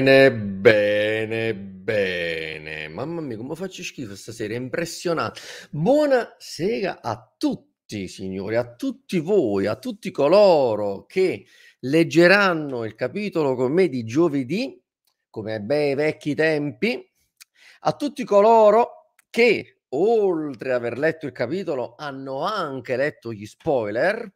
Bene, bene, bene. Mamma mia, come faccio schifo stasera, impressionante. Buonasera a tutti, signori, a tutti voi, a tutti coloro che leggeranno il capitolo con me di giovedì, come ai bei vecchi tempi, a tutti coloro che, oltre ad aver letto il capitolo, hanno anche letto gli spoiler,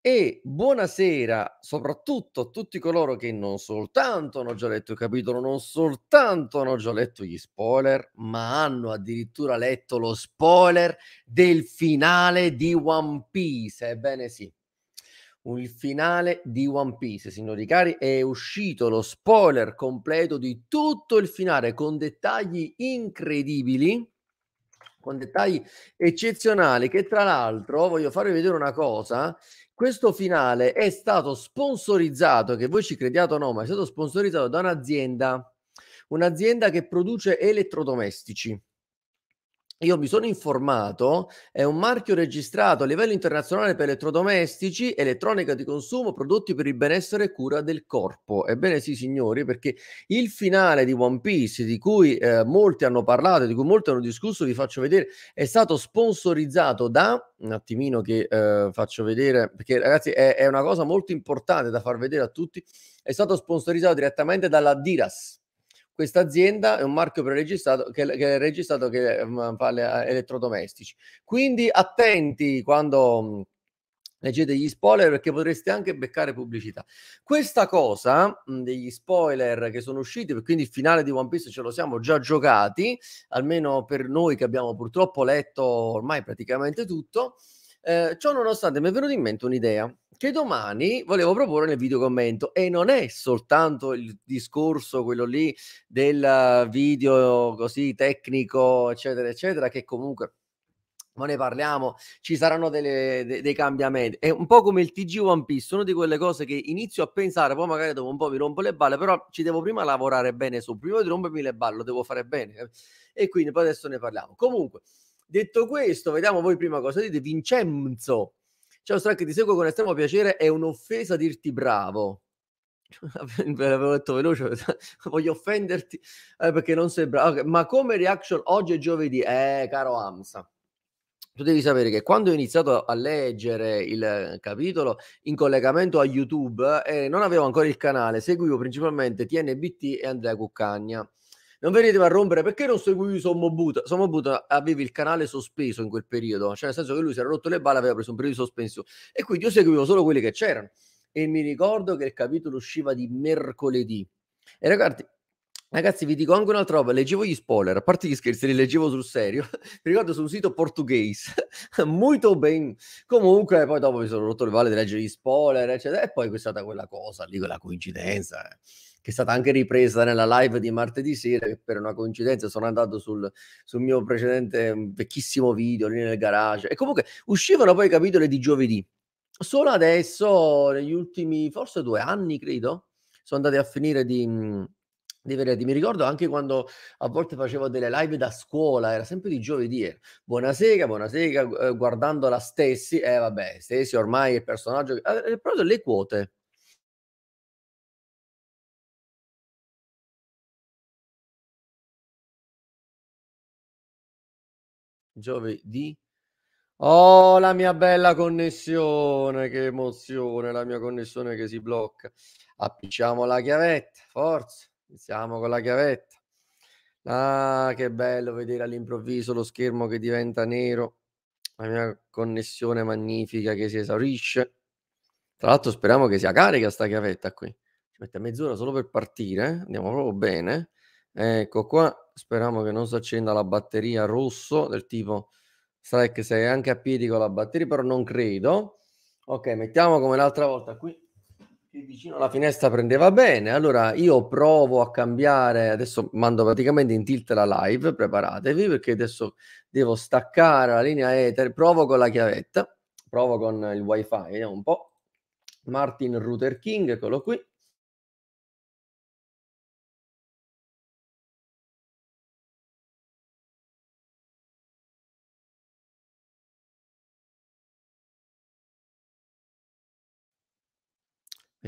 e buonasera soprattutto a tutti coloro che non soltanto hanno già letto il capitolo, non soltanto hanno già letto gli spoiler, ma hanno addirittura letto lo spoiler del finale di One Piece. Ebbene sì, il finale di One Piece, signori cari, è uscito lo spoiler completo di tutto il finale con dettagli incredibili con dettagli eccezionali che tra l'altro voglio farvi vedere una cosa questo finale è stato sponsorizzato, che voi ci crediate o no, ma è stato sponsorizzato da un'azienda, un'azienda che produce elettrodomestici io mi sono informato, è un marchio registrato a livello internazionale per elettrodomestici, elettronica di consumo, prodotti per il benessere e cura del corpo. Ebbene sì, signori, perché il finale di One Piece, di cui eh, molti hanno parlato, di cui molti hanno discusso, vi faccio vedere, è stato sponsorizzato da un attimino che eh, faccio vedere, perché ragazzi è, è una cosa molto importante da far vedere a tutti, è stato sponsorizzato direttamente dalla Diras questa azienda è un marchio preregistrato che, che è registrato che ehm, fa le, eh, elettrodomestici. Quindi attenti quando mhmm, leggete gli spoiler perché potreste anche beccare pubblicità. Questa cosa mhmm, degli spoiler che sono usciti, quindi il finale di One Piece ce lo siamo già giocati, almeno per noi che abbiamo purtroppo letto ormai praticamente tutto. Eh, ciò nonostante mi è venuta in mente un'idea che domani volevo proporre nel video commento e non è soltanto il discorso quello lì del video così tecnico eccetera eccetera che comunque ma ne parliamo, ci saranno delle, de, dei cambiamenti. È un po' come il TG One Piece, una di quelle cose che inizio a pensare, poi magari dopo un po' mi rompo le balle, però ci devo prima lavorare bene su, prima di rompermi le balle, lo devo fare bene. Eh. E quindi poi adesso ne parliamo. Comunque, Detto questo, vediamo voi prima cosa dite. Vincenzo, ciao Strack, ti seguo con estremo piacere, è un'offesa dirti bravo. Ve L'avevo detto veloce, voglio offenderti eh, perché non sei bravo. Okay. Ma come reaction oggi è giovedì? Eh, caro Amsa, tu devi sapere che quando ho iniziato a leggere il capitolo in collegamento a YouTube, eh, non avevo ancora il canale, seguivo principalmente TNBT e Andrea Cuccagna non venite a rompere perché non seguivi Sommo Buta. Sommo aveva il canale sospeso in quel periodo, cioè nel senso che lui si era rotto le balle, aveva preso un periodo di sospensione e quindi io seguivo solo quelli che c'erano. E mi ricordo che il capitolo usciva di mercoledì. E ragazzi, Ragazzi, vi dico anche un'altra roba. Leggevo gli spoiler, a parte gli scherzi, li leggevo sul serio. Mi ricordo su un sito portoghese. Molto ben. Comunque, poi dopo mi sono rotto le valle di leggere gli spoiler, eccetera. E poi è stata quella cosa lì, quella coincidenza. Eh che è stata anche ripresa nella live di martedì sera, per una coincidenza sono andato sul, sul mio precedente mm, vecchissimo video lì nel garage. E comunque uscivano poi i capitoli di giovedì. Solo adesso, negli ultimi forse due anni, credo, sono andati a finire di mm, di venerdì. Mi ricordo anche quando a volte facevo delle live da scuola, era sempre di giovedì. Eh. Buonasera, buonasera, eh, guardando la Stessi, eh vabbè, Stessi ormai è il personaggio. Eh, eh, proprio le quote. giovedì. Oh, la mia bella connessione, che emozione, la mia connessione che si blocca. Appicciamo la chiavetta, forza, iniziamo con la chiavetta. Ah, che bello vedere all'improvviso lo schermo che diventa nero, la mia connessione magnifica che si esaurisce. Tra l'altro speriamo che sia carica sta chiavetta qui. Ci mette mezz'ora solo per partire, eh? andiamo proprio bene. Ecco qua, speriamo che non si accenda la batteria rosso del tipo che sei anche a piedi con la batteria, però non credo. Ok, mettiamo come l'altra volta qui, vicino alla finestra prendeva bene. Allora io provo a cambiare, adesso mando praticamente in tilt la live, preparatevi perché adesso devo staccare la linea Ether, provo con la chiavetta, provo con il wifi, vediamo un po'. Martin router King, eccolo qui.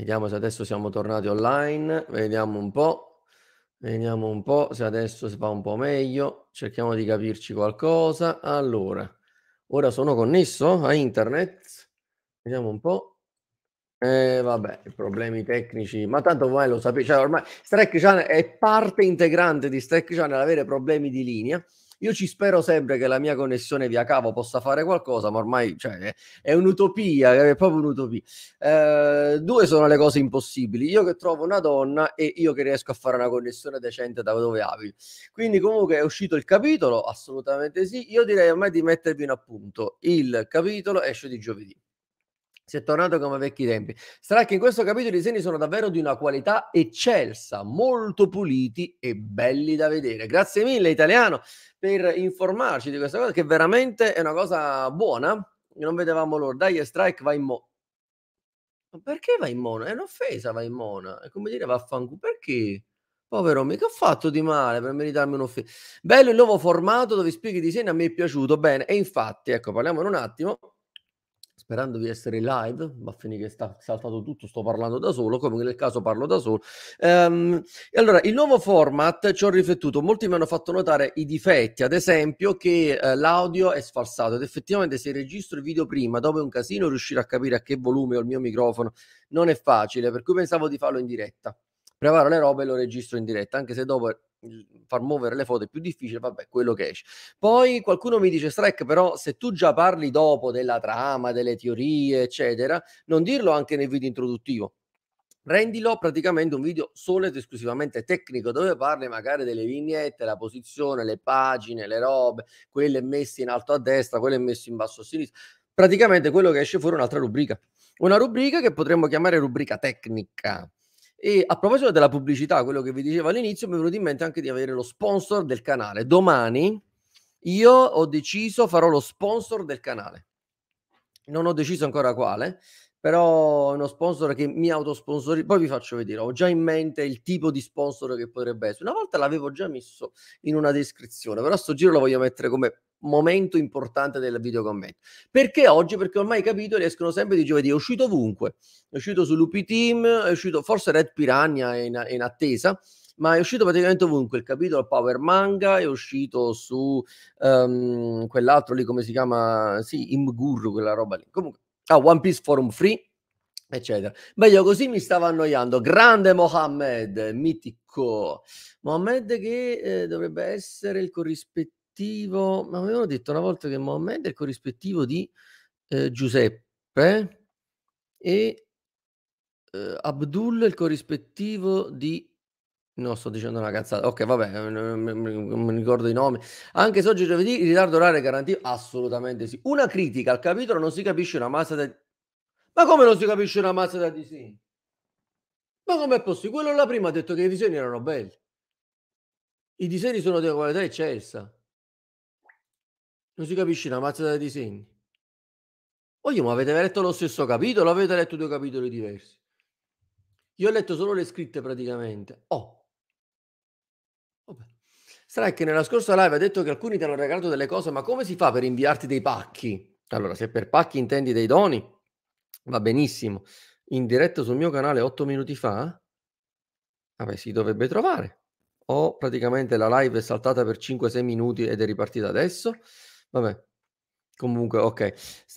Vediamo se adesso siamo tornati online, vediamo un po', vediamo un po' se adesso si fa un po' meglio, cerchiamo di capirci qualcosa. Allora, ora sono connesso a internet, vediamo un po'. Eh, vabbè, problemi tecnici, ma tanto ormai lo sapete, cioè ormai Stack Channel è parte integrante di Stack Channel avere problemi di linea. Io ci spero sempre che la mia connessione via cavo possa fare qualcosa, ma ormai cioè, è, un'utopia, è proprio un'utopia. Eh, due sono le cose impossibili. Io che trovo una donna e io che riesco a fare una connessione decente da dove abito. Quindi comunque è uscito il capitolo, assolutamente sì. Io direi ormai di mettervi in appunto. Il capitolo esce di giovedì si è tornato come vecchi tempi. Sarà in questo capitolo i disegni sono davvero di una qualità eccelsa, molto puliti e belli da vedere. Grazie mille italiano per informarci di questa cosa che veramente è una cosa buona. Non vedevamo loro. Dai, strike va in mo. Ma perché va in mono? È un'offesa va in mono. È come dire vaffanculo. Perché? Povero me, che ho fatto di male per meritarmi un'offesa? Bello il nuovo formato dove spieghi i disegni, a me è piaciuto, bene. E infatti, ecco, parliamo in un attimo sperando di essere live, ma finì che sta saltato tutto, sto parlando da solo, come nel caso parlo da solo. Ehm, e allora, il nuovo format ci ho riflettuto, molti mi hanno fatto notare i difetti, ad esempio che eh, l'audio è sfalsato ed effettivamente se registro il video prima, dopo è un casino riuscire a capire a che volume ho il mio microfono, non è facile, per cui pensavo di farlo in diretta. Preparo le robe e lo registro in diretta, anche se dopo far muovere le foto è più difficile, vabbè, quello che esce. Poi qualcuno mi dice, Strike, però se tu già parli dopo della trama, delle teorie, eccetera, non dirlo anche nel video introduttivo. Rendilo praticamente un video solo ed esclusivamente tecnico, dove parli magari delle vignette, la posizione, le pagine, le robe, quelle messe in alto a destra, quelle messe in basso a sinistra. Praticamente quello che esce fuori è un'altra rubrica. Una rubrica che potremmo chiamare rubrica tecnica e a proposito della pubblicità, quello che vi dicevo all'inizio, mi è venuto in mente anche di avere lo sponsor del canale. Domani io ho deciso, farò lo sponsor del canale. Non ho deciso ancora quale, però è uno sponsor che mi autosponsorizza. Poi vi faccio vedere, ho già in mente il tipo di sponsor che potrebbe essere. Una volta l'avevo già messo in una descrizione, però a sto giro lo voglio mettere come momento importante del videocommento. Perché oggi? Perché ormai i capitoli escono sempre di giovedì, è uscito ovunque, è uscito su Lupi Team, è uscito forse Red Piranha è in, è in attesa, ma è uscito praticamente ovunque, il capitolo Power Manga, è uscito su um, quell'altro lì, come si chiama? Sì, Imguru, quella roba lì. Comunque, ah, One Piece Forum Free, eccetera. Meglio così mi stava annoiando. Grande Mohammed, mitico. Mohammed che eh, dovrebbe essere il corrispettivo corrispettivo, ma avevano detto una volta che Mohammed è il corrispettivo di eh, Giuseppe e eh, Abdul è il corrispettivo di... No, sto dicendo una cazzata. Ok, vabbè, eh, non, mi ricordo i nomi. Anche se oggi giovedì il ritardo orario è garantito? Assolutamente sì. Una critica al capitolo non si capisce una massa da... Ma come non si capisce una massa da disegni? Ma com'è possibile? Quello là prima ha detto che i disegni erano belli. I disegni sono di qualità eccelsa. Non si capisce una mazza da disegni. Voglio, ma avete letto lo stesso capitolo? Avete letto due capitoli diversi? Io ho letto solo le scritte praticamente. Oh. Vabbè. Sarà che nella scorsa live ha detto che alcuni ti hanno regalato delle cose, ma come si fa per inviarti dei pacchi? Allora, se per pacchi intendi dei doni, va benissimo. In diretta sul mio canale otto minuti fa, vabbè, si dovrebbe trovare. O praticamente la live è saltata per 5-6 minuti ed è ripartita adesso Vabbè. Comunque, ok.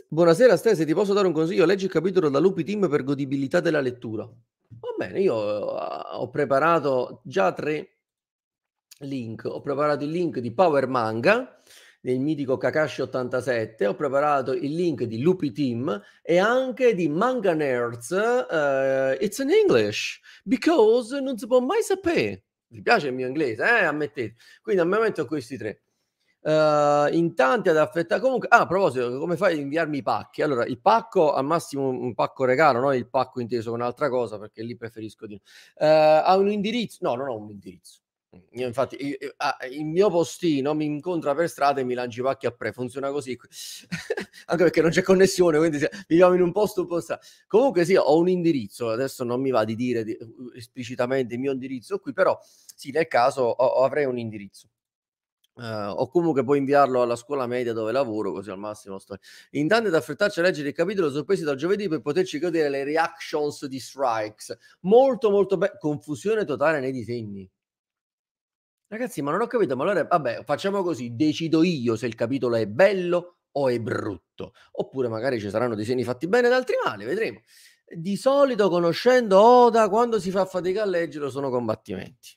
Buonasera Stan, se ti posso dare un consiglio, leggi il capitolo da Lupi Team per godibilità della lettura. Va bene, io eh, ho preparato già tre link. Ho preparato il link di Power Manga del mitico Kakashi 87, ho preparato il link di Lupi Team e anche di Manga Nerds uh, It's in English because non si può mai sapere. Vi piace il mio inglese, eh? Ammettete. Quindi al momento ho questi tre. Uh, in tanti ad affettare comunque ah, a proposito come fai ad inviarmi i pacchi allora il pacco al massimo un pacco regalo non il pacco inteso con un'altra cosa perché lì preferisco di uh, ha un indirizzo no non ho un indirizzo io infatti io, io, ah, il mio postino mi incontra per strada e mi lanci i pacchi a pre funziona così anche perché non c'è connessione quindi se, viviamo in un posto un po' strano comunque sì ho un indirizzo adesso non mi va di dire di, uh, esplicitamente il mio indirizzo qui però sì nel caso ho, avrei un indirizzo Uh, o comunque puoi inviarlo alla scuola media dove lavoro, così al massimo sto. Intanto è da affrettarci a leggere il capitolo sorpresi dal giovedì per poterci godere le reactions di Strikes. Molto, molto bene. Confusione totale nei disegni. Ragazzi, ma non ho capito, ma allora, vabbè, facciamo così, decido io se il capitolo è bello o è brutto. Oppure magari ci saranno disegni fatti bene ed altri male, vedremo. Di solito, conoscendo Oda, quando si fa fatica a leggere, sono combattimenti.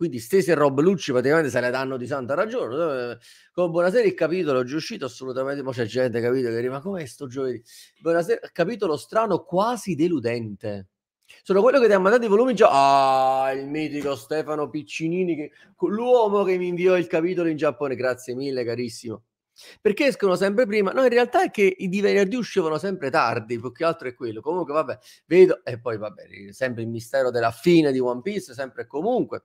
Quindi Stese e Rob Lucci praticamente se le danno di santa ragione. Con Buonasera il capitolo è uscito assolutamente, ma c'è gente capito che arriva, com'è sto giovedì? Buonasera, capitolo strano, quasi deludente. Sono quello che ti ha mandato i volumi già. Ah, il mitico Stefano Piccinini, che... l'uomo che mi inviò il capitolo in Giappone. Grazie mille, carissimo. Perché escono sempre prima? No, in realtà è che i di venerdì uscivano sempre tardi, più che altro è quello. Comunque, vabbè, vedo. E poi, vabbè, sempre il mistero della fine di One Piece, sempre e comunque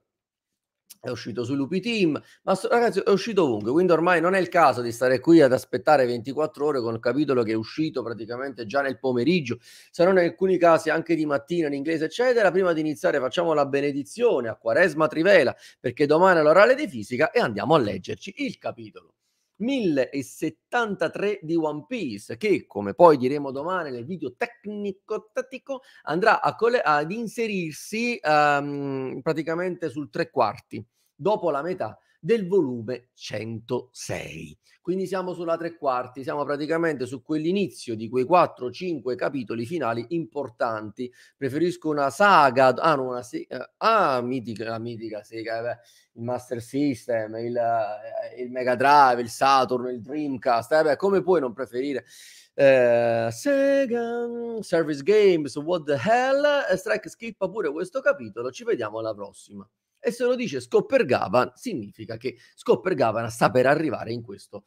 è uscito su Lupi Team, ma ragazzi è uscito ovunque, quindi ormai non è il caso di stare qui ad aspettare 24 ore con il capitolo che è uscito praticamente già nel pomeriggio, se non in alcuni casi anche di mattina in inglese eccetera. Prima di iniziare facciamo la benedizione a Quaresma Trivela perché domani è l'orale di fisica e andiamo a leggerci il capitolo. 1073 di One Piece che come poi diremo domani nel video tecnico tattico andrà coll- ad inserirsi um, praticamente sul tre quarti dopo la metà del volume 106. Quindi siamo sulla tre quarti, siamo praticamente su quell'inizio di quei 4-5 capitoli finali importanti. Preferisco una saga, ah, non una sega, eh, ah, mitica, la mitica sega, eh, beh, il Master System, il, eh, il, Mega Drive, il Saturn, il Dreamcast, eh, beh, come puoi non preferire? Eh, Sega, Service Games, What the Hell, Strike skippa pure questo capitolo, ci vediamo alla prossima. E se lo dice Scoppergavan, significa che Scoppergavan sta per arrivare in questo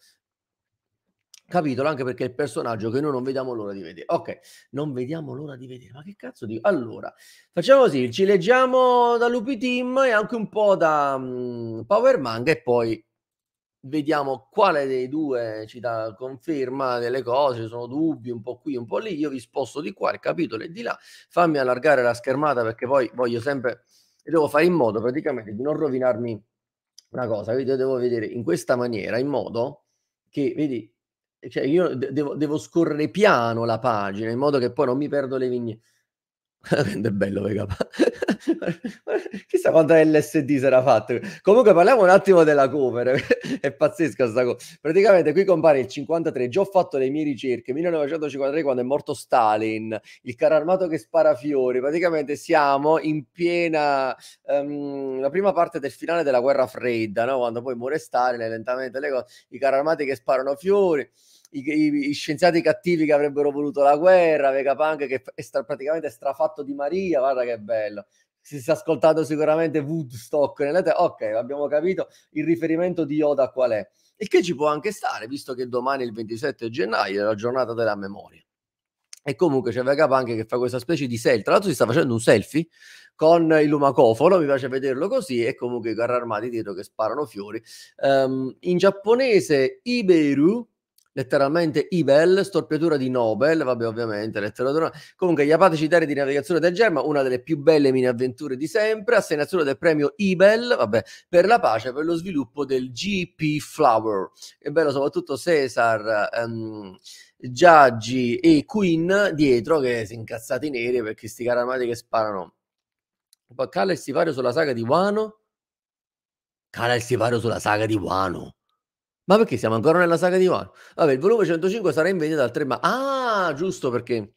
capitolo, anche perché è il personaggio che noi non vediamo l'ora di vedere. Ok, non vediamo l'ora di vedere, ma che cazzo di Allora, facciamo così, ci leggiamo da Lupi Team e anche un po' da um, Power Manga e poi vediamo quale dei due ci dà conferma delle cose, ci sono dubbi un po' qui, un po' lì, io vi sposto di qua il capitolo e di là, fammi allargare la schermata perché poi voglio sempre e devo fare in modo praticamente di non rovinarmi una cosa, quindi devo vedere in questa maniera, in modo che, vedi, cioè io devo, devo scorrere piano la pagina in modo che poi non mi perdo le vignette È bello Vega Chissà quanto LSD sarà fatto. Comunque parliamo un attimo della cover. è pazzesca sta cosa. Praticamente qui compare il 53. Già ho fatto le mie ricerche. 1953 quando è morto Stalin, il carro armato che spara fiori. Praticamente siamo in piena um, la prima parte del finale della guerra fredda, no? quando poi muore Stalin lentamente le cose, i carri armati che sparano fiori i, i, i, scienziati cattivi che avrebbero voluto la guerra, Vegapunk che è stra, praticamente strafatto di Maria, guarda che bello. Si sta ascoltando sicuramente Woodstock, ok, abbiamo capito il riferimento di Yoda qual è. Il che ci può anche stare, visto che domani il 27 gennaio è la giornata della memoria. E comunque c'è Vegapunk che fa questa specie di selfie. Tra l'altro si sta facendo un selfie con il lumacofono, mi piace vederlo così, e comunque i carri armati dietro che sparano fiori. Um, in giapponese Iberu letteralmente Ibel, storpiatura di Nobel, vabbè ovviamente, letteratura. Comunque, gli apatici terre di navigazione del Germa, una delle più belle mini avventure di sempre, assegnazione del premio Ibel, vabbè, per la pace e per lo sviluppo del GP Flower. E bello soprattutto Cesar... Um, Giaggi e Queen dietro che si incazzati neri perché sti caramati che sparano. Poi cala il sipario sulla saga di Wano. Cala il sipario sulla saga di Wano. Ma perché siamo ancora nella saga di One? Vabbè, il volume 105 sarà in vendita dal 3 maggio. Ah, giusto perché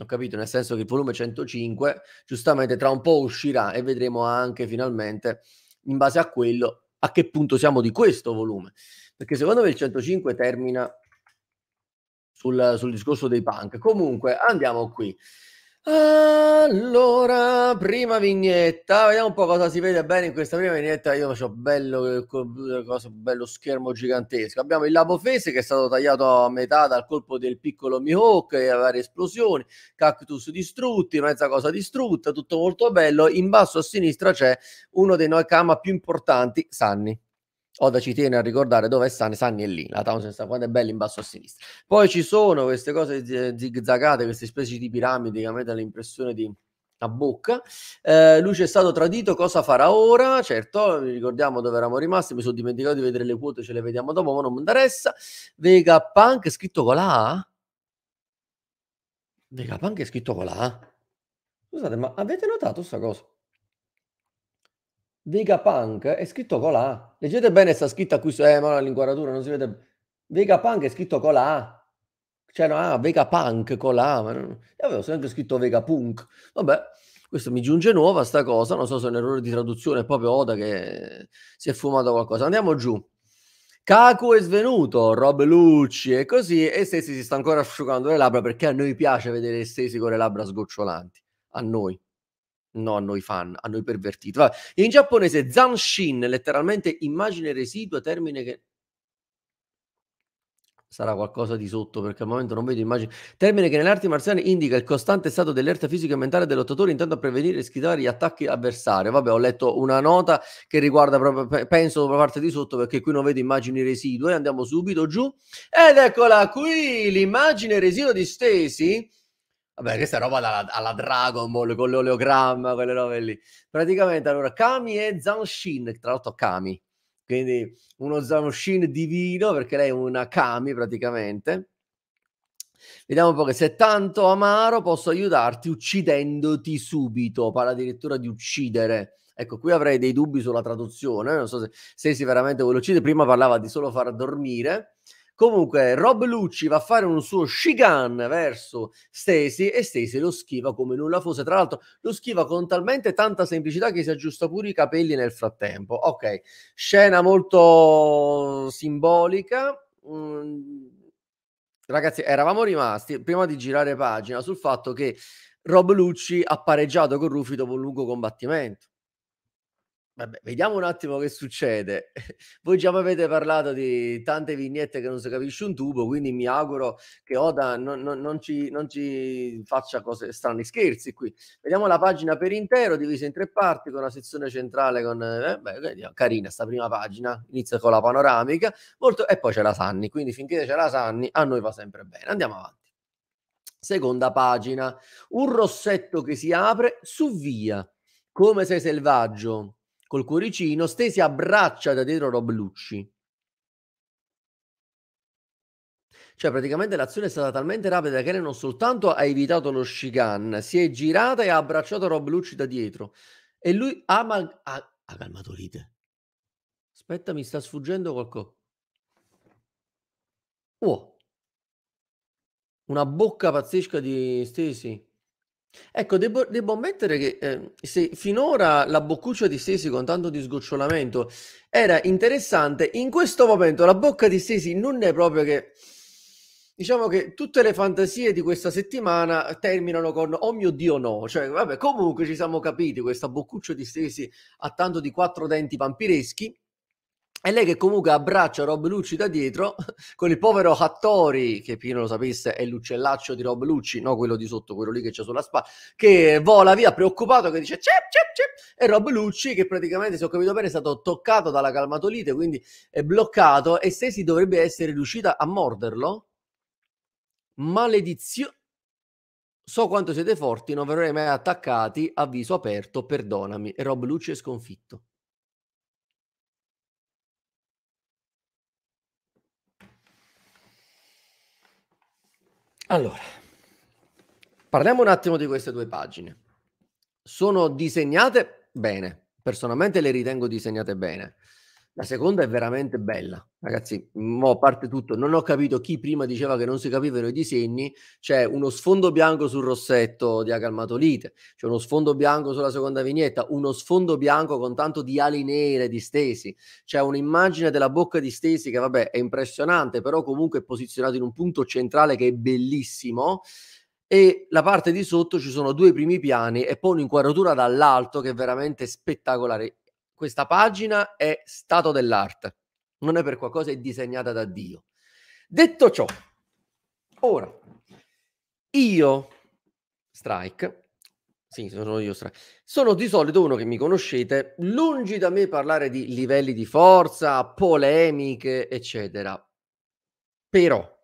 ho capito, nel senso che il volume 105 giustamente tra un po' uscirà e vedremo anche finalmente in base a quello a che punto siamo di questo volume. Perché secondo me il 105 termina sul, sul discorso dei punk. Comunque, andiamo qui. Allora, prima vignetta, vediamo un po' cosa si vede bene in questa prima vignetta. Io ho bello, eh, bello, schermo gigantesco. Abbiamo il Labo Face che è stato tagliato a metà dal colpo del piccolo Mihawk e varie esplosioni, cactus distrutti, mezza cosa distrutta, tutto molto bello. In basso a sinistra c'è uno dei Noikama più importanti, Sanni. Oda ci tiene a ricordare dove è Sani, Sani è lì, la Townsend sta quando è bella in basso a sinistra. Poi ci sono queste cose zigzagate, queste specie di piramidi che a me danno l'impressione di a bocca. Eh, Luce è stato tradito, cosa farà ora? Certo, ricordiamo dove eravamo rimasti, mi sono dimenticato di vedere le quote, ce le vediamo dopo, ma non mi interessa. Vega Punk scritto con la A? Vega Punk è scritto con la A? Scusate, ma avete notato questa cosa? Vegapunk è scritto con la A. Leggete bene sta scritta qui, eh, ma la l'inquadratura non si vede. Vegapunk è scritto con la A. cioè, no, ah, Vega con la A, ma non... io avevo sempre scritto Vegapunk. Vabbè, questo mi giunge nuova sta cosa, non so se è un errore di traduzione, è proprio Oda che si è fumato qualcosa. Andiamo giù. Kaku è svenuto, Rob Lucci e così, e Stesi si sta ancora asciugando le labbra perché a noi piace vedere Stesi con le labbra sgocciolanti, a noi. No, a noi fan, a noi pervertiti. Vabbè. In giapponese zanshin, letteralmente immagine residua, termine che sarà qualcosa di sotto perché al momento non vedo immagini. Termine che nelle arti indica il costante stato dell'erta fisica e mentale del lottatore intento a prevenire e schivare gli attacchi avversari. Vabbè, ho letto una nota che riguarda proprio, penso, la parte di sotto perché qui non vedo immagini residue. Andiamo subito giù. Ed eccola qui, l'immagine residua di Stesi Vabbè, questa è roba alla, alla Dragon Ball con l'oleogramma, quelle robe lì. Praticamente, allora, Kami e Zanshin, tra l'altro Kami, quindi uno Zanshin divino, perché lei è una Kami praticamente. Vediamo un po' che se è tanto amaro posso aiutarti uccidendoti subito, parla addirittura di uccidere. Ecco, qui avrei dei dubbi sulla traduzione, non so se, se si veramente vuole uccidere, prima parlava di solo far dormire, Comunque, Rob Lucci va a fare un suo Shigan verso Stesi e Stesi lo schiva come nulla fosse. Tra l'altro, lo schiva con talmente tanta semplicità che si aggiusta pure i capelli nel frattempo. Ok, scena molto simbolica. Mm, ragazzi, eravamo rimasti prima di girare pagina sul fatto che Rob Lucci ha pareggiato con Rufi dopo un lungo combattimento. Vabbè, vediamo un attimo che succede. Voi già mi avete parlato di tante vignette che non si capisce un tubo, quindi mi auguro che Oda non, non, non, ci, non ci, faccia cose strani scherzi qui. Vediamo la pagina per intero, divisa in tre parti, con la sezione centrale con... Eh, beh, eh, carina sta prima pagina, inizia con la panoramica, molto, e poi c'è la Sanni, quindi finché c'è la Sanni a noi va sempre bene. Andiamo avanti. Seconda pagina, un rossetto che si apre su via, come sei selvaggio col cuoricino, stesi a braccia da dietro Rob Lucci. Cioè, praticamente l'azione è stata talmente rapida che lei non soltanto ha evitato lo Shigan, si è girata e ha abbracciato Rob Lucci da dietro. E lui ha, mal- ha-, ha calmato l'ite. Aspetta, mi sta sfuggendo qualcosa. Oh. Una bocca pazzesca di Stesi. Ecco, devo, debbo ammettere che eh, se finora la boccuccia di Stesi con tanto di sgocciolamento era interessante, in questo momento la bocca di Stesi non è proprio che... Diciamo che tutte le fantasie di questa settimana terminano con oh mio Dio no, cioè vabbè comunque ci siamo capiti, questa boccuccia di Stesi ha tanto di quattro denti vampireschi, è lei che comunque abbraccia Rob Lucci da dietro con il povero Hattori, che Pino lo sapesse è l'uccellaccio di Rob Lucci, no quello di sotto, quello lì che c'è sulla spa, che vola via preoccupato, che dice cep cep cep, e Rob Lucci che praticamente, se ho capito bene, è stato toccato dalla calmatolite, quindi è bloccato e se si dovrebbe essere riuscita a morderlo. Maledizione. So quanto siete forti, non verrei mai attaccati, avviso aperto, perdonami. E Rob Lucci è sconfitto. Allora, parliamo un attimo di queste due pagine. Sono disegnate bene, personalmente le ritengo disegnate bene. La seconda è veramente bella, ragazzi. Mo parte tutto. Non ho capito chi prima diceva che non si capivano i disegni. C'è uno sfondo bianco sul rossetto di Agalmatolite, c'è uno sfondo bianco sulla seconda vignetta, uno sfondo bianco con tanto di ali nere distesi. C'è un'immagine della bocca distesi che, vabbè, è impressionante, però comunque è posizionato in un punto centrale che è bellissimo e la parte di sotto ci sono due primi piani e poi un'inquadratura dall'alto che è veramente spettacolare questa pagina è stato dell'arte, non è per qualcosa, è disegnata da Dio. Detto ciò, ora, io, Strike, sì, sono io Strike, sono di solito uno che mi conoscete, lungi da me parlare di livelli di forza, polemiche, eccetera. Però,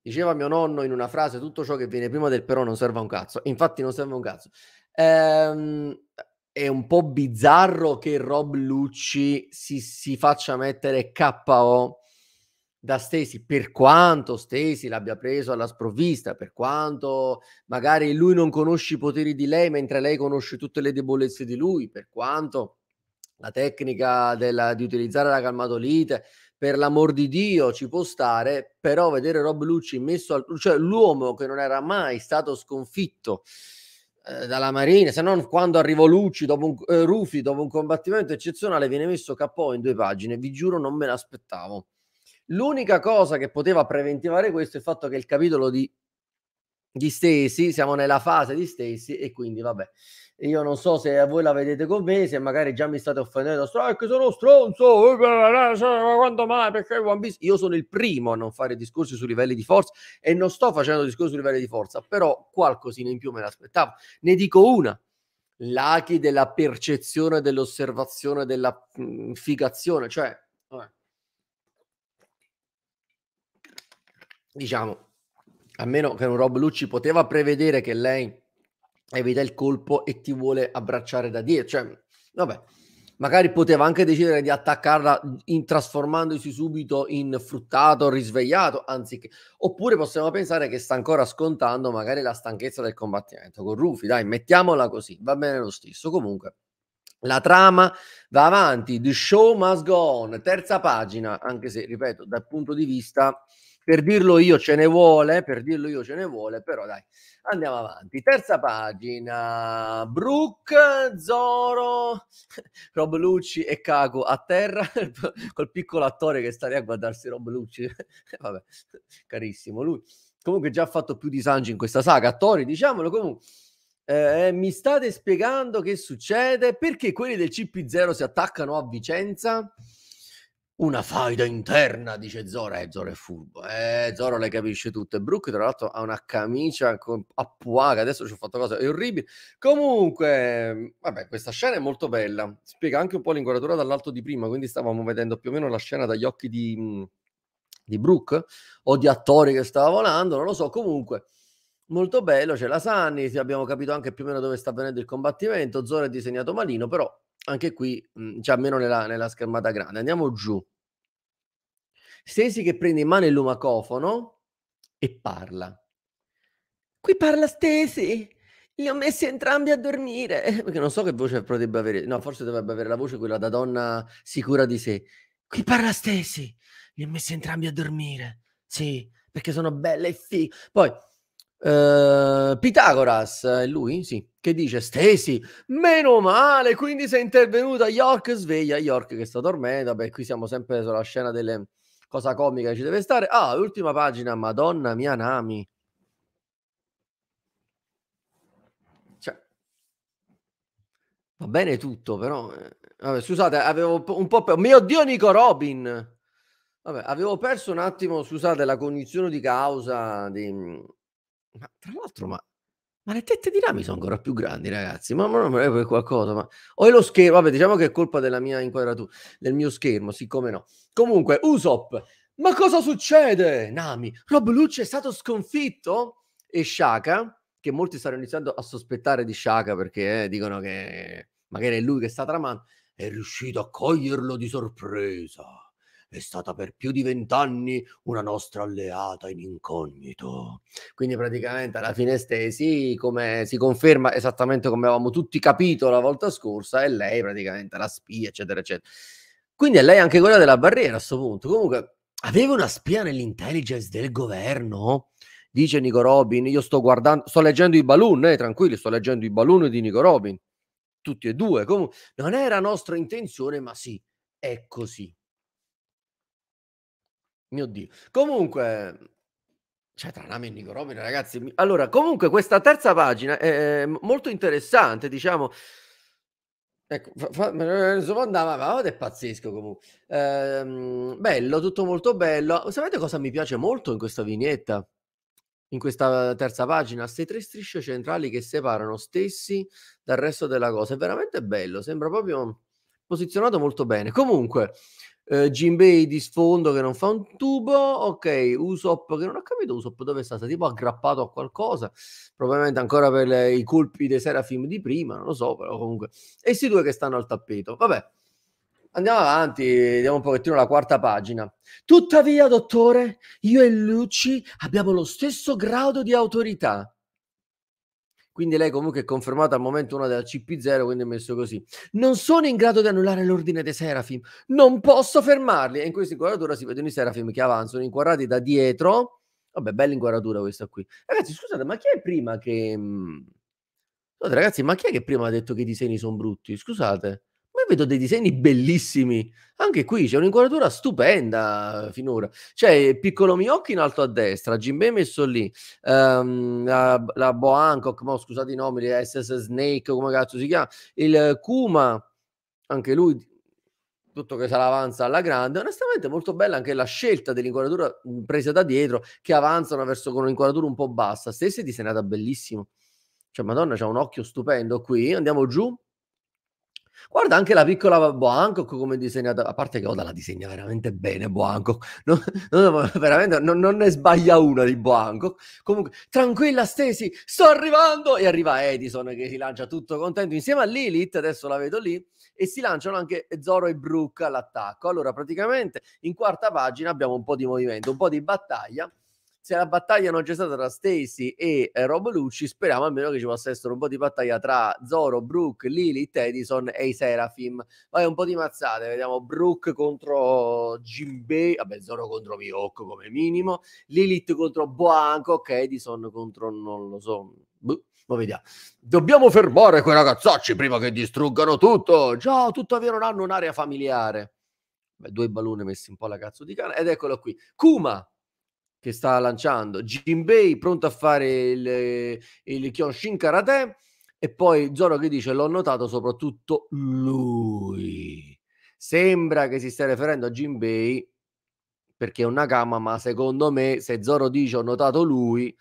diceva mio nonno in una frase, tutto ciò che viene prima del però non serve a un cazzo. Infatti non serve a un cazzo. Ehm, è un po' bizzarro che Rob Lucci si, si faccia mettere KO da Stacy, per quanto Stacy l'abbia preso alla sprovvista, per quanto magari lui non conosce i poteri di lei, mentre lei conosce tutte le debolezze di lui, per quanto la tecnica della, di utilizzare la calmatolite, per l'amor di Dio ci può stare, però vedere Rob Lucci messo al... cioè l'uomo che non era mai stato sconfitto eh, dalla Marina, se non quando arrivò Lucci dopo un, eh, Rufi dopo un combattimento eccezionale viene messo KO in due pagine, vi giuro non me l'aspettavo. L'unica cosa che poteva preventivare questo è il fatto che il capitolo di, di Stesi, siamo nella fase di Stacy e quindi vabbè, io non so se voi la vedete con me, se magari già mi state offendendo, che sono stronzo, eh, eh, quando mai, perché One Piece? Io sono il primo a non fare discorsi su livelli di forza e non sto facendo discorsi su livelli di forza, però qualcosina in più me l'aspettavo. Ne dico una, l'achi della percezione, dell'osservazione, della mh, mm, figazione, cioè... Vabbè. Diciamo, a meno che un Rob Lucci poteva prevedere che lei evita il colpo e ti vuole abbracciare da dietro. Cioè, vabbè, magari poteva anche decidere di attaccarla in, trasformandosi subito in fruttato, risvegliato, anziché... Oppure possiamo pensare che sta ancora scontando magari la stanchezza del combattimento con Rufy. Dai, mettiamola così, va bene lo stesso. Comunque, la trama va avanti, the show must go on, terza pagina, anche se, ripeto, dal punto di vista per dirlo io ce ne vuole, per dirlo io ce ne vuole, però dai, andiamo avanti. Terza pagina, Brooke, Zoro, Rob Lucci e Caco a terra col piccolo attore che sta lì a guardarsi Rob Lucci, vabbè, carissimo lui. Comunque già ha fatto più di disagi in questa saga, attori, diciamolo comunque. Eh, eh, mi state spiegando che succede? Perché quelli del CP0 si attaccano a Vicenza? Una faida interna, dice Zoro. Eh, Zoro è furbo. Eh, Zoro le capisce tutte. Brooke, tra l'altro, ha una camicia a puaga. Adesso ci ho fatto cose orribili. Comunque, mm, vabbè, questa scena è molto bella. Spiega anche un po' l'inquadratura dall'alto di prima. Quindi stavamo vedendo più o meno la scena dagli occhi di, mm, di Brooke o di attori che stava volando. Non lo so. Comunque, molto bello. C'è la Sanni. Abbiamo capito anche più o meno dove sta avvenendo il combattimento. Zoro è disegnato malino, però anche qui mh, mhmm, già meno nella, nella schermata grande. Andiamo giù. Stesi che prende in mano il lumacofono e parla. Qui parla Stesi. Li ho messi entrambi a dormire. Eh, perché non so che voce potrebbe avere. No, forse dovrebbe avere la voce quella da donna sicura di sé. Qui parla Stesi. Li ho messi entrambi a dormire. Sì, perché sono belle e fighe. Poi Ehm, Pitagoras è lui? Sì, che dice Stacy, meno male, quindi sei intervenuta York sveglia, York che sta dormendo, beh qui siamo sempre sulla scena delle cosa comica che ci deve stare. Ah, ultima pagina, Madonna mia Nami. Cioè, va bene tutto, però... Eh, vabbè, scusate, avevo un po'... Per... Mio Dio Nico Robin! Vabbè, avevo perso un attimo, scusate, la cognizione di causa di ma tra l'altro, ma, ma le tette di Rami sono ancora più grandi, ragazzi. Ma non è per qualcosa. Ma... O è lo schermo, vabbè, diciamo che è colpa della mia inquadratura, del mio schermo, siccome no. Comunque, Usopp, ma cosa succede? Nami, Rob Lucci è stato sconfitto? E Shaka, che molti stanno iniziando a sospettare di Shaka perché eh, dicono che magari è lui che sta tramando, è riuscito a coglierlo di sorpresa è stata per più di vent'anni una nostra alleata in incognito. Quindi praticamente alla fine Stesi come, si conferma esattamente come avevamo tutti capito la volta scorsa e lei praticamente la spia, eccetera, eccetera. Quindi è lei anche quella della barriera a questo punto. Comunque, aveva una spia nell'intelligence del governo? Dice Nico Robin, io sto guardando, sto leggendo i balloon, eh, tranquilli, sto leggendo i balloon di Nico Robin. Tutti e due. Comunque, non era nostra intenzione, ma sì, è così. Mio Dio. Comunque, cioè tra Nami e Nico Robin, ragazzi. Mi... Allora, comunque questa terza pagina è molto interessante, diciamo. Ecco, insomma andava, ma è pazzesco comunque. Ehm, bello, tutto molto bello. Sapete cosa mi piace molto in questa vignetta? In questa terza pagina? Queste tre strisce centrali che separano stessi dal resto della cosa. È veramente bello, sembra proprio posizionato molto bene. Comunque, Jim eh, Jinbei di sfondo che non fa un tubo, ok, Usopp che non ho capito Usopp dove è stato, tipo aggrappato a qualcosa, probabilmente ancora per le, i colpi dei Serafim di prima, non lo so, però comunque, e questi due che stanno al tappeto, vabbè. Andiamo avanti, vediamo un pochettino la quarta pagina. Tuttavia, dottore, io e Lucci abbiamo lo stesso grado di autorità quindi lei comunque è confermata al momento una della CP0, quindi è messo così. Non sono in grado di annullare l'ordine dei Serafim, non posso fermarli. E in questa inquadratura si vedono i Serafim che avanzano, inquadrati da dietro. Vabbè, bella inquadratura questa qui. Ragazzi, scusate, ma chi è prima che... Mm, scusate, ragazzi, ma chi è che prima ha detto che i disegni sono brutti? Scusate. Poi vedo dei disegni bellissimi. Anche qui c'è un'inquadratura stupenda eh, finora. C'è cioè, Piccolo Miocchi in alto a destra, Jimbe messo lì, um, la, la Bo Hancock, ma scusate i nomi, SS Snake, come cazzo si chiama, il Kuma, anche lui tutto che se l'avanza alla grande. Onestamente, molto bella anche la scelta dell'inquadratura mm, presa da dietro che avanzano verso con un'inquadratura un po' bassa. Stessa disegnata bellissimo. Cioè, Madonna, c'ha un occhio stupendo qui. Andiamo giù. Guarda anche la piccola Boanco come disegnata, a parte che Oda la disegna veramente bene Boanco, non, non, veramente non, non, ne sbaglia una di Boanco. Comunque, tranquilla Stesi, sto arrivando! E arriva Edison che si lancia tutto contento insieme a Lilith, adesso la vedo lì, e si lanciano anche Zoro e Brooke all'attacco. Allora praticamente in quarta pagina abbiamo un po' di movimento, un po' di battaglia se la battaglia non c'è stata tra Stacy e eh, Rob Lucci, speriamo almeno che ci possa essere un po' di battaglia tra Zoro, Brooke, Lilith, Edison e i Serafim. Vai un po' di mazzate, vediamo Brooke contro Jinbei, vabbè Zoro contro Miyoko come minimo, Lilith contro Boanco, ok, Edison contro non lo so, Buh, ma vediamo. Dobbiamo fermare quei ragazzacci prima che distruggano tutto, già tuttavia non hanno un'area familiare. Beh, due ballone messi un po' alla cazzo di cane ed eccolo qui. Kuma che sta lanciando, Jinbei pronto a fare il, il Kyonshin Karate e poi Zoro che dice l'ho notato soprattutto lui. Sembra che si stia riferendo a Jinbei perché è una gama, ma secondo me se Zoro dice ho notato lui,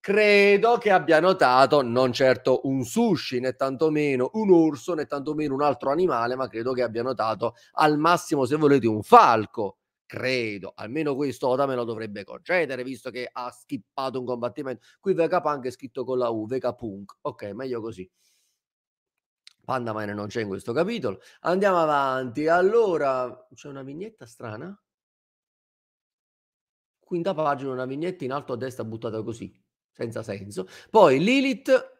credo che abbia notato non certo un sushi, né tantomeno un orso, né tantomeno un altro animale, ma credo che abbia notato al massimo, se volete, un falco credo, almeno questo Oda me lo dovrebbe concedere visto che ha skippato un combattimento. Qui Vega è scritto con la U, Vega Ok, meglio così. Pandamine non c'è in questo capitolo. Andiamo avanti. Allora, c'è una vignetta strana? Quinta pagina, una vignetta in alto a destra buttata così, senza senso. Poi Lilith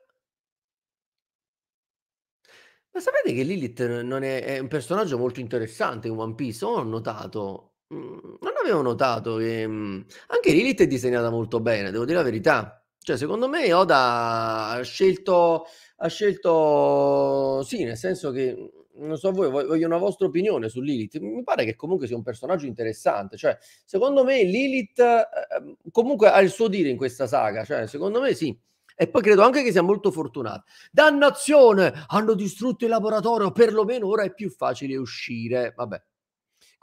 ma sapete che Lilith non è, è, un personaggio molto interessante in One Piece? Ho notato. Mm, non avevo notato che mm, anche Lilith è disegnata molto bene, devo dire la verità. Cioè, secondo me Oda ha scelto, ha scelto sì, nel senso che mm, non so voi, voglio una vostra opinione su Lilith. Mi pare che comunque sia un personaggio interessante. Cioè, secondo me Lilith eh, ehm, comunque ha il suo dire in questa saga. Cioè, secondo me sì. E poi credo anche che sia molto fortunata. Dannazione! Hanno distrutto il laboratorio, perlomeno ora è più facile uscire. Vabbè,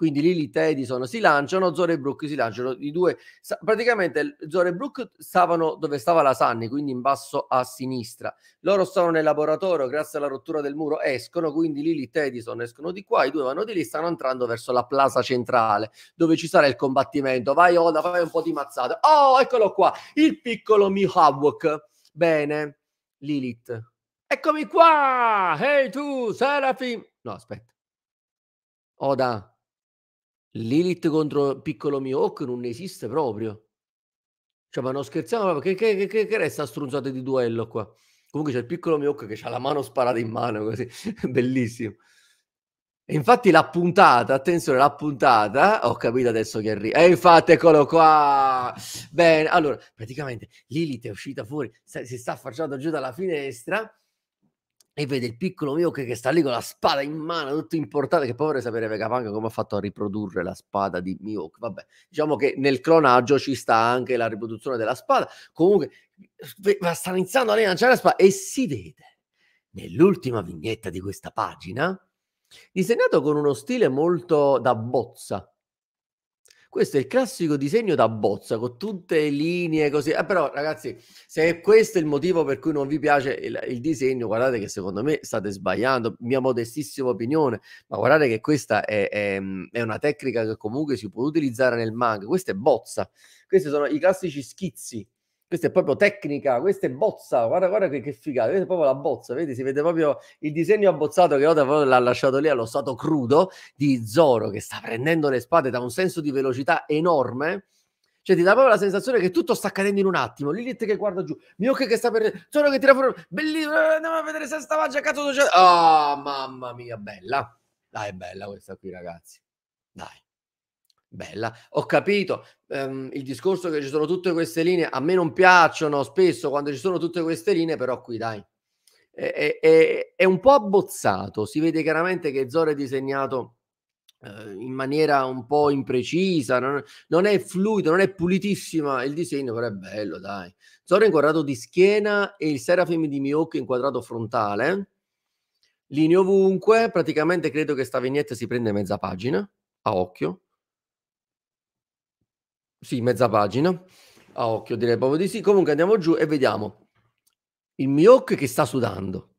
quindi Lilith e Edison si lanciano, Zora e Brooke si lanciano, i due, sa- praticamente Zora e Brooke stavano dove stava la Sunny, quindi in basso a sinistra, loro stavano nel laboratorio, grazie alla rottura del muro escono, quindi Lilith e Edison escono di qua, i due vanno di lì, stanno entrando verso la plaza centrale, dove ci sarà il combattimento, vai Oda, fai un po' di mazzata, oh eccolo qua, il piccolo Mihawk, bene, Lilith, eccomi qua, hey, tu, Serafim, no aspetta, Oda, L'Elite contro Piccolo Mihawk non esiste proprio. Cioè, ma non scherziamo proprio. Che, che, che, che resta strunzato di duello qua? Comunque c'è il piccolo Mihawk che ha la mano sparata in mano, così. Bellissimo. E infatti l'ha puntata, attenzione, l'ha puntata. Ho capito adesso che arriva. E infatti eccolo qua. Bene, allora, praticamente Lilith è uscita fuori, si sta affacciando giù dalla finestra e vede il piccolo mio che sta lì con la spada in mano, tutto importante, che poi vorrei sapere Vegapunk come ha fatto a riprodurre la spada di Miyuki. Vabbè, diciamo che nel clonaggio ci sta anche la riproduzione della spada. Comunque, ma sta iniziando a lanciare la spada e si vede nell'ultima vignetta di questa pagina, disegnato con uno stile molto da bozza, questo è il classico disegno da bozza con tutte le linee così. Eh, però, ragazzi, se questo è il motivo per cui non vi piace il, il disegno, guardate che secondo me state sbagliando. Mia modestissima opinione, ma guardate che questa è, è, è una tecnica che comunque si può utilizzare nel manga. Questa è bozza. Questi sono i classici schizzi questa è proprio tecnica, questa è bozza, guarda, guarda che, che figata, questa è proprio la bozza, vedi, si vede proprio il disegno abbozzato che Oda l'ha lasciato lì allo stato crudo di Zoro che sta prendendo le spade da un senso di velocità enorme. Cioè, ti dà proprio la sensazione che tutto sta accadendo in un attimo. Lilith che guarda giù, Miyuki che sta per. Zoro che tira fuori. Bellissimo, eh, andiamo a vedere se sta magia, cazzo. Ah, oh, mamma mia, bella. Dai, è bella questa qui, ragazzi. Dai. Bella, ho capito ehm, il discorso che ci sono tutte queste linee. A me non piacciono spesso quando ci sono tutte queste linee, però qui dai, è, è, è un po' abbozzato. Si vede chiaramente che Zoro è disegnato eh, in maniera un po' imprecisa, non, non, è fluido, non è pulitissima il disegno, però è bello, dai. Zoro è inquadrato di schiena e il Serafim di Miyok inquadrato frontale. Linee ovunque, praticamente credo che sta vignetta si prenda mezza pagina, a occhio sì, mezza pagina. A occhio direi proprio di sì. Comunque andiamo giù e vediamo il Miyok che sta sudando.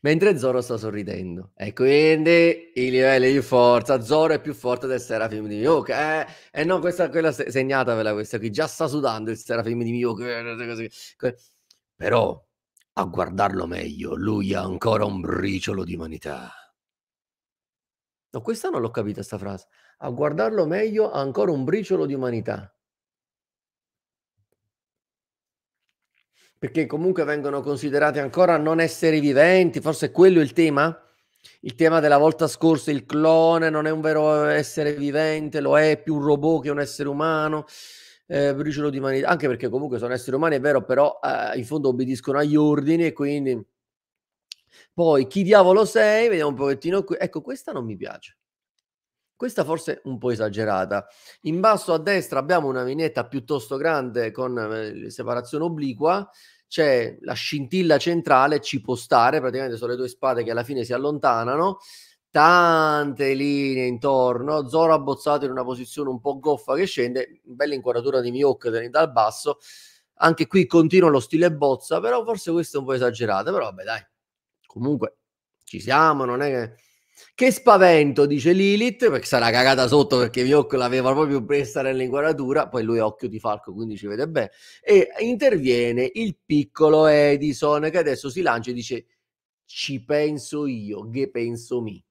Mentre Zoro sta sorridendo. E quindi i livelli di forza. Zoro è più forte del Serafim di Miyok. Eh, eh no, questa quella segnatevela questa qui. Già sta sudando il Serafim di Miyok. Eh, però, a guardarlo meglio, lui ha ancora un briciolo di umanità. No, questa non l'ho capita, sta frase a guardarlo meglio ha ancora un briciolo di umanità. Perché comunque vengono considerati ancora non esseri viventi, forse quello è il tema? Il tema della volta scorsa, il clone non è un vero essere vivente, lo è più un robot che un essere umano. Eh, briciolo di umanità, anche perché comunque sono esseri umani, è vero, però eh, in fondo obbediscono agli ordini e quindi... Poi chi diavolo sei? Vediamo un pochettino qui. Ecco, questa non mi piace questa forse un po' esagerata. In basso a destra abbiamo una vignetta piuttosto grande con eh, separazione obliqua, c'è la scintilla centrale, ci può stare, praticamente sono le due spade che alla fine si allontanano, tante linee intorno, Zoro abbozzato in una posizione un po' goffa che scende, bella inquadratura di Miyok dal basso, anche qui continua lo stile bozza, però forse questa è un po' esagerata, però vabbè dai, comunque ci siamo, non è che che spavento, dice Lilith, perché sarà cagata sotto perché Viocco l'aveva proprio presa nell'inquadratura, poi lui è occhio di falco, quindi ci vede bene, e interviene il piccolo Edison che adesso si lancia e dice ci penso io, che penso mi.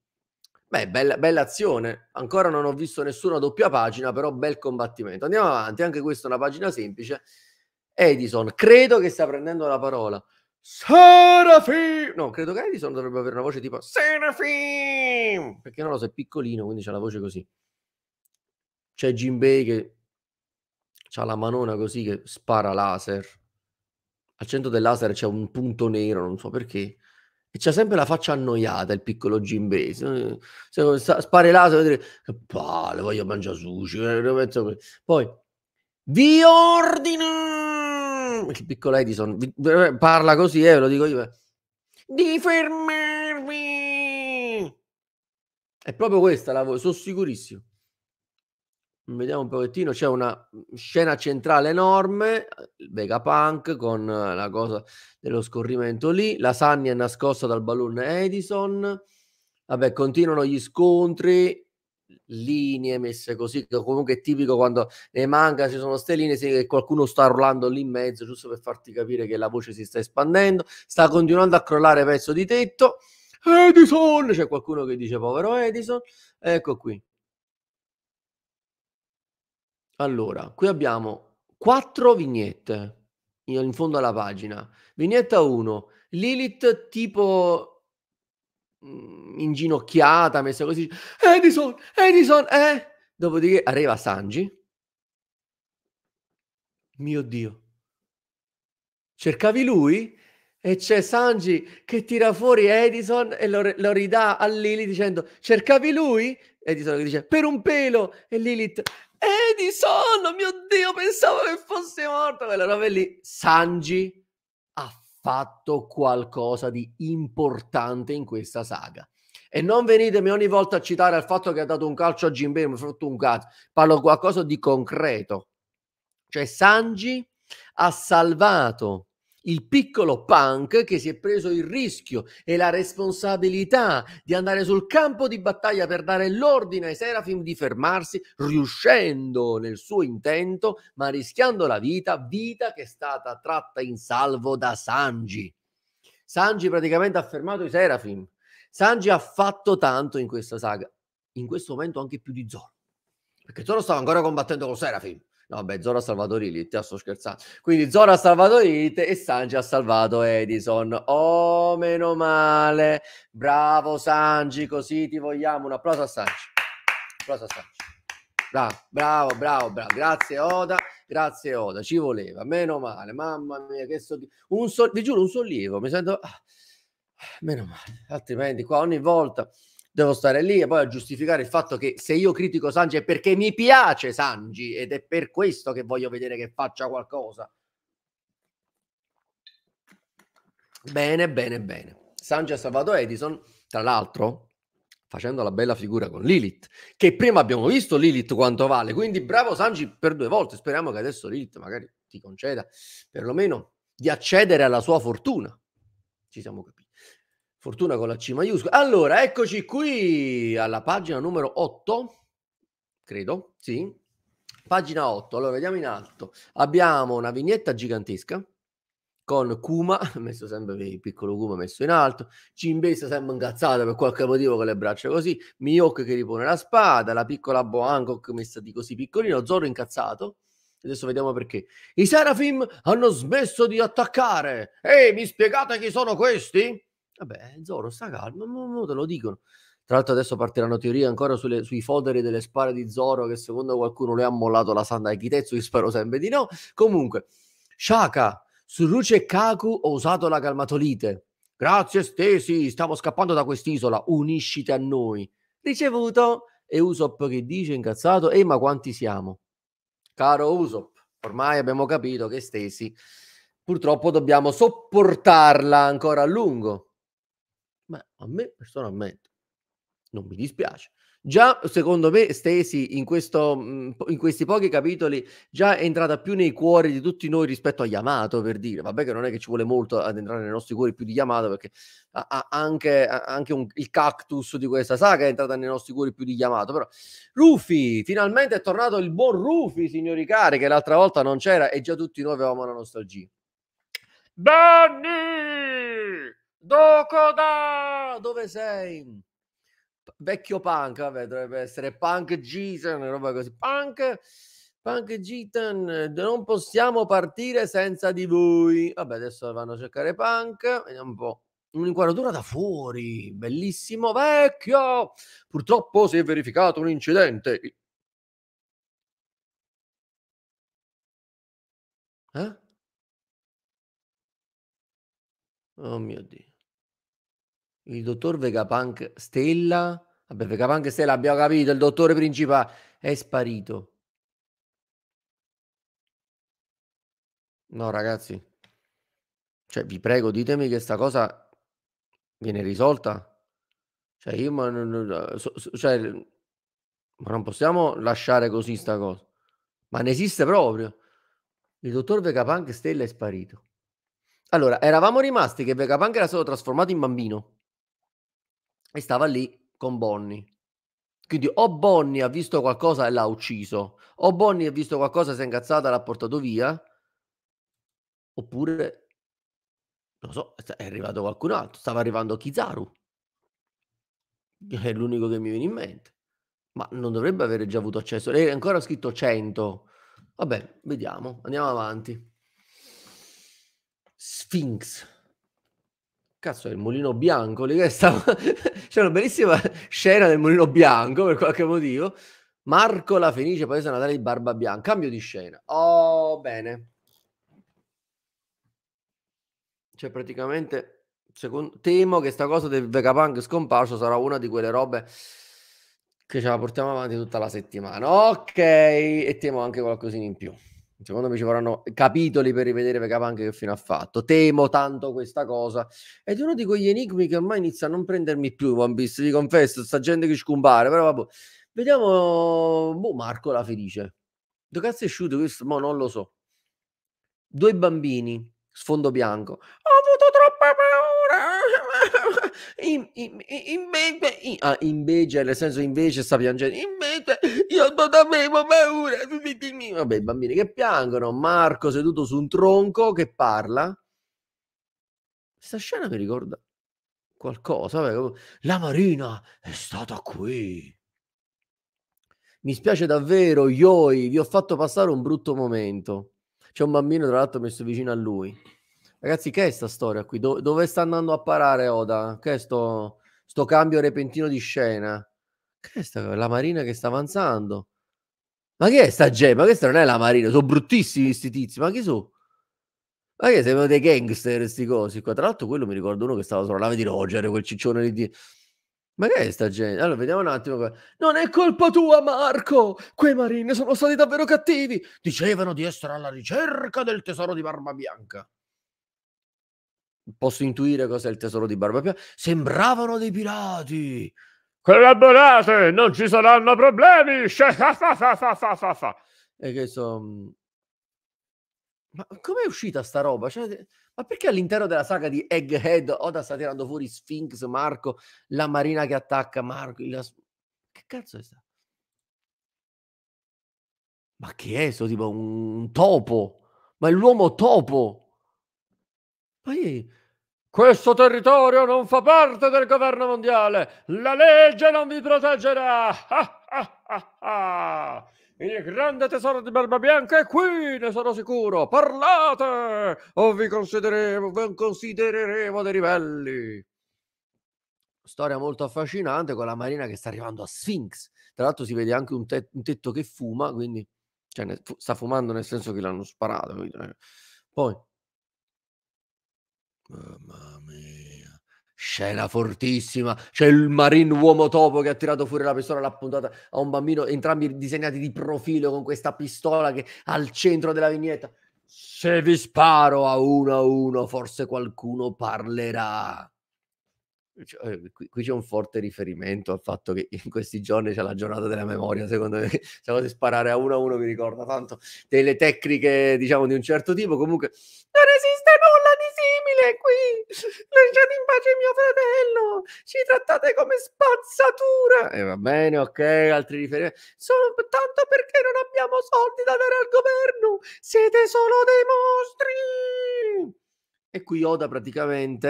Beh, bella, bella, azione. Ancora non ho visto nessuna doppia pagina, però bel combattimento. Andiamo avanti, anche questa è una pagina semplice. Edison, credo che stia prendendo la parola. Serafim! No, credo che Edison dovrebbe avere una voce tipo Serafim! Perché non lo so, è piccolino, quindi c'ha la voce così. C'è Jim Bay che ha la manona così che spara laser. Al centro del laser c'è un punto nero, non so perché. E c'ha sempre la faccia annoiata il piccolo Jim Bay. Se, se, se, spara laser e dire che palle, voglio mangiare sushi. Eh, Poi vi ordino! il mm, piccolo Edison parla così, eh, ve lo dico io. Eh. Di fermarvi! È proprio questa la voce, sono sicurissimo. Vediamo un pochettino, c'è una scena centrale enorme, eh, il Vegapunk con eh, la cosa dello scorrimento lì, la Sunny è nascosta dal balloon Edison, vabbè continuano gli scontri, linee messe così, che comunque è tipico quando nei manga ci sono ste linee che qualcuno sta rollando lì in mezzo, giusto per farti capire che la voce si sta espandendo, sta continuando a crollare pezzo di tetto. Edison, c'è qualcuno che dice povero Edison, ecco qui. Allora, qui abbiamo quattro vignette in fondo alla pagina. Vignetta 1, Lilith tipo Mm, inginocchiata, messa così, Edison, Edison, eh. Dopodiché arriva Sanji. Mio Dio. Cercavi lui e c'è Sanji che tira fuori Edison e lo, lo ridà a Lilith dicendo cercavi lui? Edison che dice per un pelo e Lilith Edison, mio Dio, pensavo che fosse morto. Quella roba lì, Sanji fatto qualcosa di importante in questa saga. E non venitemi ogni volta a citare il fatto che ha dato un calcio a Jim Bay, mi ha un cazzo. Parlo qualcosa di concreto. Cioè Sanji ha salvato il piccolo punk che si è preso il rischio e la responsabilità di andare sul campo di battaglia per dare l'ordine ai Serafim di fermarsi, riuscendo nel suo intento, ma rischiando la vita, vita che è stata tratta in salvo da Sanji. Sanji praticamente ha fermato i Serafim. Sanji ha fatto tanto in questa saga, in questo momento anche più di Zoro, perché Zoro stava ancora combattendo con Serafim. No, beh, Zora Salvatore Elite, eh, sto scherzando. Quindi Zora Salvatore Elite e Sanji ha salvato Edison. Oh, meno male. Bravo Sanji, così ti vogliamo. Un applauso a Sanji. applauso a Sanji. Bravo, bravo, bravo, bravo. Grazie Oda, grazie Oda, ci voleva. Meno male, mamma mia, che sollievo. Un so- vi giuro, un sollievo. Mi sento... Ah, meno male, altrimenti qua ogni volta devo stare lì e poi a giustificare il fatto che se io critico Sanji è perché mi piace Sanji ed è per questo che voglio vedere che faccia qualcosa. Bene, bene, bene. Sanji ha salvato Edison, tra l'altro facendo la bella figura con Lilith, che prima abbiamo visto Lilith quanto vale, quindi bravo Sanji per due volte, speriamo che adesso Lilith magari ti conceda perlomeno di accedere alla sua fortuna. Ci siamo capiti. Fortuna con la C maiuscola. Allora, eccoci qui alla pagina numero 8, credo, sì. Pagina 8, allora vediamo in alto. Abbiamo una vignetta gigantesca con Kuma, messo sempre il piccolo Kuma messo in alto, Cimbesa sembra incazzata per qualche motivo con le braccia così, Miyok che ripone la spada, la piccola Bo messa di così piccolino, Zoro incazzato, Adesso vediamo perché. I Serafim hanno smesso di attaccare. Ehi, mi spiegate chi sono questi? Vabbè, Zoro, sta calmo, non, non te lo dicono. Tra l'altro adesso partiranno teorie ancora sulle, sui foderi delle spare di Zoro che secondo qualcuno le ha mollato la Sanda Kitetsu, io spero sempre di no. Comunque, Shaka, Suruce e Kaku ho usato la calmatolite. Grazie Stesi, stavo scappando da quest'isola, uniscite a noi. Ricevuto. E Usopp che dice incazzato, e ma quanti siamo? Caro Usopp, ormai abbiamo capito che Stesi purtroppo dobbiamo sopportarla ancora a lungo Beh, a me personalmente non mi dispiace. Già, secondo me, Stesi in, questo, mhmm, in questi pochi capitoli già è entrata più nei cuori di tutti noi rispetto a Yamato, per dire. Vabbè che non è che ci vuole molto ad entrare nei nostri cuori più di Yamato, perché ha anche, anche un, il cactus di questa saga è entrata nei nostri cuori più di Yamato. Però Rufy, finalmente è tornato il buon Rufy, signori cari, che l'altra volta non c'era e già tutti noi avevamo una nostalgia. Danny! Dokoda, dove sei? Vecchio punk, vabbè, dovrebbe essere punk Jason, roba così. Punk, punk Gitan, non possiamo partire senza di voi. Vabbè, adesso vanno a cercare punk, vediamo un po' un'inquadratura da fuori, bellissimo vecchio. Purtroppo si è verificato un incidente. Eh? Oh mio Dio il dottor Vegapunk Stella. Vabbè, Vegapunk Stella, abbiamo capito, il dottore principale è sparito. No, ragazzi, cioè, vi prego, ditemi che sta cosa viene risolta. Cioè, io ma, so, so, cioè, ma non possiamo lasciare così sta cosa. Ma ne esiste proprio. Il dottor Vegapunk Stella è sparito. Allora, eravamo rimasti che Vegapunk era stato trasformato in bambino e stava lì con Bonnie. Quindi o Bonnie ha visto qualcosa e l'ha ucciso, o Bonnie ha visto qualcosa, si è incazzata e l'ha portato via, oppure, non so, è arrivato qualcun altro, stava arrivando Kizaru, è l'unico che mi viene in mente, ma non dovrebbe avere già avuto accesso, lei ancora scritto 100, vabbè, vediamo, andiamo avanti. Sphinx. Cazzo, è il mulino bianco lì che stava... C'è una bellissima scena del mulino bianco per qualche motivo. Marco la fenice paese natale di Barba Bianca. Cambio di scena. Oh, bene. Cioè, praticamente, secondo... temo che sta cosa del Vegapunk scomparso sarà una di quelle robe che ce la portiamo avanti tutta la settimana. Ok, e temo anche qualcosina in più. Secondo me ci vorranno capitoli per rivedere Vegapunk che fino a fatto. Temo tanto questa cosa. Ed è uno di quegli enigmi che ormai inizia a non prendermi più One Piece, ti confesso, sta gente che scompare, però vabbè. Vediamo boh, Marco la felice. Dove cazzo è uscito questo? Mo non lo so. Due bambini sfondo bianco. Ho avuto troppa paura. In, in, in, mente, in, ah, invece, nel senso invece sta piangendo. Invece io non avevo paura. Vabbè, i bambini che piangono. Marco seduto su un tronco che parla. Questa scena mi ricorda qualcosa. la Marina è stata qui. Mi spiace davvero, Ioi, vi ho fatto passare un brutto momento. C'è un bambino, tra l'altro, messo vicino a lui. Ragazzi, che è sta storia qui? Do- dove sta andando a parare Oda? Che è sto, sto cambio repentino di scena? Che è sta, la marina che sta avanzando? Ma che è sta gente? Ma questa non è la marina, sono bruttissimi questi tizi, ma chi sono? Ma che sembrano dei gangster questi cosi qua? Tra l'altro quello mi ricordo uno che stava sulla nave di Roger, quel ciccione lì di... Ma che è sta gente? Allora, vediamo un attimo. Non è colpa tua, Marco! Quei marine sono stati davvero cattivi! Dicevano di essere alla ricerca del tesoro di Barba Bianca. Posso intuire cos'è il tesoro di Barba Bianca? Sembravano dei pirati! Collaborate! Non ci saranno problemi! E che sono... Mm, ma com'è uscita sta roba? Cioè... Ma perché all'interno della saga di Egghead Oda sta tirando fuori Sphinx, Marco, la marina che attacca Marco? La... Che cazzo è sta? Ma che è sto tipo un topo? Ma è l'uomo topo? Ma io... Questo territorio non fa parte del governo mondiale. La legge non vi proteggerà. Ah, ah, ah, ah! Il grande tesoro di Barbabianca è qui, ne sono sicuro. Parlate o vi considereremo, vi considereremo dei ribelli. Storia molto affascinante con la marina che sta arrivando a Sphinx. Tra l'altro si vede anche un, te- un tetto che fuma, quindi cioè, ne- sta fumando nel senso che l'hanno sparato. Quindi, eh. Poi... Mamma mia. Scena fortissima. C'è il Marine Uomo Topo che ha tirato fuori la pistola, l'ha puntata a un bambino, entrambi disegnati di profilo con questa pistola che al centro della vignetta. Se vi sparo a uno a uno, forse qualcuno parlerà. Cioè, eh, qui, qui, c'è un forte riferimento al fatto che in questi giorni c'è la giornata della memoria. Secondo me, se volete sparare a uno a uno mi ricorda tanto delle tecniche, diciamo, di un certo tipo. Comunque, non esiste nulla simile qui! Lasciate in pace mio fratello! Ci trattate come spazzatura! E eh, va bene, ok, altri riferimenti. Solo tanto perché non abbiamo soldi da dare al governo! Siete solo dei mostri! E qui Oda praticamente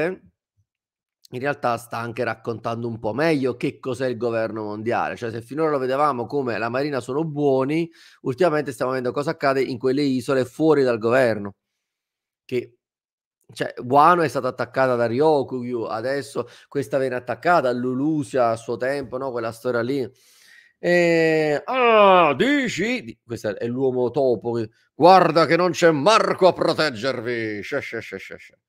in realtà sta anche raccontando un po' meglio che cos'è il governo mondiale, cioè se finora lo vedevamo come la Marina sono buoni, ultimamente stiamo vedendo cosa accade in quelle isole fuori dal governo, che cioè, Wano è stata attaccata da Ryokugyu, adesso questa viene attaccata da Lulusia a suo tempo, no? quella storia lì. E... Ehm, ah, dici? Questo è l'uomo topo. Guarda che non c'è Marco a proteggervi. Sce, sce, sce, sce.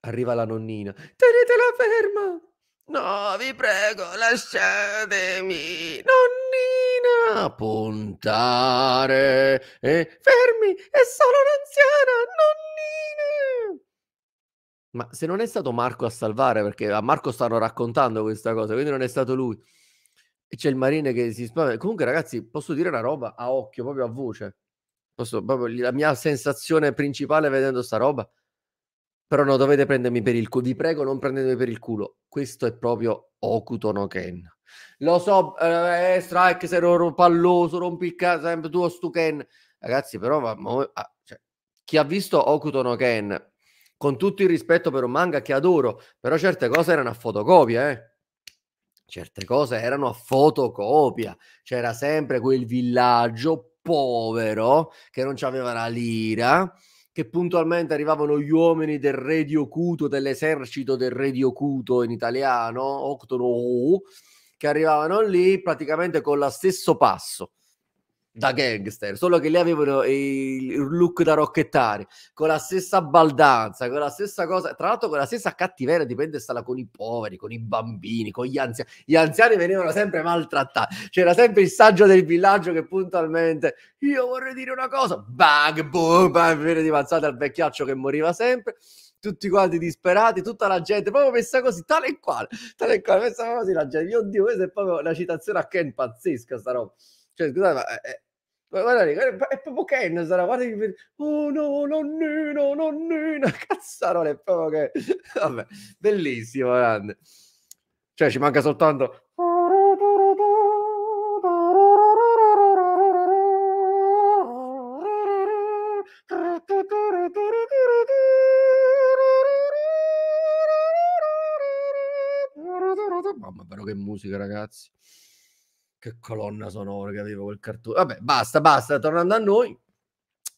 Arriva la nonnina. Tenetela ferma. No, vi prego, lasciatemi. Nonnina mattina puntare e fermi, è solo un'anziana, nonnina. Ma se non è stato Marco a salvare, perché a Marco stanno raccontando questa cosa, quindi non è stato lui. E c'è il Marine che si spaventa. Comunque, ragazzi, posso dire una roba a occhio, proprio a voce. Posso, proprio la mia sensazione principale vedendo sta roba però no, dovete prendermi per il culo, vi prego non prendetemi per il culo. Questo è proprio Okuto no Ken. Lo so, eh, eh strike, sei palloso, rompi il caso, sempre tuo stu Ken. Ragazzi, però ma, ma, ah, cioè, chi ha visto Okuto no Ken, con tutto il rispetto per un manga che adoro, però certe cose erano a fotocopia, eh certe cose erano a fotocopia, c'era sempre quel villaggio povero che non aveva la lira che puntualmente arrivavano gli uomini del Radio Cuto, dell'esercito del Radio Cuto in italiano, Octono, che arrivavano lì praticamente con lo stesso passo da gangster, solo che lì avevano il look da rocchettari, con la stessa baldanza, con la stessa cosa, tra l'altro con la stessa cattiveria di prendersela con i poveri, con i bambini, con gli anziani. Gli anziani venivano sempre maltrattati, c'era sempre il saggio del villaggio che puntualmente io vorrei dire una cosa, bang, boom, bang, viene di mazzata al vecchiaccio che moriva sempre tutti quanti disperati, tutta la gente proprio messa così, tale e quale, tale e quale, messa così la gente. Mio Dio, questa è proprio una citazione a Ken pazzesca, sta roba. Cioè, scusate, ma è, eh, eh, Guardate, guarda, è proprio Ken, sarà, guarda Oh no, nonnino, nonnino, cazzarone, è proprio Ken. Vabbè, bellissimo, grande. Cioè, ci manca soltanto... Mamma, però che musica, ragazzi che colonna sonora che aveva quel cartone. Vabbè, basta, basta, tornando a noi.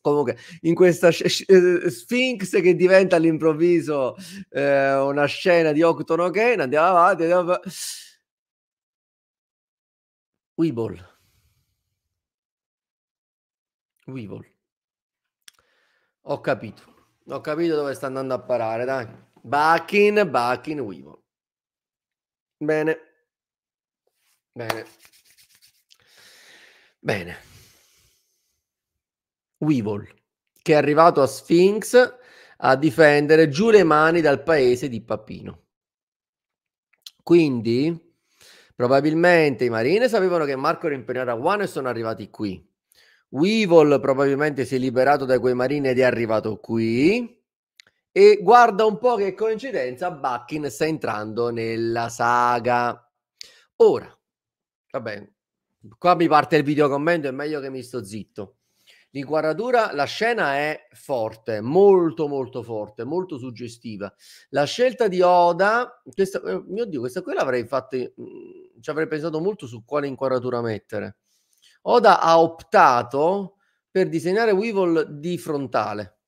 Comunque, in questa eh, Sphinx che diventa all'improvviso eh, una scena di Octon Kane, andiamo avanti. Andiamo avanti. Weeble. Weevil. Ho capito. Ho capito dove sta andando a parare, dai. Back in, back Bene. Bene. Bene. Weevil, che è arrivato a Sphinx a difendere giù le mani dal paese di Papino. Quindi, probabilmente i Marine sapevano che Marco era impegnato a One e sono arrivati qui. Weevil probabilmente si è liberato da quei Marine ed è arrivato qui. E guarda un po' che coincidenza, Buckin sta entrando nella saga. Ora, va bene, Qua mi parte il video commento è meglio che mi sto zitto. L'inquadratura, la scena è forte, molto molto forte, molto suggestiva. La scelta di Oda, questa, eh, mio Dio, questa qui l'avrei fatta, mm, ci avrei pensato molto su quale inquadratura mettere. Oda ha optato per disegnare Weevil di frontale,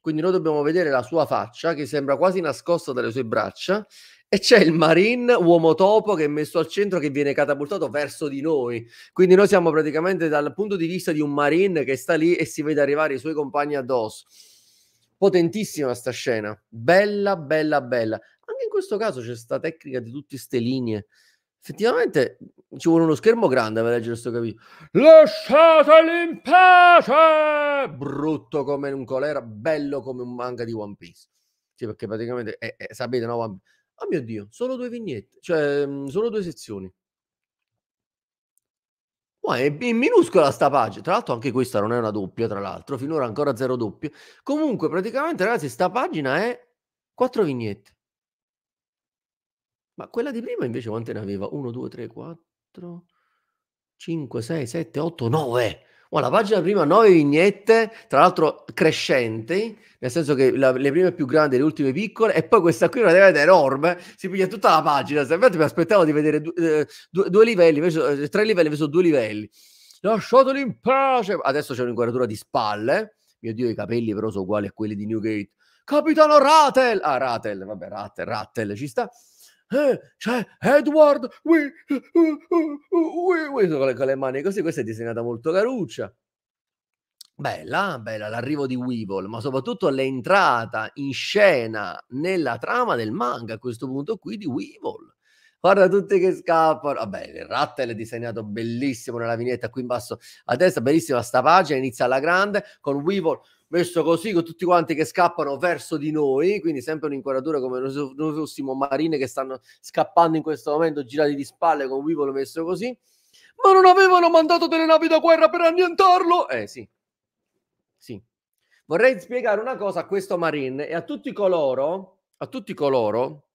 quindi noi dobbiamo vedere la sua faccia che sembra quasi nascosta dalle sue braccia e c'è il Marine, uomo topo, che è messo al centro, che viene catapultato verso di noi. Quindi noi siamo praticamente dal punto di vista di un Marine che sta lì e si vede arrivare i suoi compagni addosso. Potentissima sta scena. Bella, bella, bella. Anche in questo caso c'è sta tecnica di tutte queste linee effettivamente ci vuole uno schermo grande per leggere questo capito. Lasciateli in pace! Brutto come un colera, bello come un manga di One Piece. Sì, perché praticamente, è, eh, sapete, no? One Piece Oh mio Dio, solo due vignette, cioè mhmm, solo due sezioni. Ma è minuscola sta pagina. Tra l'altro, anche questa non è una doppia. Tra l'altro, finora ancora zero doppie. Comunque, praticamente, ragazzi, sta pagina è quattro vignette. Ma quella di prima invece quante ne aveva? 1, 2, 3, 4, 5, 6, 7, 8, 9. Ma la pagina prima 9 vignette, tra l'altro crescenti, nel senso che la, le prime più grandi, le ultime piccole, e poi questa qui è una diventa enorme, si piglia tutta la pagina. Se mi aspettavo di vedere du, eh, due, due livelli, invece, eh, tre livelli, invece due livelli. Lasciateli in pace! Adesso c'è un'inquadratura di spalle. Mio Dio, i capelli però sono uguali a quelli di Newgate. Capitano Rattel! Ah, Rattel, vabbè, Rattel, Rattel, ci sta eh, cioè, Edward, oui, oui, oui, oui, con le, con le mani così, questa è disegnata molto caruccia. Bella, bella l'arrivo di Weevil, ma soprattutto l'entrata in scena nella trama del manga a questo punto qui di Weevil. Guarda tutti che scappano. Vabbè, il Rattel è disegnato bellissimo nella vignetta qui in basso a destra, bellissima sta pagina, inizia alla grande con Weevil messo così con tutti quanti che scappano verso di noi, quindi sempre un'inquadratura come noi fossimo marine che stanno scappando in questo momento girati di spalle con Weevil messo così. Ma non avevano mandato delle navi da guerra per annientarlo? Eh sì. Sì. Vorrei spiegare una cosa a questo marine e a tutti coloro, a tutti coloro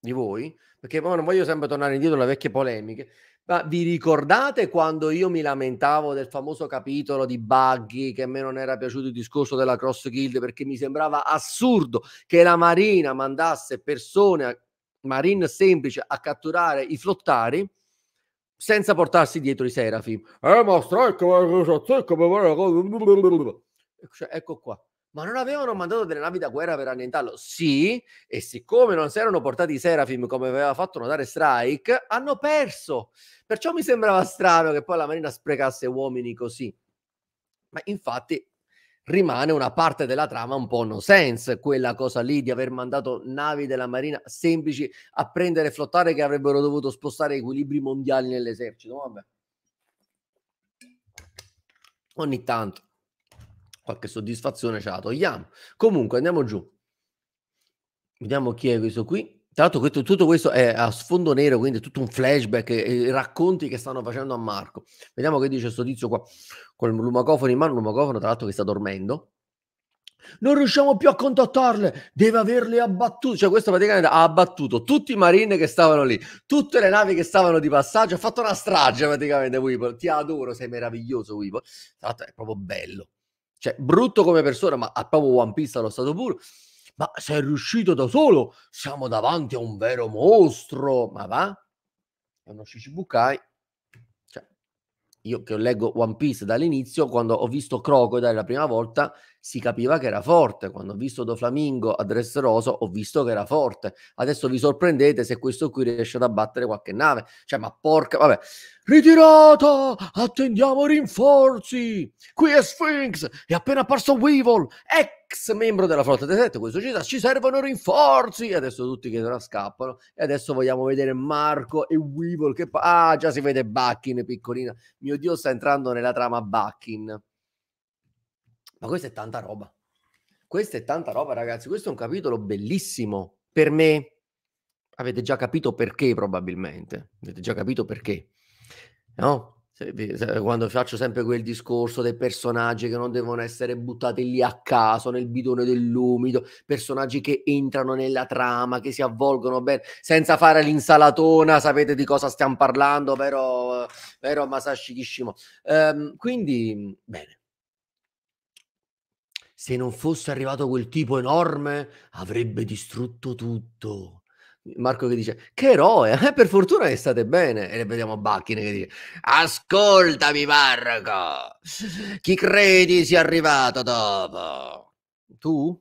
di voi, perché non voglio sempre tornare indietro alle vecchie polemiche, ma ah, vi ricordate quando io mi lamentavo del famoso capitolo di Buggy che a me non era piaciuto il discorso della Cross Guild perché mi sembrava assurdo che la Marina mandasse persone, Marine semplice, a catturare i flottari senza portarsi dietro i Serafi. Eh, ma strike, ma cosa, cioè, ecco qua. Ma non avevano mandato delle navi da guerra per annientarlo? Sì, e siccome non si erano portati i Serafim come aveva fatto notare Strike, hanno perso. Perciò mi sembrava strano che poi la Marina sprecasse uomini così. Ma infatti rimane una parte della trama un po' no sense, quella cosa lì di aver mandato navi della Marina semplici a prendere flottare che avrebbero dovuto spostare equilibri mondiali nell'esercito. Vabbè. Ogni tanto qualche soddisfazione ce la togliamo. Comunque andiamo giù. Vediamo chi è questo qui. Tra l'altro questo, tutto questo è a sfondo nero, quindi è tutto un flashback, e racconti che stanno facendo a Marco. Vediamo che dice questo tizio qua, con il lumacofono in mano, lumacofono tra l'altro che sta dormendo. Non riusciamo più a contattarle, deve averle abbattute. Cioè questo praticamente ha abbattuto tutti i marine che stavano lì, tutte le navi che stavano di passaggio, ha fatto una strage praticamente Weeple. Ti adoro, sei meraviglioso Weeple. Tra l'altro è proprio bello cioè, brutto come persona, ma a proprio One Piece allo stato puro. Ma sei riuscito da solo? Siamo davanti a un vero mostro. Ma va? È uno Shichibukai. Cioè, io che leggo One Piece dall'inizio, quando ho visto Crocodile la prima volta, si capiva che era forte. Quando ho visto Do Flamingo a Dressrosa, ho visto che era forte. Adesso vi sorprendete se questo qui riesce ad abbattere qualche nave. Cioè, ma porca, vabbè. Ritirata! Attendiamo rinforzi! Qui è Sphinx! È appena apparso Weevil, ex membro della flotta dei sette. Questo città ci servono rinforzi! E adesso tutti che ora scappano. E adesso vogliamo vedere Marco e Weevil che... Pa- ah, già si vede Buckin, piccolina. Mio Dio, sta entrando nella trama Buckin. Ma questa è tanta roba. Questa è tanta roba, ragazzi. Questo è un capitolo bellissimo per me. Avete già capito perché, probabilmente. Avete già capito perché. No? quando faccio sempre quel discorso dei personaggi che non devono essere buttati lì a caso nel bidone dell'umido, personaggi che entrano nella trama, che si avvolgono bene, senza fare l'insalatona, sapete di cosa stiamo parlando, vero, però Masashi Kishimo. Um, quindi, bene se non fosse arrivato quel tipo enorme, avrebbe distrutto tutto. Marco che dice, che eroe, eh? per fortuna che state bene. E le vediamo Bacchine che dice, ascoltami Marco, chi credi sia arrivato dopo? Tu?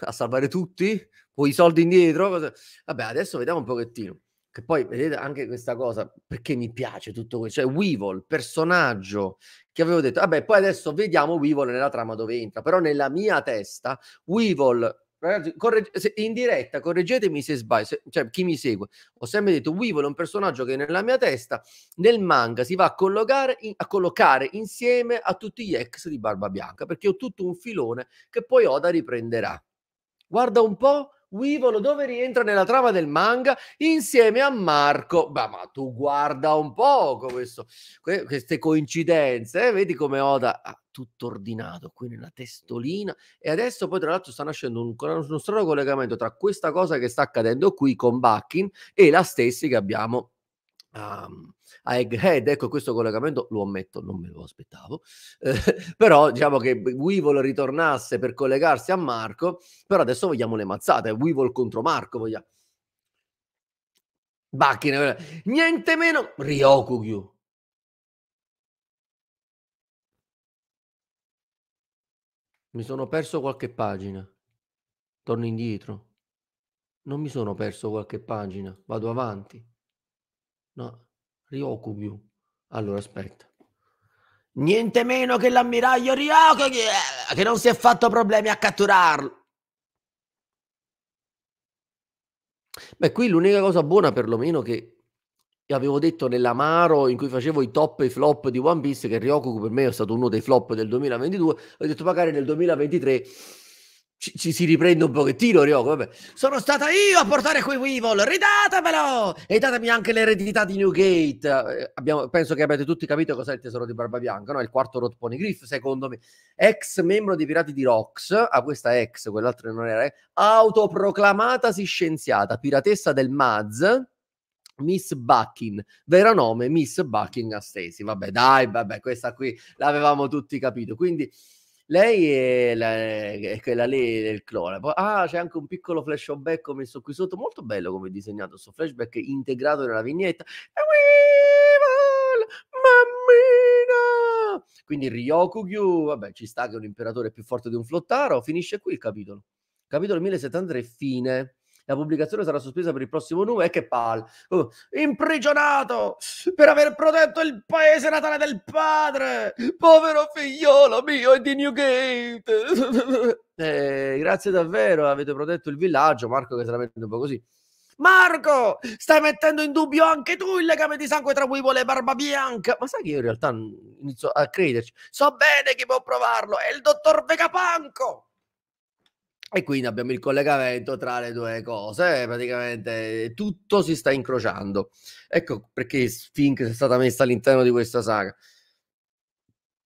A salvare tutti? Con i soldi indietro? Vabbè, adesso vediamo un pochettino che poi vedete anche questa cosa perché mi piace tutto questo, cioè Weevil, personaggio che avevo detto, vabbè, poi adesso vediamo Weevil nella trama dove entra, però nella mia testa Weevil Ragazzi, corregge, se, in diretta correggetemi se sbaglio, se, cioè chi mi segue, ho sempre detto Weevil è un personaggio che nella mia testa nel manga si va a collocare, in, a collocare insieme a tutti gli ex di Barba Bianca, perché ho tutto un filone che poi Oda riprenderà. Guarda un po', Weevil dove rientra nella trama del manga insieme a Marco. Bah, ma tu guarda un po' questo, queste coincidenze, eh? vedi come Oda ha tutto ordinato qui nella testolina e adesso poi tra l'altro sta nascendo un, uno strano collegamento tra questa cosa che sta accadendo qui con Bakin e la stessa che abbiamo a, ehm, a Egghead, ecco questo collegamento lo ammetto, non me lo aspettavo, eh, però diciamo che Weevil ritornasse per collegarsi a Marco, però adesso vogliamo le mazzate, Weevil contro Marco, vogliamo... Bacchina, niente meno Ryokugyu. Mi sono perso qualche pagina. Torno indietro. Non mi sono perso qualche pagina, vado avanti. No, Ryokugyu. Allora, aspetta. Niente meno che l'ammiraglio Ryokugyu, che non si è fatto problemi a catturarlo. Beh, qui l'unica cosa buona perlomeno che avevo detto nell'amaro in cui facevo i top e i flop di One Piece che Ryoku per me è stato uno dei flop del 2022, ho detto magari nel 2023 ci, ci, si riprende un pochettino, Ryoko. Vabbè. Sono stata io a portare qui Weevil, ridatemelo! E datemi anche l'eredità di Newgate. Eh, abbiamo, penso che abbiate tutti capito cos'è il tesoro di Barba Bianca, no? Il quarto Rod Pony Griff, secondo me. Ex membro dei Pirati di Rox, ah, questa ex, quell'altra non era, eh? autoproclamatasi scienziata, piratessa del Maz. Miss Bucking, vero nome Miss Bucking Stacy. Vabbè, dai, vabbè, questa qui l'avevamo tutti capito. Quindi lei è la, è quella lì del clone. Poi, ah, c'è anche un piccolo flashback messo qui sotto, molto bello come disegnato questo flashback integrato nella vignetta. Mammina! Quindi Ryokugyu, vabbè, ci sta che un imperatore è più forte di un flottaro, finisce qui il capitolo. Capitolo 1073, fine la pubblicazione sarà sospesa per il prossimo numero e eh, che palle! Oh, imprigionato per aver protetto il paese natale del padre, povero figliolo mio e di Newgate. eh, grazie davvero, avete protetto il villaggio, Marco che se la mette un po' così. Marco, stai mettendo in dubbio anche tu il legame di sangue tra Weevil e Barba Bianca. Ma sai che io in realtà inizio a crederci. So bene chi può provarlo, è il dottor Vegapanco. E quindi abbiamo il collegamento tra le due cose, praticamente tutto si sta incrociando. Ecco perché Sphinx è stata messa all'interno di questa saga.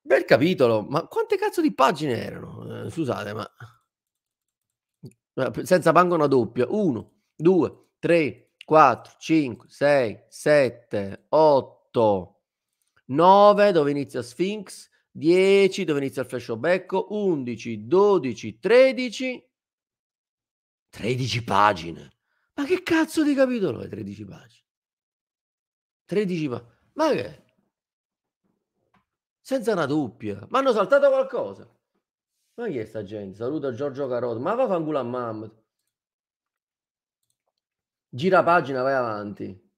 Bel capitolo, ma quante cazzo di pagine erano? Eh, scusate, ma eh, senza banco una doppia. 1, 2, 3, 4, 5, 6, 7, 8, 9 dove inizia Sphinx, 10 dove inizia il flashback, 11, 12, 13, 13 pagine. Ma che cazzo di capitolo è 13 pagine? 13 pagine. Ma che? Senza una doppia. Ma hanno saltato qualcosa. Ma chi è sta gente? Saluta Giorgio Carota. Ma va fanculo a mamma. Gira pagina, vai avanti.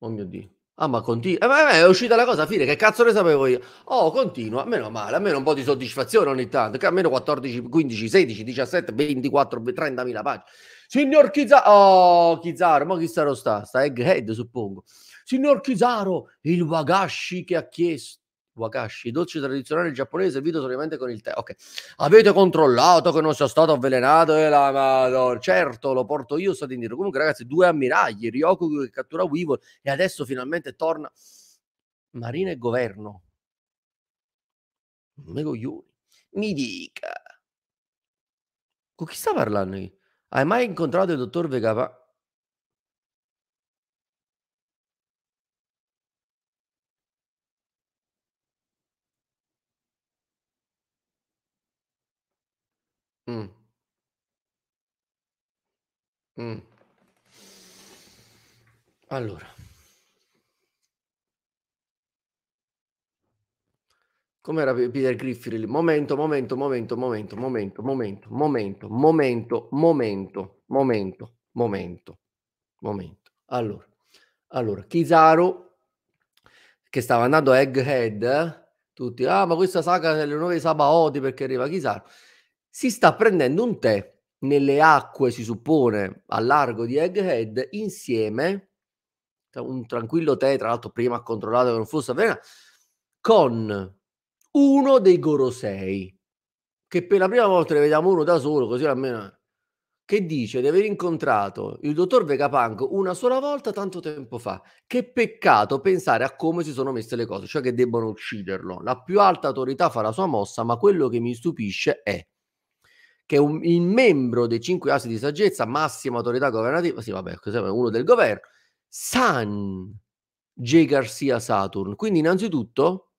Oh mio Dio. Ah, ma continua. Eh, ma eh, è uscita la cosa, fine, che cazzo ne sapevo io? Oh, continua, meno male, almeno un po' di soddisfazione ogni tanto, che almeno 14, 15, 16, 17, 24, 30 mila pagine. Signor Chizaro, oh, Chizaro, ma chi sarò sta? Sta Egghead, suppongo. Signor Chizaro, il Wagashi che ha chiesto wakashi, dolce tradizionale giapponese, servito solamente con il tè. Ok, avete controllato che non sia stato avvelenato? E eh, la madonna, certo, lo porto io, state indietro. Comunque, ragazzi, due ammiragli, Ryoku che cattura Weevil e adesso finalmente torna Marina e Governo. Non coglioni. Mi dica, con chi sta parlando? Hai mai incontrato il dottor Vegapa? Mm. Allora, com'era Peter Griffin? Momento, momento, momento, momento, momento, momento, momento, momento, momento, momento, momento, momento. Allora, allora, Kizaru che stava andando a Egghead, tutti, ah, ma questa saga delle nuove Sabaody perché arriva Kizaru, si sta prendendo un tè nelle acque, si suppone, a largo di Egghead, insieme, un tranquillo tè, tra l'altro prima ha controllato che non fosse avvelenata, con uno dei Gorosei, che per la prima volta ne vediamo uno da solo, così almeno... Che dice di aver incontrato il dottor Vegapanco una sola volta tanto tempo fa. Che peccato pensare a come si sono messe le cose, cioè che debbono ucciderlo. La più alta autorità fa la sua mossa, ma quello che mi stupisce è che è un, il membro dei cinque assi di saggezza, massima autorità governativa, sì vabbè, uno del governo, San J. Garcia Saturn. Quindi innanzitutto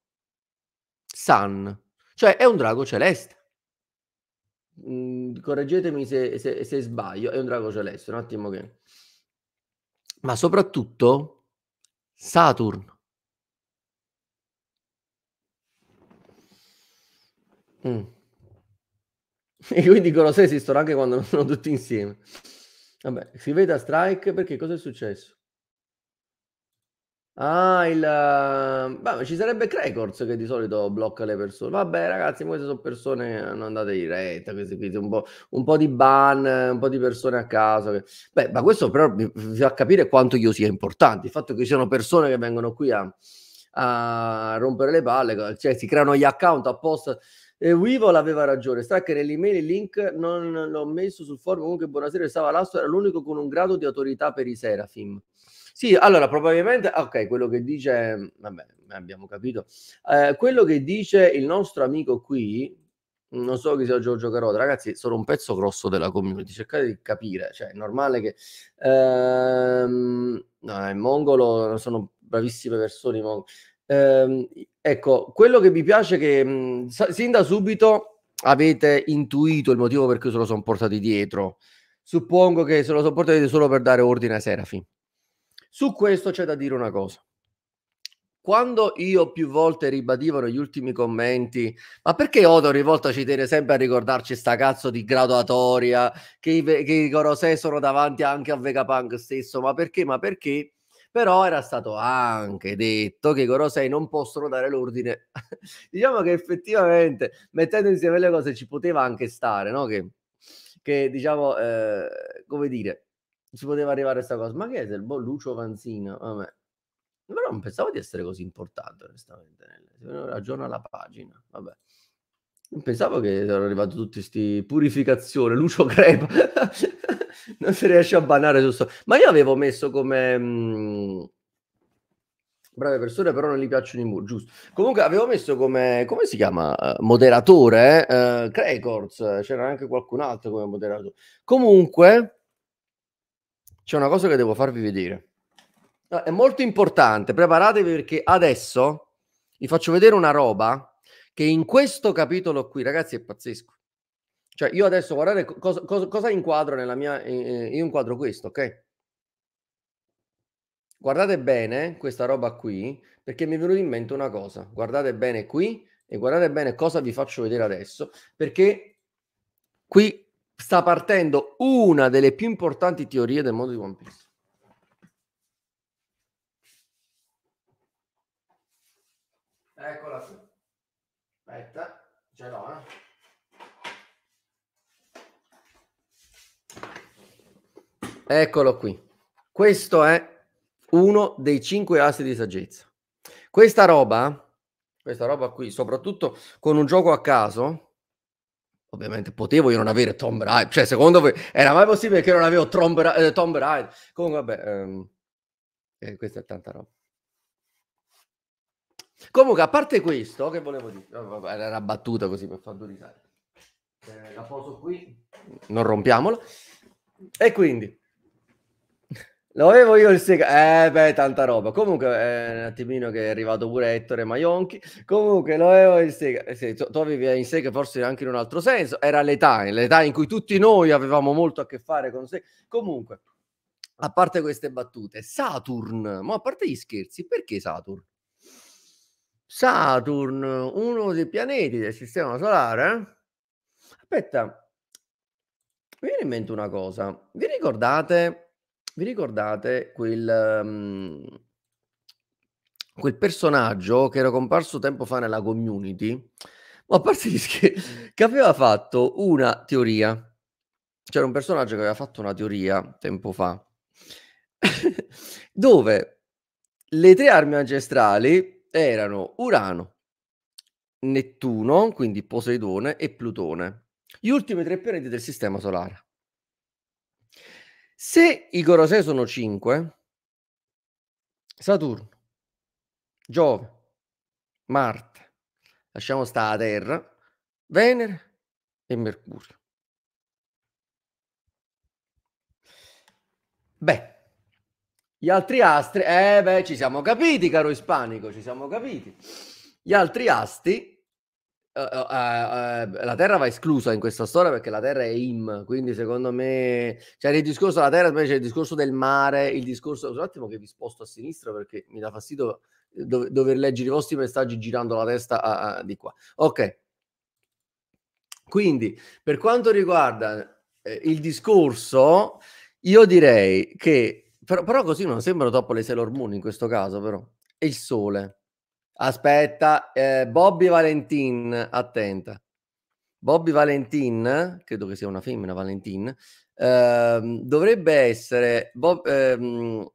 San, cioè è un drago celeste. Mm, correggetemi se, se, se sbaglio, è un drago celeste, un attimo che... Ma soprattutto Saturn. Mm. E quindi con lo esistono anche quando non sono tutti insieme. Vabbè, si vede a strike perché cosa è successo? Ah, il... Vabbè, ci sarebbe Cracords che di solito blocca le persone. Vabbè, ragazzi, queste sono persone, che hanno andato in retta, queste qui, un po', un po', di ban, un po' di persone a caso. Che... Beh, ma questo però vi fa capire quanto io sia importante. Il fatto che ci siano persone che vengono qui a, a rompere le palle, cioè si creano gli account apposta e Weevil aveva ragione, Stracker nell'email il link non l'ho messo sul forum, comunque buonasera, stava l'astro, era l'unico con un grado di autorità per i Serafim. Sì, allora probabilmente, ah, ok, quello che dice, vabbè, abbiamo capito, eh, quello che dice il nostro amico qui, non so chi sia Giorgio Carota, ragazzi, sono un pezzo grosso della community, cercate di capire, cioè è normale che... Ehm, no, il mongolo sono bravissime persone, i eh, ecco, quello che mi piace è che mh, sin da subito avete intuito il motivo per cui se lo sono portati dietro. Suppongo che se lo sono portati dietro solo per dare ordine a Serafi. Su questo c'è da dire una cosa. Quando io più volte ribadivo negli ultimi commenti, ma perché Odo ogni volta ci tiene sempre a ricordarci sta cazzo di graduatoria, che i, che i Corosè sono davanti anche a Vegapunk stesso, ma perché, ma perché? però era stato anche detto che i Gorosei non possono dare l'ordine. diciamo che effettivamente, mettendo insieme le cose, ci poteva anche stare, no? Che, che diciamo, eh, come dire, ci poteva arrivare questa cosa. Ma che è del buon Lucio Vanzina? Vabbè. Però non pensavo di essere così importante, onestamente. Ragiona la pagina, vabbè. Non pensavo che erano arrivati tutti questi purificazione, Lucio Crepa. non si riesce a banare su Ma io avevo messo come... Mh... Mm, brave persone, però non gli piacciono i muri, giusto. Comunque avevo messo come, come si chiama, eh, moderatore, eh? Cracors, c'era anche qualcun altro come moderatore. Comunque, c'è una cosa che devo farvi vedere. Ah, è molto importante, preparatevi perché adesso vi faccio vedere una roba che in questo capitolo qui, ragazzi, è pazzesco. Cioè, io adesso guardate cosa, cosa, cosa inquadro nella mia... Eh, eh, io inquadro questo, ok? Guardate bene questa roba qui, perché mi è venuta in mente una cosa. Guardate bene qui e guardate bene cosa vi faccio vedere adesso, perché qui sta partendo una delle più importanti teorie del mondo di One Piece. aspetta ce l'ho eh eccolo qui questo è uno dei cinque assi di saggezza questa roba questa roba qui soprattutto con un gioco a caso Ovviamente potevo io non avere Tom Bride, cioè secondo voi era mai possibile che non avevo Tom eh, Bride? Comunque vabbè, ehm, eh, questa è tanta roba. Comunque, a parte questo, che volevo dire? vabbè, era una battuta così per far durare. Eh, la poso qui, non rompiamola. E quindi, lo avevo io il sega. Eh, beh, tanta roba. Comunque, eh, un attimino che è arrivato pure Ettore Maionchi. Comunque, lo avevo il sega. Eh, sì, tu, tu avevi in sega forse anche in un altro senso. Era l'età, l'età in cui tutti noi avevamo molto a che fare con sé. Comunque, a parte queste battute, Saturn, ma a parte gli scherzi, perché Saturn? Saturn, uno dei pianeti del sistema solare. Aspetta, mi viene in mente una cosa. Vi ricordate, vi ricordate quel, um, quel personaggio che era comparso tempo fa nella community? Ma a parte gli mm. che aveva fatto una teoria. C'era un personaggio che aveva fatto una teoria tempo fa, dove le tre armi ancestrali erano Urano, Nettuno, quindi Poseidone e Plutone, gli ultimi tre pianeti del Sistema Solare. Se i Corosei sono 5, Saturno, Giove, Marte, lasciamo stare la Terra, Venere e Mercurio. Beh, gli altri astri, eh beh, ci siamo capiti, caro ispanico, ci siamo capiti. Gli altri asti Uh, uh, uh, la Terra va esclusa in questa storia perché la Terra è im, quindi secondo me c'è cioè il discorso della Terra, poi c'è il discorso del mare, il discorso... Un attimo che vi sposto a sinistra perché mi dà fastidio do- dover leggere i vostri messaggi girando la testa a- a- di qua. Ok. Quindi, per quanto riguarda eh, il discorso, io direi che però, però, così non sembrano troppo le Sailor Moon in questo caso, però. E il sole. Aspetta, eh, Bobby Valentin, attenta. Bobby Valentin, credo che sia una femmina, Valentin, ehm, dovrebbe essere Bob, ehm,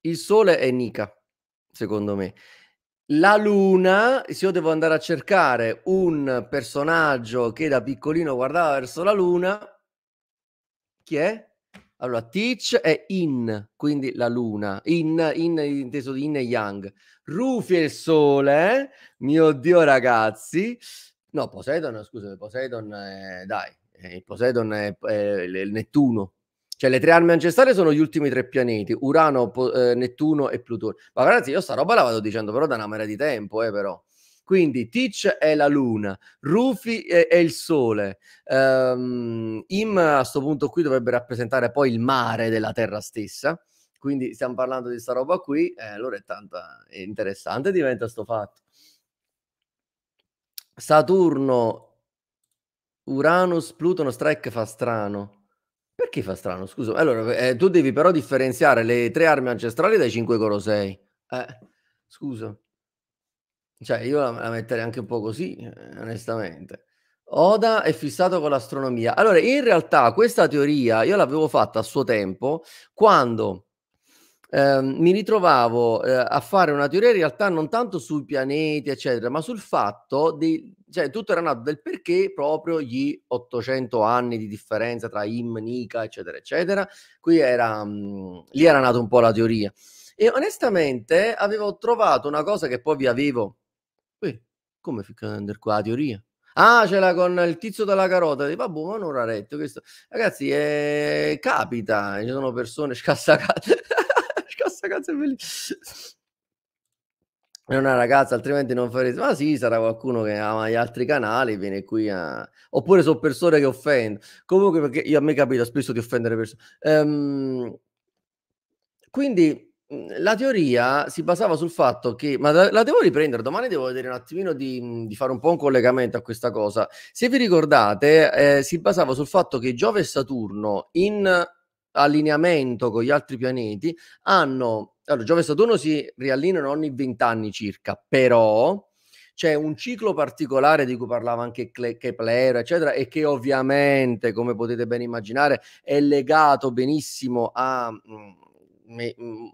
il sole è Nika, secondo me. La luna, se io devo andare a cercare un personaggio che da piccolino guardava verso la luna, chi è? Allora, Teach è in, quindi la luna, in, in inteso di in e yang. Rufi è il sole, mio Dio ragazzi. No, Poseidon, scusami, Poseidon, è, dai, eh, Poseidon è, è, il Nettuno. Cioè, le tre armi ancestrali sono gli ultimi tre pianeti, Urano, po- eh, Nettuno e Plutone. Ma ragazzi, io sta roba la vado dicendo però da una marea di tempo, eh, però. Quindi Teach è la luna, Rufy è, è il sole, um, Im a questo punto qui dovrebbe rappresentare poi il mare della terra stessa. Quindi stiamo parlando di sta roba qui, eh, allora è tanto interessante diventa sto fatto. Saturno, Uranus, Plutono, Strike fa strano. Perché fa strano? Scusa, allora eh, tu devi però differenziare le tre armi ancestrali dai cinque Corosei. Eh, scusa. Cioè, io la, la metterei anche un po' così, eh, onestamente. Oda è fissato con l'astronomia. Allora, in realtà questa teoria io l'avevo fatta a suo tempo quando eh, mi ritrovavo eh, a fare una teoria in realtà non tanto sui pianeti, eccetera, ma sul fatto di, cioè tutto era nato del perché proprio gli 800 anni di differenza tra Im, Nika, eccetera, eccetera. Qui era, mh, mm, lì era nata un po' la teoria. E onestamente avevo trovato una cosa che poi vi avevo Beh, come Ficcander qua? La teoria. Ah, ce l'ha con il tizio della carota. Di babbo, ma non raretto questo. Ragazzi, eh, capita. Eh, ci sono persone scassacate. scassacate bellissime. È una ragazza, altrimenti non farete. Ma sì, sarà qualcuno che ama gli altri canali, viene qui a. Oppure sono persone che offendono. Comunque, perché io a me capita spesso di offendere persone. Ehm, quindi Mhmm, la teoria si basava sul fatto che, ma la, devo riprendere, domani devo vedere un attimino di, mhmm, di, fare un po' un collegamento a questa cosa. Se vi ricordate, eh, si basava sul fatto che Giove e Saturno in allineamento con gli altri pianeti hanno, allora Giove e Saturno si riallineano ogni 20 anni circa, però c'è un ciclo particolare di cui parlava anche Cle- Keplero, eccetera, e che ovviamente, come potete ben immaginare, è legato benissimo a... Mh, mhmm,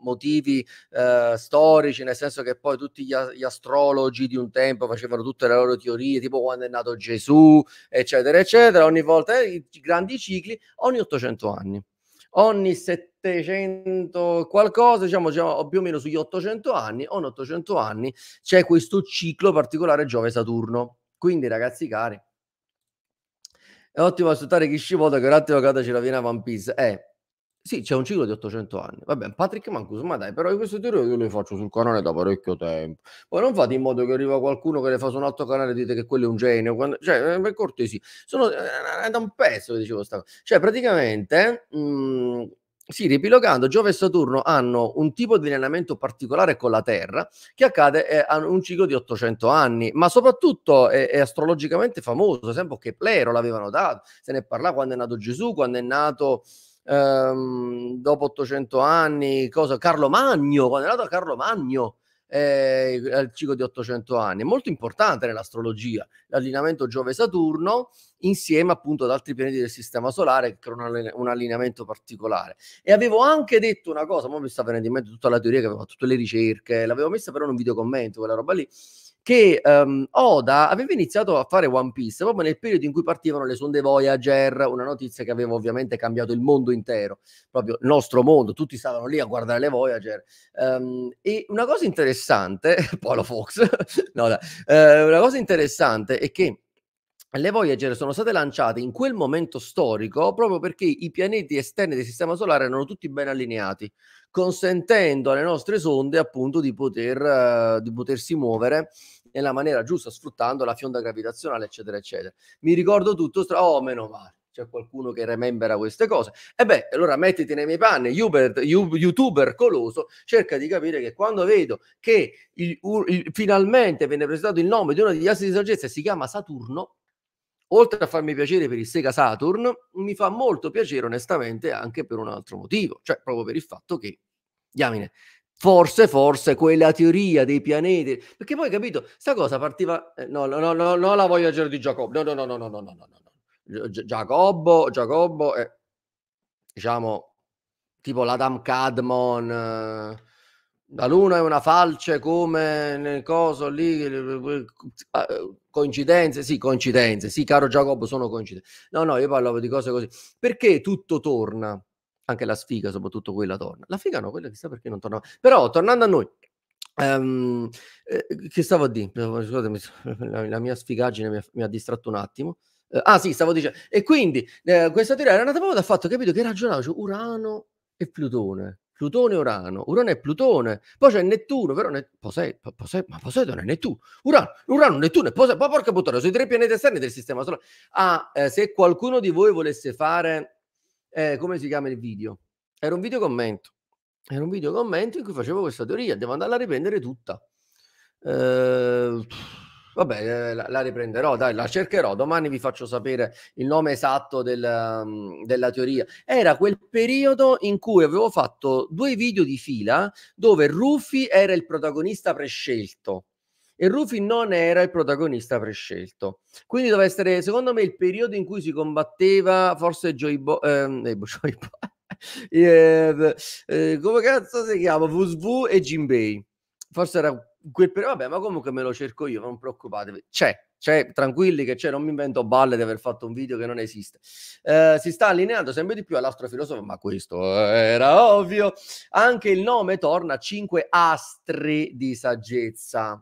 motivi eh, storici, nel senso che poi tutti gli, gli, astrologi di un tempo facevano tutte le loro teorie, tipo quando è nato Gesù, eccetera, eccetera, ogni volta eh, i grandi cicli, ogni 800 anni. Ogni 700 qualcosa, diciamo, diciamo più o meno sugli 800 anni, ogni 800 anni c'è questo ciclo particolare Giove-Saturno. Quindi ragazzi cari, è ottimo ascoltare chi scivola che un attimo cadaci la viene a One Piece. Eh, sì, c'è un ciclo di 800 anni. Vabbè, Patrick Mancus, ma dai, però questo tiro io le faccio sul canale da parecchio tempo. Poi non fate in modo che arriva qualcuno che le fa su un altro canale e dite che quello è un genio. Quando... Cioè, eh, per cortesia, sono eh, è da un pezzo che dicevo sta Cioè, praticamente... Mh... Mm, sì, ripilogando, Giove e Saturno hanno un tipo di allenamento particolare con la Terra che accade eh, a un ciclo di 800 anni, ma soprattutto è, è astrologicamente famoso, sempre che Plero l'avevano dato, se ne parla quando è nato Gesù, quando è nato ehm, dopo 800 anni, cosa? Carlo Magno, quando è nato Carlo Magno, eh, al ciclo di 800 anni. È molto importante nell'astrologia l'allineamento Giove-Saturno insieme appunto ad altri pianeti del sistema solare che creano un allineamento particolare. E avevo anche detto una cosa, ma mi sta venendo in mente tutta la teoria che avevo fatto, tutte le ricerche, l'avevo messa però in un video commento, quella roba lì, che um, Oda aveva iniziato a fare One Piece proprio nel periodo in cui partivano le sonde Voyager, una notizia che aveva ovviamente cambiato il mondo intero, proprio il nostro mondo, tutti stavano lì a guardare le Voyager. Um, e una cosa interessante, Paolo Fox, no, dai, eh, una cosa interessante è che le Voyager sono state lanciate in quel momento storico proprio perché i pianeti esterni del Sistema Solare erano tutti ben allineati, consentendo alle nostre sonde appunto di, poter, uh, di potersi muovere nella maniera giusta, sfruttando la fionda gravitazionale, eccetera, eccetera. Mi ricordo tutto, stra- oh, meno male c'è qualcuno che remembera queste cose. E beh, allora mettiti nei miei panni, youber, youtuber coloso, cerca di capire che quando vedo che il, il, finalmente viene presentato il nome di uno degli assi di saggezza e si chiama Saturno, oltre a farmi piacere per il Sega Saturn, mi fa molto piacere onestamente anche per un altro motivo, cioè proprio per il fatto che, diamine, Forse, forse quella teoria dei pianeti. Perché poi capito, sta cosa partiva. No, no, no, no, no, la Voyager di Giacobbe. No, no, no, no, no, no, no, no, no. Giacobbo, Giacobbo è diciamo tipo l'Adam Cadmon. Eh, la Luna è una falce come nel coso lì. Coincidenze, sì, coincidenze. Sì, caro Giacobbo, sono coincidenze. No, no, io parlavo di cose così. Perché tutto torna? anche la sfiga, soprattutto quella torna. La figa no, quella chissà perché non torna. Però tornando a noi, um, eh, che stavo a dire? Scusatemi, la, la mia sfigaggine mi ha, mi ha distratto un attimo. Eh, ah sì, stavo dicendo. E quindi eh, questa teoria era andata proprio dal fatto, capito, che ragionavo cioè, Urano e Plutone. Plutone e Urano, Urano e Plutone, poi c'è Nettuno, però ne... Posei, Posei, ma Poseidon è Nettuno, Urano, Urano, Nettuno e Poseidon, ma porca puttana, sono i tre pianeti esterni del sistema solare. Ah, eh, se qualcuno di voi volesse fare eh, come si chiama il video? Era un video commento. Era un video commento in cui facevo questa teoria, devo andarla a riprendere tutta. Ehm, eh, vabbè, la, la, riprenderò, dai, la cercherò. Domani vi faccio sapere il nome esatto del, mm, della teoria. Era quel periodo in cui avevo fatto due video di fila dove Ruffy era il protagonista prescelto e Rufy non era il protagonista prescelto. Quindi doveva essere, secondo me, il periodo in cui si combatteva forse Joy Boy. Ehm, eh, Joy Boy. eh, eh, come cazzo si chiama? Vusvu e Jinbei. Forse era quel periodo, vabbè, ma comunque me lo cerco io, non preoccupatevi. C'è, c'è, tranquilli che c'è, non mi invento balle di aver fatto un video che non esiste. Eh, si sta allineando sempre di più all'astrofilosofo, ma questo eh, era ovvio. Anche il nome torna a cinque astri di saggezza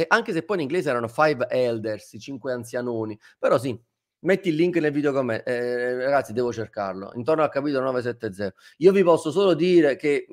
che anche se poi in inglese erano Five Elders, i cinque anzianoni, però sì, metti il link nel video con me, eh, ragazzi devo cercarlo, intorno al capitolo 970. Io vi posso solo dire che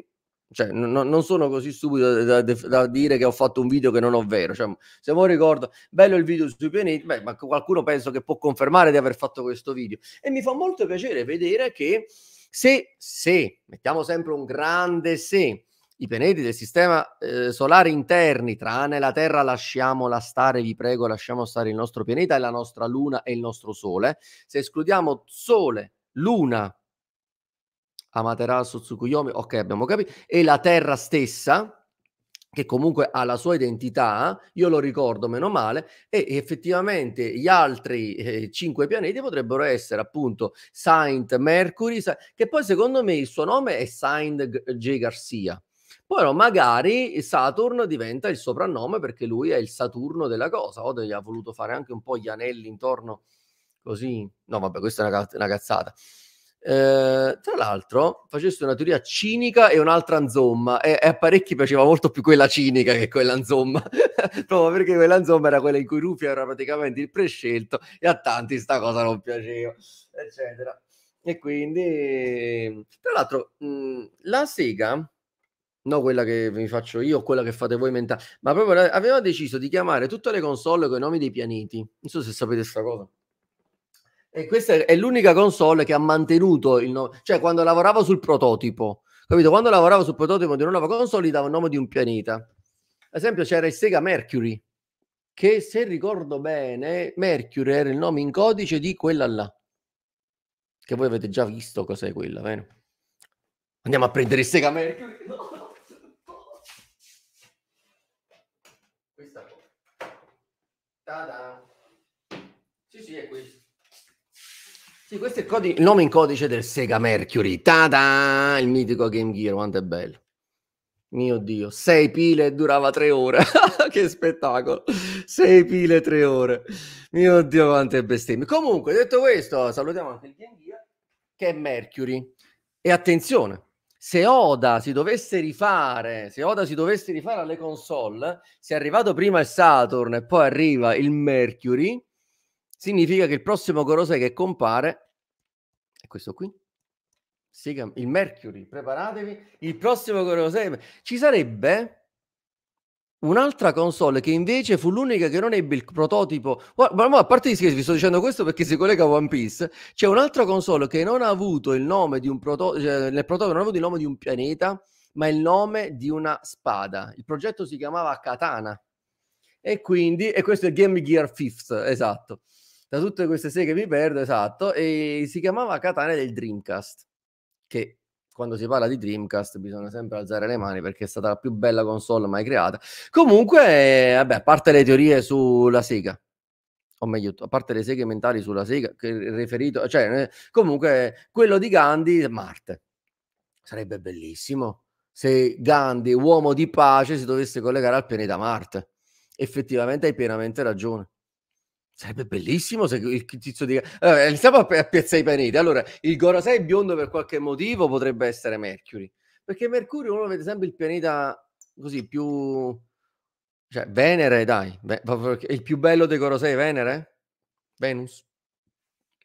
cioè, no, non sono così stupido da, da, da, dire che ho fatto un video che non ho vero. Cioè, se voi ricordo, bello il video sui pianeti, beh, ma qualcuno penso che può confermare di aver fatto questo video. E mi fa molto piacere vedere che se, se, mettiamo sempre un grande se, i pianeti del sistema eh, solare interni, tranne la Terra, lasciamola stare, vi prego, lasciamo stare il nostro pianeta e la nostra Luna e il nostro Sole. Se escludiamo Sole, Luna, Amaterasu, Tsukuyomi, ok, abbiamo capito, e la Terra stessa, che comunque ha la sua identità, io lo ricordo meno male, e effettivamente gli altri eh, cinque pianeti potrebbero essere appunto Saint Mercury, che poi secondo me il suo nome è Saint G. Garcia, poi magari Saturn diventa il soprannome perché lui è il Saturno della cosa. Odo gli ha voluto fare anche un po' gli anelli intorno così. No, vabbè, questa è una, una cazzata. Eh, tra l'altro, facesse una teoria cinica e un'altra insomma, e, e, a parecchi piaceva molto più quella cinica che quella insomma, proprio perché quella insomma era quella in cui Rufia era praticamente il prescelto e a tanti sta cosa non piaceva, eccetera. E quindi, tra l'altro, mh, la Sega no quella che vi faccio io quella che fate voi mentale, ma proprio aveva deciso di chiamare tutte le console con i nomi dei pianeti. Non so se sapete questa cosa. E questa è l'unica console che ha mantenuto il nome, cioè quando lavoravo sul prototipo, capito? Quando lavoravo sul prototipo di una nuova console gli dava il nome di un pianeta. Ad esempio c'era il Sega Mercury, che se ricordo bene, Mercury era il nome in codice di quella là, che voi avete già visto cos'è quella, vero? Andiamo a prendere il Sega Mercury. No. Tada. Sì, sì, è questo. Sì, questo è il, codice, il nome in codice del Sega Mercury. Tada! Il mitico Game Gear, quanto è bello. Mio Dio, sei pile e durava tre ore. che spettacolo! Sei pile tre ore. Mio Dio, quante bestemmie. Comunque, detto questo, salutiamo anche il Game Gear che è Mercury. E attenzione, se Oda si dovesse rifare, se Oda si dovesse rifare alle console, se è arrivato prima il Saturn e poi arriva il Mercury, significa che il prossimo Gorosei che compare è questo qui. Il Mercury, preparatevi, il prossimo Gorosei. Ci sarebbe Un'altra console che invece fu l'unica che non ebbe il prototipo. Ma, ma, a parte gli scherzi, vi sto dicendo questo perché si collega a One Piece. C'è un'altra console che non ha avuto il nome di un prototipo, cioè, nel prototipo non ha avuto il nome di un pianeta, ma il nome di una spada. Il progetto si chiamava Katana. E quindi, e questo è Game Gear 5, esatto. Da tutte queste serie che mi perdo, esatto. E si chiamava Katana del Dreamcast, che quando si parla di Dreamcast bisogna sempre alzare le mani perché è stata la più bella console mai creata. Comunque, vabbè, a parte le teorie sulla Sega, o meglio, a parte le seghe mentali sulla Sega, che riferito, cioè, eh, comunque, quello di Gandhi, Marte. Sarebbe bellissimo se Gandhi, uomo di pace, si dovesse collegare al pianeta Marte. Effettivamente hai pienamente ragione. Sarebbe bellissimo se il tizio di... Allora, iniziamo a, piazzare i pianeti. Allora, il Gorosei biondo per qualche motivo potrebbe essere Mercury. Perché Mercurio uno vede sempre il pianeta così più... Cioè, Venere, dai. Il più bello dei Gorosei Venere? Venus.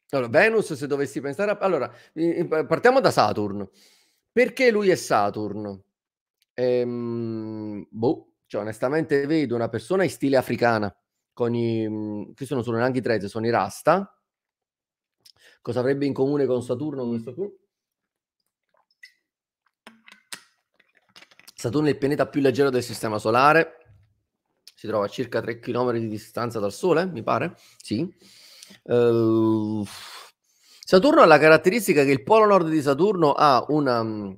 Allora, Venus, se dovessi pensare... A... Allora, partiamo da Saturn. Perché lui è Saturn? Ehm, boh, cioè, onestamente vedo una persona in stile africana con i... qui mhmm, sono solo neanche i Trez, sono i Rasta. Cosa avrebbe in comune con Saturno questo qui? Saturno è il pianeta più leggero del Sistema Solare, si trova a circa 3 km di distanza dal Sole, mi pare, sì. Uh, Saturno ha la caratteristica che il polo nord di Saturno ha una, mhmm,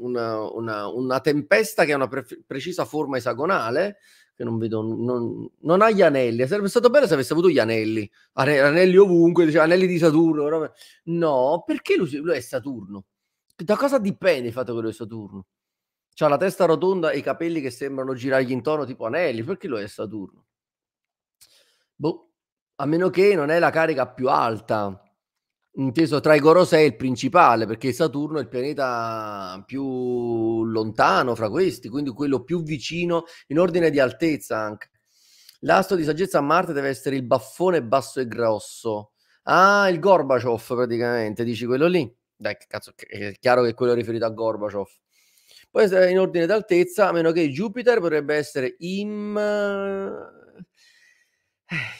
una, una, una tempesta che ha una pre- precisa forma esagonale, che non vedo, non, non, ha gli anelli. Sarebbe stato bello se avesse avuto gli anelli, anelli ovunque, diceva, anelli di Saturno. Roba. No, perché lui, lui, è Saturno? Da cosa dipende il fatto che lui è Saturno? C'ha la testa rotonda e i capelli che sembrano girargli intorno tipo anelli, perché lui è Saturno? Boh, a meno che non è la carica più alta Inteso tra i Gorosei è il principale, perché Saturno è il pianeta più lontano fra questi, quindi quello più vicino in ordine di altezza anche. L'astro di saggezza a Marte deve essere il baffone basso e grosso. Ah, il Gorbaciov praticamente, dici quello lì? Dai, cazzo, è chiaro che quello è riferito a Gorbaciov. Poi in ordine d'altezza, a meno che Jupiter potrebbe essere im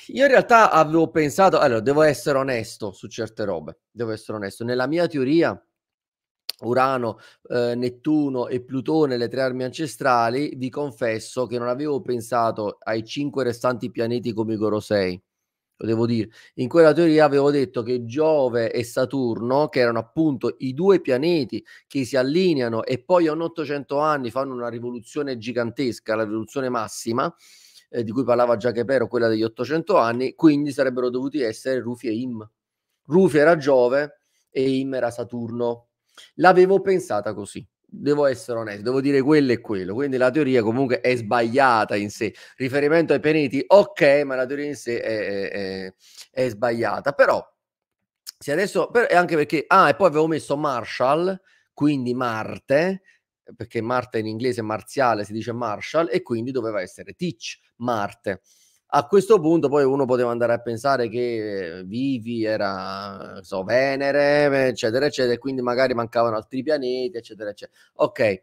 io in realtà avevo pensato, allora devo essere onesto su certe robe, devo essere onesto. Nella mia teoria, Urano, eh, Nettuno e Plutone, le tre armi ancestrali, vi confesso che non avevo pensato ai cinque restanti pianeti come i Gorosei. Lo devo dire, in quella teoria avevo detto che Giove e Saturno, che erano appunto i due pianeti che si allineano e poi a 800 anni fanno una rivoluzione gigantesca, la rivoluzione massima, eh, di cui parlava già Chepero, quella degli 800 anni, quindi sarebbero dovuti essere Rufi e Im. Rufi era Giove e Im era Saturno. L'avevo pensata così, devo essere onesto, devo dire quello e quello, quindi la teoria comunque è sbagliata in sé. Riferimento ai pianeti, ok, ma la teoria in sé è, è, è sbagliata, però se adesso, per, anche perché, ah, e poi avevo messo Marshall, quindi Marte, perché Marte in inglese è marziale si dice Marshall, e quindi doveva essere Teach, Marte. A questo punto poi uno poteva andare a pensare che eh, Vivi era eh, so, Venere, eccetera, eccetera, e quindi magari mancavano altri pianeti, eccetera, eccetera. Ok,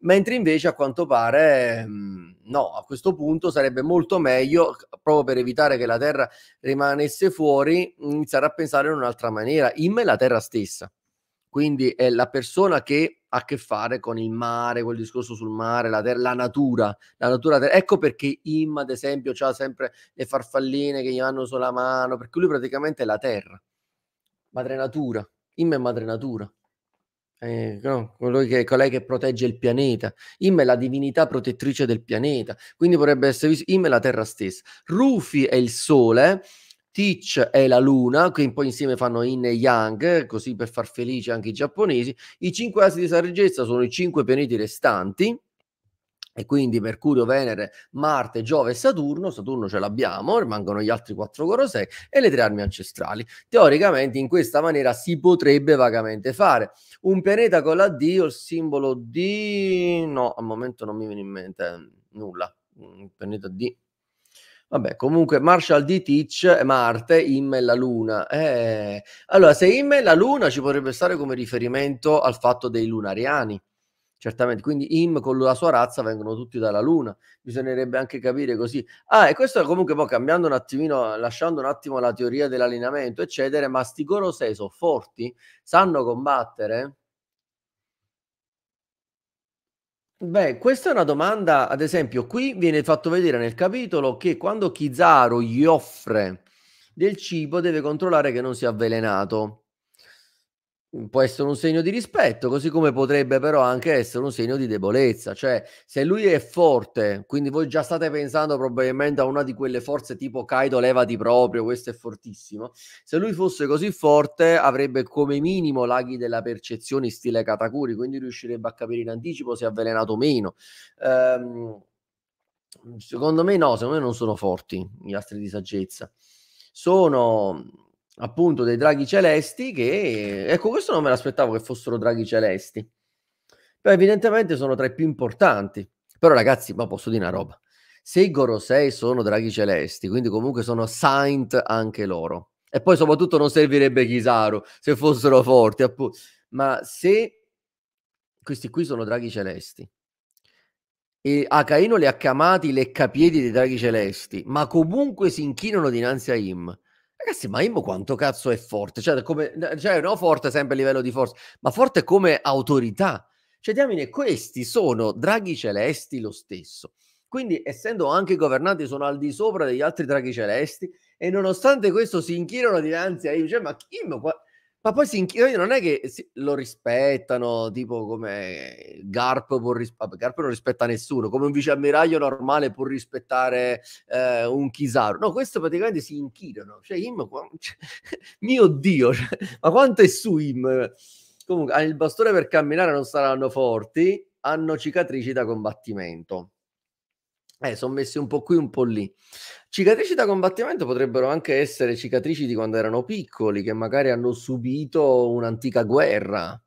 mentre invece a quanto pare ehm, no, a questo punto sarebbe molto meglio, proprio per evitare che la Terra rimanesse fuori, iniziare a pensare in un'altra maniera, in me la Terra stessa. Quindi è la persona che a che fare con il mare, quel discorso sul mare, la, ter- la natura, la natura ter- ecco perché Im, ad esempio, ha sempre le farfalline che gli vanno sulla mano, perché lui praticamente è la terra, madre natura, Im è madre natura. Eh, no, che, colei che protegge il pianeta. Im è la divinità protettrice del pianeta, quindi vorrebbe essere visto Im è la terra stessa. Rufi è il sole, Teach è la luna, che poi insieme fanno Yin e Yang, così per far felici anche i giapponesi. I cinque assi di saggezza sono i cinque pianeti restanti, e quindi Mercurio, Venere, Marte, Giove e Saturno, Saturno ce l'abbiamo, rimangono gli altri quattro Gorosei e le tre armi ancestrali. Teoricamente in questa maniera si potrebbe vagamente fare. Un pianeta con la D o il simbolo di... no, al momento non mi viene in mente nulla. Un pianeta D Vabbè, comunque Marshall D. Teach è Marte, Im è la Luna. Eh, allora, se Im è la Luna ci potrebbe stare come riferimento al fatto dei lunariani. Certamente, quindi Im con la sua razza vengono tutti dalla Luna. Bisognerebbe anche capire così. Ah, e questo comunque poi cambiando un attimino, lasciando un attimo la teoria dell'allineamento, eccetera, ma sti Gorosei sono forti, sanno combattere Beh, questa è una domanda, ad esempio, qui viene fatto vedere nel capitolo che quando Kizaru gli offre del cibo deve controllare che non sia avvelenato può essere un segno di rispetto, così come potrebbe però anche essere un segno di debolezza. Cioè, se lui è forte, quindi voi già state pensando probabilmente a una di quelle forze tipo Kaido levati proprio, questo è fortissimo. Se lui fosse così forte, avrebbe come minimo laghi della percezione stile Katakuri, quindi riuscirebbe a capire in anticipo se è avvelenato o meno. Ehm, secondo me no, secondo me non sono forti gli astri di saggezza. Sono appunto dei draghi celesti che ecco questo non me l'aspettavo che fossero draghi celesti però evidentemente sono tra i più importanti però ragazzi ma posso dire una roba se i Gorosei sono draghi celesti quindi comunque sono saint anche loro e poi soprattutto non servirebbe Chisaru se fossero forti appunto ma se questi qui sono draghi celesti e Acaino li ha chiamati leccapiedi dei draghi celesti ma comunque si inchinano dinanzi a him Ragazzi, ma Imbo quanto cazzo è forte? Cioè, come, cioè, no, forte sempre a livello di forza, ma forte come autorità. Cioè, diamine, questi sono draghi celesti lo stesso. Quindi, essendo anche governanti, sono al di sopra degli altri draghi celesti e nonostante questo si inchirano dinanzi a Imbo. Cioè, ma Imbo qua... Ma poi si inchioda, non è che lo rispettano, tipo come Garp può rispettare, Garp non rispetta nessuno, come un viceammiraglio normale può rispettare eh, un Kizaru. No, questo praticamente si inchinano. Cioè, Im, cioè, mio Dio, cioè, ma quanto è su Im? Comunque, hanno il bastone per camminare, non saranno forti, hanno cicatrici da combattimento. Eh, sono messi un po' qui, un po' lì. Cicatrici da combattimento potrebbero anche essere cicatrici di quando erano piccoli, che magari hanno subito un'antica guerra.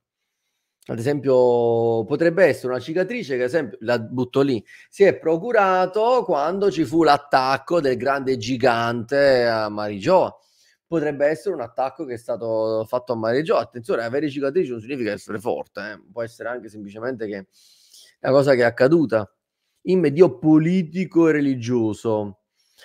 Ad esempio, potrebbe essere una cicatrice che, ad esempio, la butto lì, si è procurato quando ci fu l'attacco del grande gigante a Marigioa. Potrebbe essere un attacco che è stato fatto a Marigioa. Attenzione, avere cicatrici non significa essere forte, eh. può essere anche semplicemente che è una cosa che è accaduta in medio politico e religioso.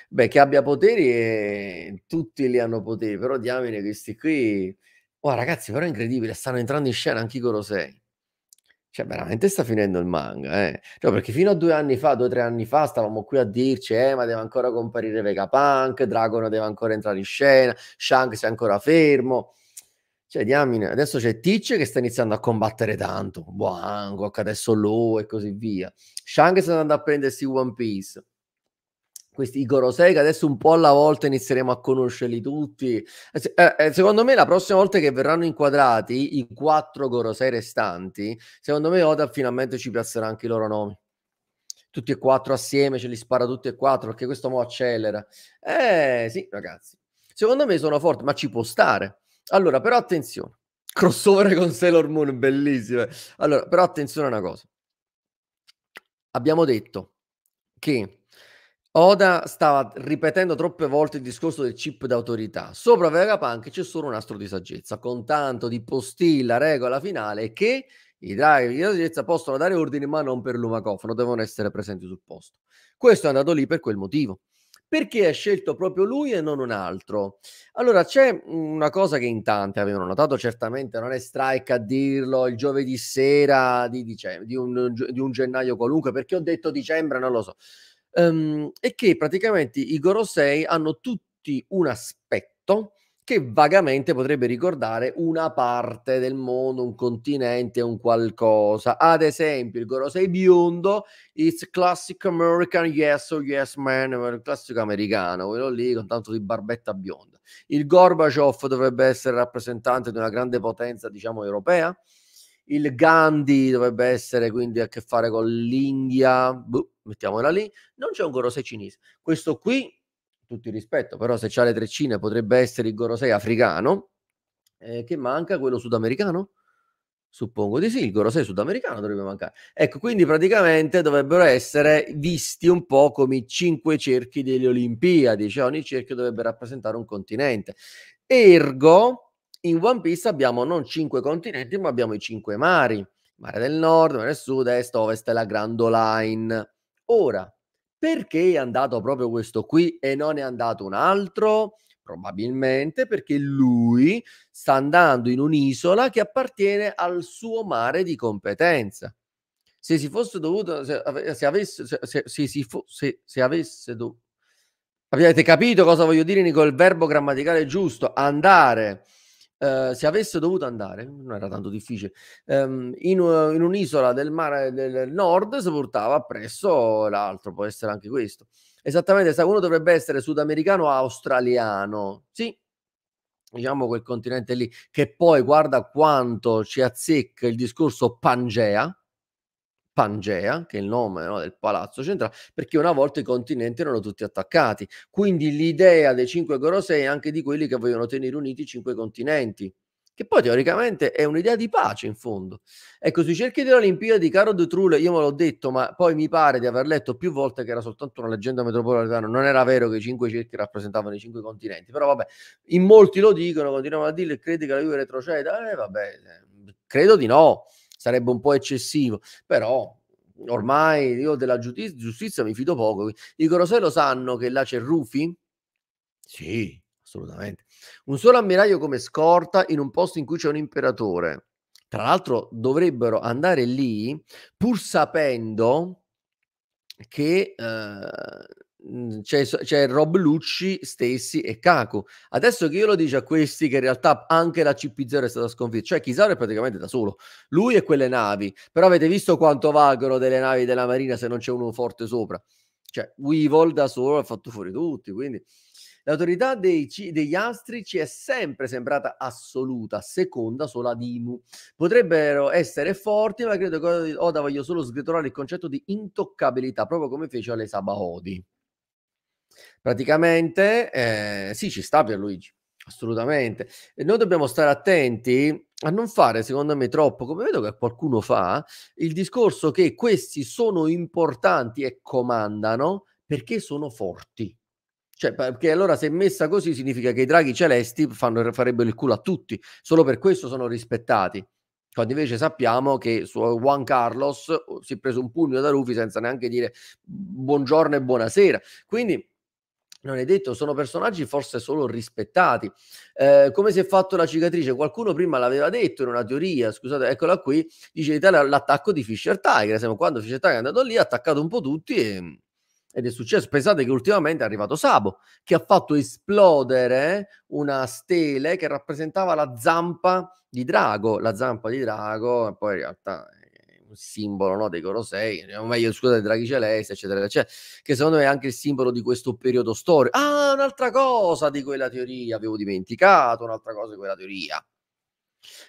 Beh, che abbia poteri, eh, tutti li hanno poteri, però diamine questi qui... Oh, ragazzi, però è incredibile, stanno entrando in scena anche i Corosei. Cioè, veramente sta finendo il manga, eh. Cioè, perché fino a due anni fa, due o tre anni fa, stavamo qui a dirci, eh, ma deve ancora comparire Vegapunk, Dragon deve ancora entrare in scena, Shanks è ancora fermo. Cioè, diamine, adesso c'è Teach che sta iniziando a combattere tanto, Wang, adesso Lo e così via. Shang sta andando a prendersi One Piece. Questi i Gorosei che adesso un po' alla volta inizieremo a conoscerli tutti. eh, eh, eh secondo me la prossima volta che verranno inquadrati i quattro Gorosei restanti, secondo me Oda finalmente ci piazzerà anche i loro nomi tutti e quattro assieme, ce li spara tutti e quattro perché questo mo accelera. Eh sì, ragazzi, secondo me sono forti, ma ci può stare. Allora, però attenzione, crossover con Sailor Moon, bellissime. Allora, però attenzione a una cosa. Abbiamo detto che Oda stava ripetendo troppe volte il discorso del chip d'autorità. Sopra Vegapunk c'è solo un astro di saggezza, con tanto di postilla, regola finale che i driver di saggezza possono dare ordini ma non per l'umacofono, devono essere presenti sul posto. Questo è andato lì per quel motivo perché ha scelto proprio lui e non un altro? Allora, c'è una cosa che in tante avevano notato, certamente non è strike a dirlo il giovedì sera di, dicembre, di, un, di un gennaio qualunque, perché ho detto dicembre, non lo so, um, ehm, è che praticamente i Gorosei hanno tutti un aspetto che vagamente potrebbe ricordare una parte del mondo, un continente, un qualcosa. Ad esempio, il Gorosei biondo, it's classic American, yes or oh yes man, il classico americano, quello lì con tanto di barbetta bionda. Il Gorbaciov dovrebbe essere rappresentante di una grande potenza, diciamo, europea. Il Gandhi dovrebbe essere quindi a che fare con l'India, boh, mettiamola lì. Non c'è un Gorosei cinese. Questo qui tutto il rispetto, però se c'ha le treccine potrebbe essere il Gorosei africano, eh, che manca quello sudamericano? Suppongo di sì, il Gorosei sudamericano dovrebbe mancare. Ecco, quindi praticamente dovrebbero essere visti un po' come i cinque cerchi delle Olimpiadi, cioè ogni cerchio dovrebbe rappresentare un continente. Ergo, in One Piece abbiamo non cinque continenti, ma abbiamo i cinque mari. Mare del Nord, Mare del Sud, Est, Ovest e la Grand Line. Ora, perché è andato proprio questo qui e non è andato un altro? Probabilmente perché lui sta andando in un'isola che appartiene al suo mare di competenza. Se si fosse dovuto, se, avesse, se, si fosse, se, se avesse dovuto, avete capito cosa voglio dire con il verbo grammaticale giusto? Andare Ehm, se avesse dovuto andare, non era tanto difficile, um, in, in, un'isola del mare del nord si portava appresso l'altro, può essere anche questo. Esattamente, uno dovrebbe essere sudamericano o australiano, sì, diciamo quel continente lì, che poi guarda quanto ci azzecca il discorso Pangea, Pangea, che è il nome no, del palazzo centrale, perché una volta i continenti erano tutti attaccati. Quindi l'idea dei cinque Gorosei è anche di quelli che vogliono tenere uniti i cinque continenti, che poi teoricamente è un'idea di pace in fondo. Ecco, sui cerchi delle di caro De Trulle, io me l'ho detto, ma poi mi pare di aver letto più volte che era soltanto una leggenda metropolitana, non era vero che i cinque cerchi rappresentavano i cinque continenti, però vabbè, in molti lo dicono, continuano a dirlo e credi che la Juve retroceda? Eh vabbè, eh, credo di no sarebbe un po' eccessivo, però ormai io della giustizia, giustizia mi fido poco. I Grossello sanno che là c'è Rufi? Sì, assolutamente. Un solo ammiraglio come scorta in un posto in cui c'è un imperatore. Tra l'altro dovrebbero andare lì pur sapendo che eh, Mhmm, c'è, c'è, Rob Lucci, Stessi e Kaku. Adesso che io lo dico a questi che in realtà anche la CP0 è stata sconfitta, cioè Chisaro è praticamente da solo, lui e quelle navi, però avete visto quanto valgono delle navi della Marina se non c'è uno forte sopra, cioè Weevil da solo ha fatto fuori tutti, quindi l'autorità dei, degli astri ci è sempre sembrata assoluta, seconda solo ad Imu. Potrebbero essere forti, ma credo che Oda voglia solo sgretolare il concetto di intoccabilità, proprio come fece alle Sabaody. Praticamente, eh, sì, ci sta Pierluigi, assolutamente. E noi dobbiamo stare attenti a non fare, secondo me, troppo, come vedo che qualcuno fa, il discorso che questi sono importanti e comandano perché sono forti. Cioè, perché allora se messa così significa che i draghi celesti fanno, farebbero il culo a tutti, solo per questo sono rispettati. Quando invece sappiamo che Juan Carlos si è preso un pugno da Rufi senza neanche dire buongiorno e buonasera. Quindi non è detto, sono personaggi forse solo rispettati. Eh, come si è fatto la cicatrice? Qualcuno prima l'aveva detto in una teoria, scusate, eccola qui, dice l'Italia l'attacco di Fischer Tiger, siamo quando Fischer Tiger è andato lì, ha attaccato un po' tutti e, ed è successo. Pensate che ultimamente è arrivato Sabo, che ha fatto esplodere una stele che rappresentava la zampa di Drago, la zampa di Drago, e poi in realtà... Eh, simbolo no, dei Corosei, o meglio, scusa, scusate, Draghi Celeste, eccetera, eccetera, che secondo me è anche il simbolo di questo periodo storico. Ah, un'altra cosa di quella teoria, avevo dimenticato un'altra cosa di quella teoria,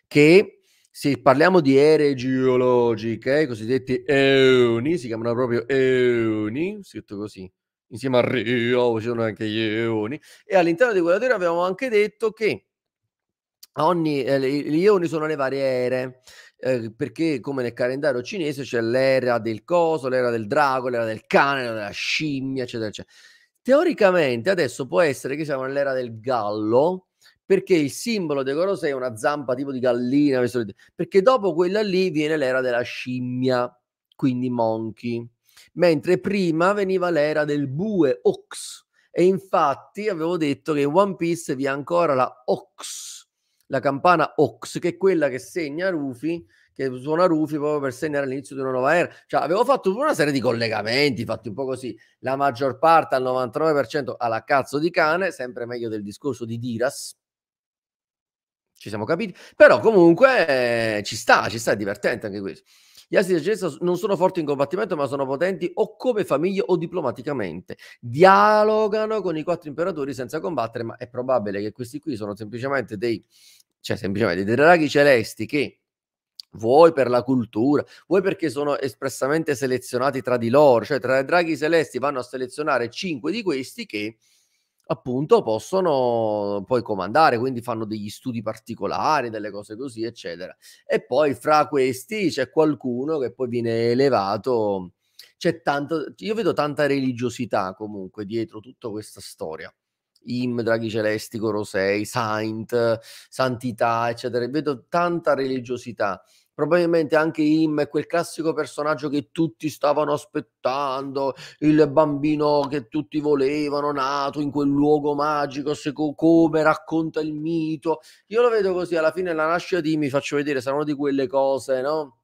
che se parliamo di ere geologiche, i cosiddetti eoni, si chiamano proprio eoni, scritto così, insieme a Rio, ci sono anche gli eoni, e all'interno di quella teoria abbiamo anche detto che ogni, eh, gli ioni sono le varie ere eh, perché come nel calendario cinese c'è l'era del coso, l'era del drago, l'era del cane, l'era della scimmia, eccetera, eccetera. Teoricamente adesso può essere che siamo nell'era del gallo, perché il simbolo dei Corosei è una zampa tipo di gallina, perché dopo quella lì viene l'era della scimmia, quindi monkey, mentre prima veniva l'era del bue, ox, e infatti avevo detto che in One Piece vi è ancora la ox, la campana Ox, che è quella che segna Rufi, che suona Rufi proprio per segnare l'inizio di una nuova era. Cioè, avevo fatto una serie di collegamenti, fatti un po' così, la maggior parte al 99% alla cazzo di cane, sempre meglio del discorso di Diras. Ci siamo capiti, però comunque eh, ci sta, ci sta, è divertente anche questo. Gli assi di agenza non sono forti in combattimento, ma sono potenti o come famiglia o diplomaticamente. Dialogano con i quattro imperatori senza combattere, ma è probabile che questi qui sono semplicemente dei cioè semplicemente dei draghi celesti che vuoi per la cultura, vuoi perché sono espressamente selezionati tra di loro, cioè tra i draghi celesti vanno a selezionare cinque di questi che appunto possono poi comandare, quindi fanno degli studi particolari, delle cose così, eccetera. E poi fra questi c'è qualcuno che poi viene elevato, c'è tanto, io vedo tanta religiosità comunque dietro tutta questa storia. Im, Draghi Celesti, Corosei, Saint, Santità, eccetera. Vedo tanta religiosità. Probabilmente anche Im è quel classico personaggio che tutti stavano aspettando, il bambino che tutti volevano, nato in quel luogo magico, come racconta il mito. Io lo vedo così, alla fine la nascita di Im, mi faccio vedere, sono di quelle cose, no?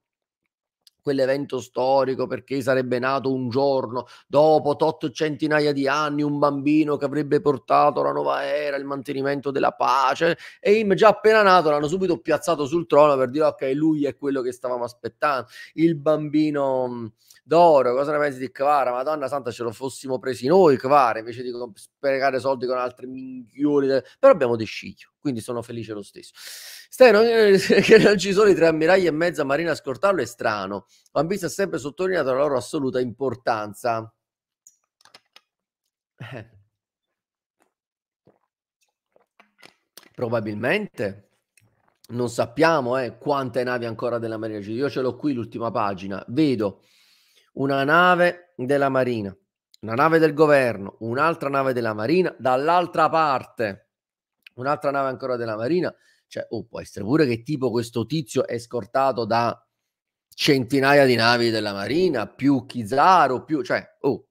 quell'evento storico perché sarebbe nato un giorno, dopo tot centinaia di anni, un bambino che avrebbe portato la nuova era, il mantenimento della pace. E Im già appena nato l'hanno subito piazzato sul trono per dire ok, lui è quello che stavamo aspettando. Il bambino d'oro, cosa ne pensi di Kvara? Madonna santa, ce lo fossimo presi noi Kvara invece di sprecare soldi con altri minchioni. Però abbiamo De Sciglio, quindi sono felice lo stesso. Steno, eh, che non ci sono i tre ammiragli e mezza marina a scortarlo è strano. One Piece ha sempre sottolineato la loro assoluta importanza. Eh. Probabilmente non sappiamo eh, quante navi ancora della Marina Io ce l'ho qui l'ultima pagina, vedo una nave della Marina, una nave del governo, un'altra nave della Marina, dall'altra parte un'altra nave ancora della Marina. Cioè, oh, può essere pure che tipo questo tizio è scortato da centinaia di navi della Marina, più Chizaro, più... Cioè, oh,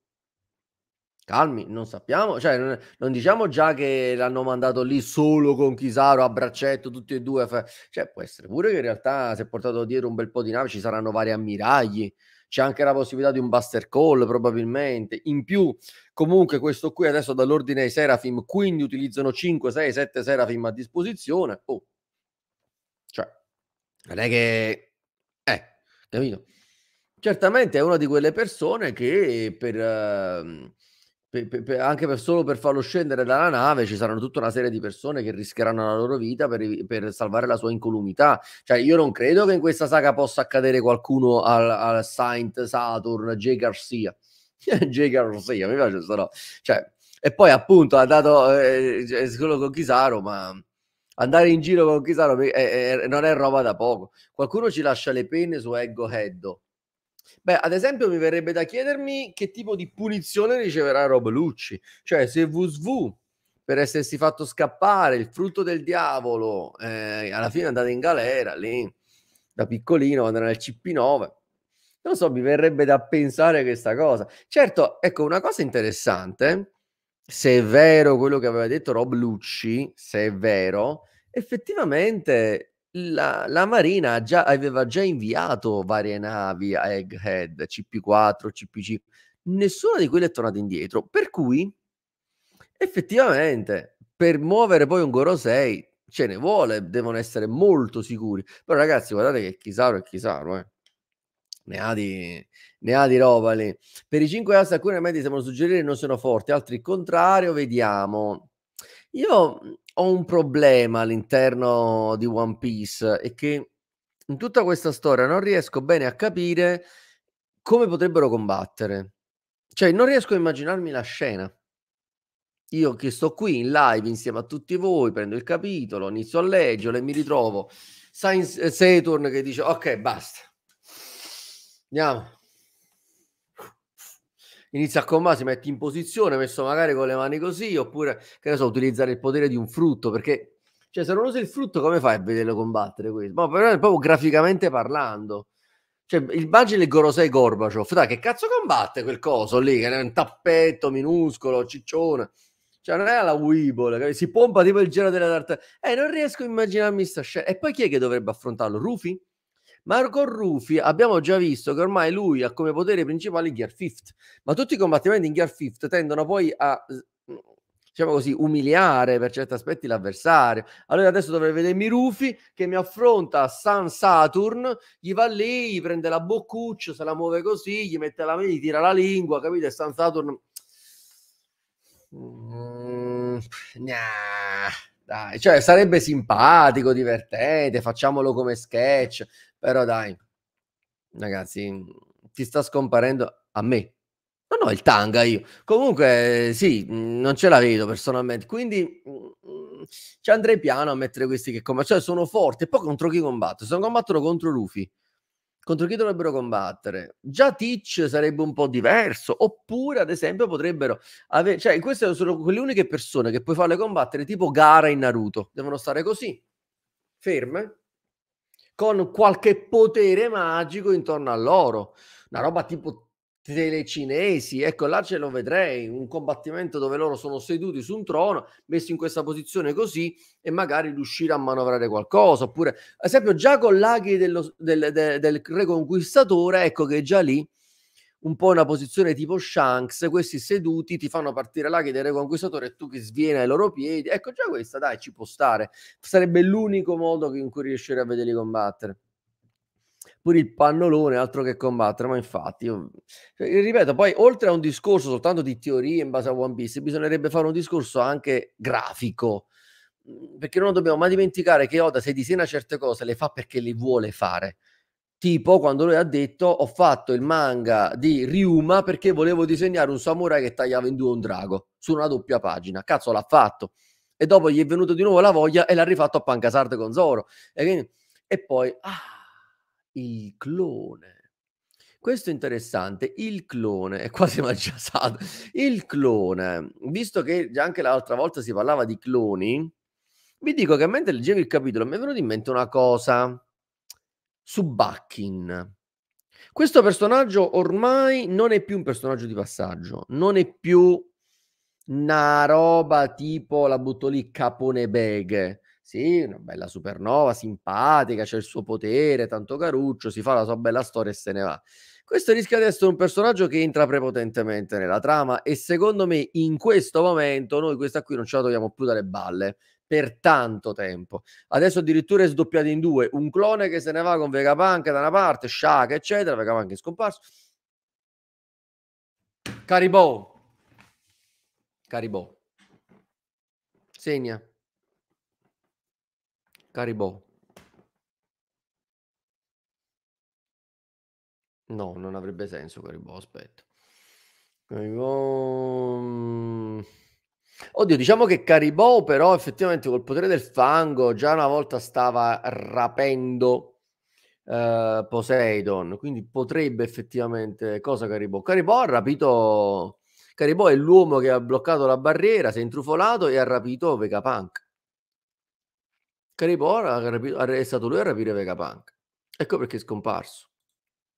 calmi, non sappiamo, cioè, non, non, diciamo già che l'hanno mandato lì solo con Chisaro a braccetto, tutti e due, cioè, può essere pure che in realtà si è portato dietro un bel po' di navi, ci saranno vari ammiragli, c'è anche la possibilità di un buster call probabilmente, in più comunque questo qui adesso dall'ordine ai Serafim, quindi utilizzano 5, 6, 7 Serafim a disposizione, oh, cioè, non è che, eh, capito? Certamente è una di quelle persone che per... Uh, per, per, anche per, solo per farlo scendere dalla nave ci saranno tutta una serie di persone che rischieranno la loro vita per, per salvare la sua incolumità. Cioè, io non credo che in questa saga possa accadere qualcuno al, al Saint Saturn, J. Garcia. J. Garcia, mi piace questo no. Cioè, e poi appunto ha dato eh, quello con Chisaro, ma andare in giro con Chisaro eh, eh, non è roba da poco. Qualcuno ci lascia le penne su Ego Heddo Beh, ad esempio mi verrebbe da chiedermi che tipo di punizione riceverà Rob Lucci, cioè se VSV per essersi fatto scappare, il frutto del diavolo, eh, alla fine è andato in galera lì, da piccolino, quando era nel CP9. Non so, mi verrebbe da pensare questa cosa. Certo, ecco, una cosa interessante, se è vero quello che aveva detto Rob Lucci, se è vero, effettivamente la, la Marina già, aveva già inviato varie navi a Egghead, CP4, CPC, nessuna di quelle è tornata indietro, per cui effettivamente per muovere poi un Goro 6 ce ne vuole, devono essere molto sicuri. Però ragazzi, guardate che Chisaro è Chisaro, eh. Ne ha, di, ne ha di roba lì. Per i 5 assi alcuni elementi sembrano suggerire non sono forti, altri il contrario, vediamo. Io mhmm, ho un problema all'interno di One Piece e che in tutta questa storia non riesco bene a capire come potrebbero combattere. Cioè, non riesco a immaginarmi la scena. Io che sto qui in live insieme a tutti voi, prendo il capitolo, inizio a leggerlo e mi ritrovo Sainz, Saturn che dice ok, basta. Andiamo, inizia a combattere, si mette in posizione, messo magari con le mani così, oppure, che ne so, utilizzare il potere di un frutto, perché, cioè, se non usi il frutto, come fai a vederlo combattere? Questo? Ma però, proprio graficamente parlando, cioè, immagini il Gorosei Gorbaciov, dai, che cazzo combatte quel coso lì, che è un tappetto minuscolo, ciccione, cioè, non è la Weeble, si pompa tipo il giro della tartaruga, eh, non riesco a immaginarmi sta scena, e poi chi è che dovrebbe affrontarlo? Rufy? Marco Ruffi abbiamo già visto che ormai lui ha come potere principale il Gear Fifth, ma tutti i combattimenti in Gear Fifth tendono poi a mm, diciamo così, umiliare per certi aspetti l'avversario. Allora adesso dovrei vedermi Rufi che mi affronta San Saturn, gli va lì, gli prende la boccuccia, se la muove così, gli mette la mano, gli tira la lingua, capite? San Saturn... Mm, nah, dai, cioè sarebbe simpatico, divertente, facciamolo come sketch, però dai, ragazzi, mhmm, ti sta scomparendo a me. No, no, il tanga io. Comunque, sì, mhmm, non ce la vedo personalmente. Quindi mhmm, ci andrei piano a mettere questi che combattono. Cioè, sono forti. E poi contro chi combatto? Se non combattono contro Rufy contro chi dovrebbero combattere? Già Teach sarebbe un po' diverso. Oppure, ad esempio, potrebbero avere... Cioè, queste sono quelle uniche persone che puoi farle combattere tipo gara in Naruto. Devono stare così, ferme, con qualche potere magico intorno a loro. Una roba tipo telecinesi, ecco là ce lo vedrei, un combattimento dove loro sono seduti su un trono, messi in questa posizione così e magari riuscire a manovrare qualcosa, oppure ad esempio già con l'aghi dello, del, del, del reconquistatore, ecco che già lì un po' una posizione tipo Shanks, questi seduti ti fanno partire l'aghi del Reconquistatore e tu che sviene ai loro piedi. Ecco già questa, dai, ci può stare. Sarebbe l'unico modo in cui riuscire a vederli combattere. Pure il pannolone, altro che combattere, ma infatti, cioè, io... ripeto, poi oltre a un discorso soltanto di teorie in base a One Piece, bisognerebbe fare un discorso anche grafico, mhmm, perché non dobbiamo mai dimenticare che Oda se disegna certe cose le fa perché le vuole fare Tipo quando lui ha detto ho fatto il manga di Ryuma perché volevo disegnare un samurai che tagliava in due un drago su una doppia pagina. Cazzo l'ha fatto. E dopo gli è venuto di nuovo la voglia e l'ha rifatto a Pancasarte con Zoro. E, quindi... e poi, ah, il clone. Questo è interessante, il clone, è quasi mangiasato, il clone, visto che anche l'altra volta si parlava di cloni, vi dico che mentre leggevo il capitolo mi è venuto in mente una cosa, Subackin. Questo personaggio ormai non è più un personaggio di passaggio, non è più una roba tipo la butto lì Capone Beghe. Sì, una bella supernova, simpatica, c'è il suo potere, tanto caruccio, si fa la sua bella storia e se ne va. Questo rischia di essere un personaggio che entra prepotentemente nella trama e secondo me in questo momento noi questa qui non ce la togliamo più dalle balle per tanto tempo. Adesso addirittura è sdoppiato in due, un clone che se ne va con Vegapunk da una parte, Shaka, eccetera, Vegapunk è scomparso. Caribou. Caribou. Segna. Caribou. No, non avrebbe senso Caribou, aspetta. Caribou... Mm. Oddio, diciamo che Caribou però effettivamente col potere del fango già una volta stava rapendo eh, Poseidon, quindi potrebbe effettivamente... Cosa Caribou? Caribou ha rapito... Caribou è l'uomo che ha bloccato la barriera, si è intrufolato e ha rapito Vegapunk. Caribou ha rapito, è stato lui a rapire Vegapunk. Ecco perché è scomparso.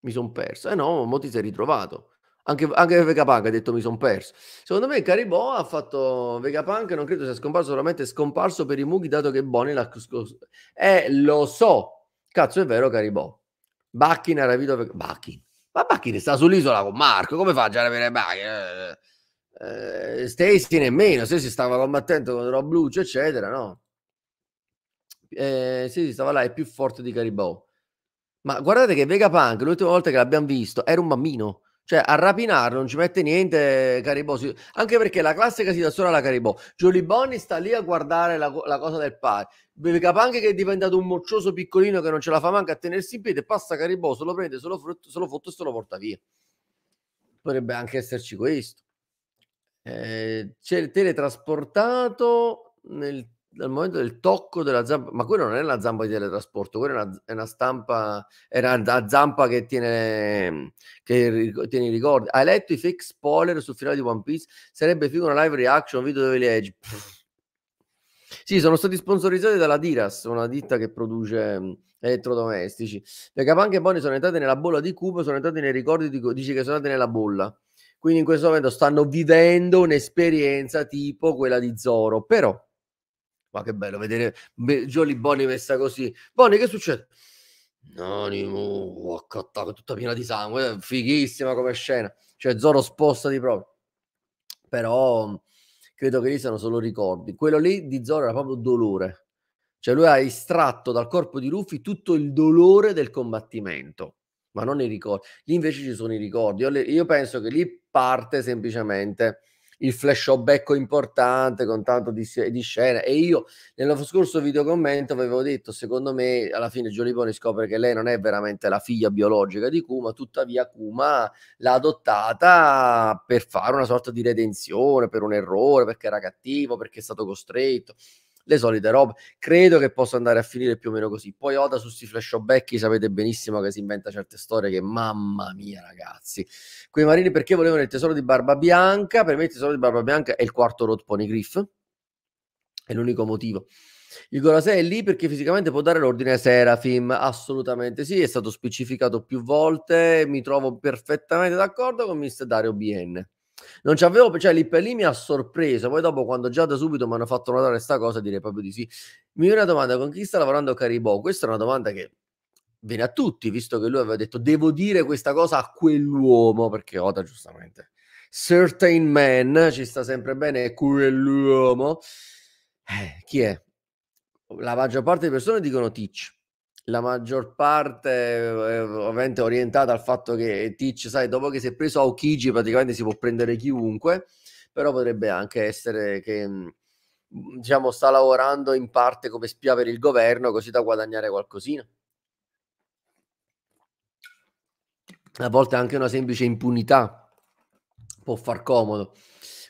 Mi sono perso. Eh no, Moti ti sei ritrovato. Anche, anche Vegapunk ha detto mi sono perso. Secondo me Caribò ha fatto Vegapunk, non credo sia scomparso, solamente scomparso per i mughi, dato che Bonnie l'ha... scosso. Eh, lo so! Cazzo, è vero Caribò. Bacchina ha rapito... Ve... Ma Bacchina sta sull'isola con Marco, come fa a già avere Bacchina? Eh, Stacy nemmeno, se si stava combattendo con Rob Luce, eccetera, no? Eh, si stava là, è più forte di Caribò. Ma guardate che Vegapunk, l'ultima volta che l'abbiamo visto, era un bambino cioè, a rapinare non ci mette niente eh, Caribò. Anche perché la classica situazione alla Caribò. Giulio Bonni sta lì a guardare la, la cosa del pari. Beve Capanche che è diventato un moccioso piccolino che non ce la fa manca a tenersi in piedi, passa Caribò, se lo prende, se lo, frutto, se lo fotto e se lo porta via. Potrebbe anche esserci questo. Eh, c'è il teletrasportato nel dal momento del tocco della zampa, ma quello non è la zampa di teletrasporto, quella è una, è una stampa, è una zampa che tiene, che tiene i ricordi. Hai letto i fake spoiler sul finale di One Piece? Sarebbe figo una live reaction, un video dove li leggi. Sì, sono stati sponsorizzati dalla Diras, una ditta che produce mm, elettrodomestici. Le capanche buone sono entrate nella bolla di Cuba, sono entrate nei ricordi di dici che sono entrate nella bolla. Quindi in questo momento stanno vivendo un'esperienza tipo quella di Zoro, però ma che bello vedere Be- Jolly Bonnie messa così. Bonnie, che succede? Animo, oh, accattato, tutta piena di sangue, eh, fighissima come scena. Cioè Zoro sposta di proprio. Però mm, credo che lì siano solo ricordi. Quello lì di Zoro era proprio dolore. Cioè lui ha estratto dal corpo di Ruffy tutto il dolore del combattimento, ma non i ricordi. Lì invece ci sono i ricordi. io penso che lì parte semplicemente il flash becco importante con tanto di, di, scena. E io nello scorso video commento avevo detto, secondo me, alla fine Gioliboni scopre che lei non è veramente la figlia biologica di Kuma, tuttavia Kuma l'ha adottata per fare una sorta di redenzione, per un errore, perché era cattivo, perché è stato costretto le solite robe. Credo che possa andare a finire più o meno così. Poi Oda su sti flashback sapete benissimo che si inventa certe storie che mamma mia ragazzi. Quei marini perché volevano il tesoro di Barba Bianca? Per me il tesoro di Barba Bianca è il quarto Road Pony Griff. È l'unico motivo. Il Gorasei è lì perché fisicamente può dare l'ordine a Serafim, assolutamente sì, è stato specificato più volte, mi trovo perfettamente d'accordo con Mr. Dario BN non ci avevo, cioè lì per lì mi ha sorpreso, poi dopo quando già da subito mi hanno fatto notare questa cosa direi proprio di sì. Mi viene una domanda, con chi sta lavorando Caribò? Questa è una domanda che viene a tutti, visto che lui aveva detto devo dire questa cosa a quell'uomo, perché Oda giustamente, certain man, ci sta sempre bene, quell'uomo. Eh, chi è? La maggior parte delle persone dicono Teach, la maggior parte, eh, praticamente orientata al fatto che Teach, sai, dopo che si è preso Aokiji praticamente si può prendere chiunque, però potrebbe anche essere che mm, diciamo sta lavorando in parte come spia per il governo così da guadagnare qualcosina. A volte anche una semplice impunità può far comodo.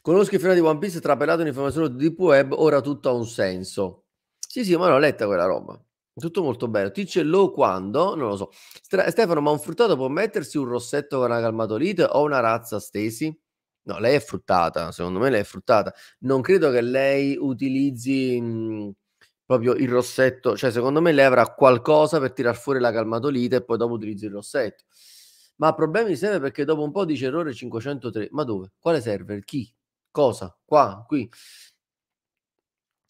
Conosco il film di One Piece, trapelato in informazione di Deep Web, ora tutto ha un senso. Sì, sì, ma l'ho letta quella roba. Tutto molto bello. Ticello quando? Non lo so. Stra- Stefano, ma un fruttato può mettersi un rossetto con una calmatolite o una razza stesi? No, lei è fruttata, secondo me lei è fruttata. Non credo che lei utilizzi mh, mm, proprio il rossetto, cioè secondo me lei avrà qualcosa per tirar fuori la calmatolite e poi dopo utilizzi il rossetto. Ma ha problemi sempre perché dopo un po' dice errore 503. Ma dove? Quale server? Chi? Cosa? Qua? Qui?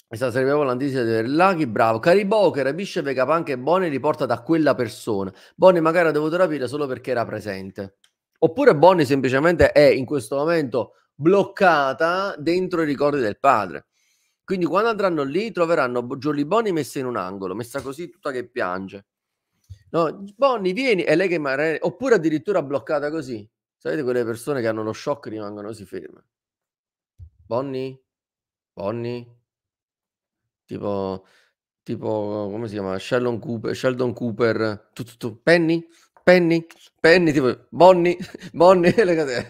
Questa sarebbe proprio l'antitesi di Verlaghi, bravo. Cari Caribò che rapisce Vegapank e Boni riporta da quella persona. Boni magari ha dovuto rapire solo perché era presente. Oppure Boni semplicemente è in questo momento bloccata dentro i ricordi del padre. Quindi quando andranno lì troveranno Jolly Boni messa in un angolo, messa così tutta che piange. No, Boni vieni, è lei che magari... Oppure addirittura bloccata così. Sapete quelle persone che hanno lo shock rimangono si ferme. Bonni? Bonni? tipo, tipo come si chiama? Sheldon Cooper, Sheldon Cooper tu, tu, tu, Penny? Penny? Penny, tipo Bonnie, Bonnie, le cose.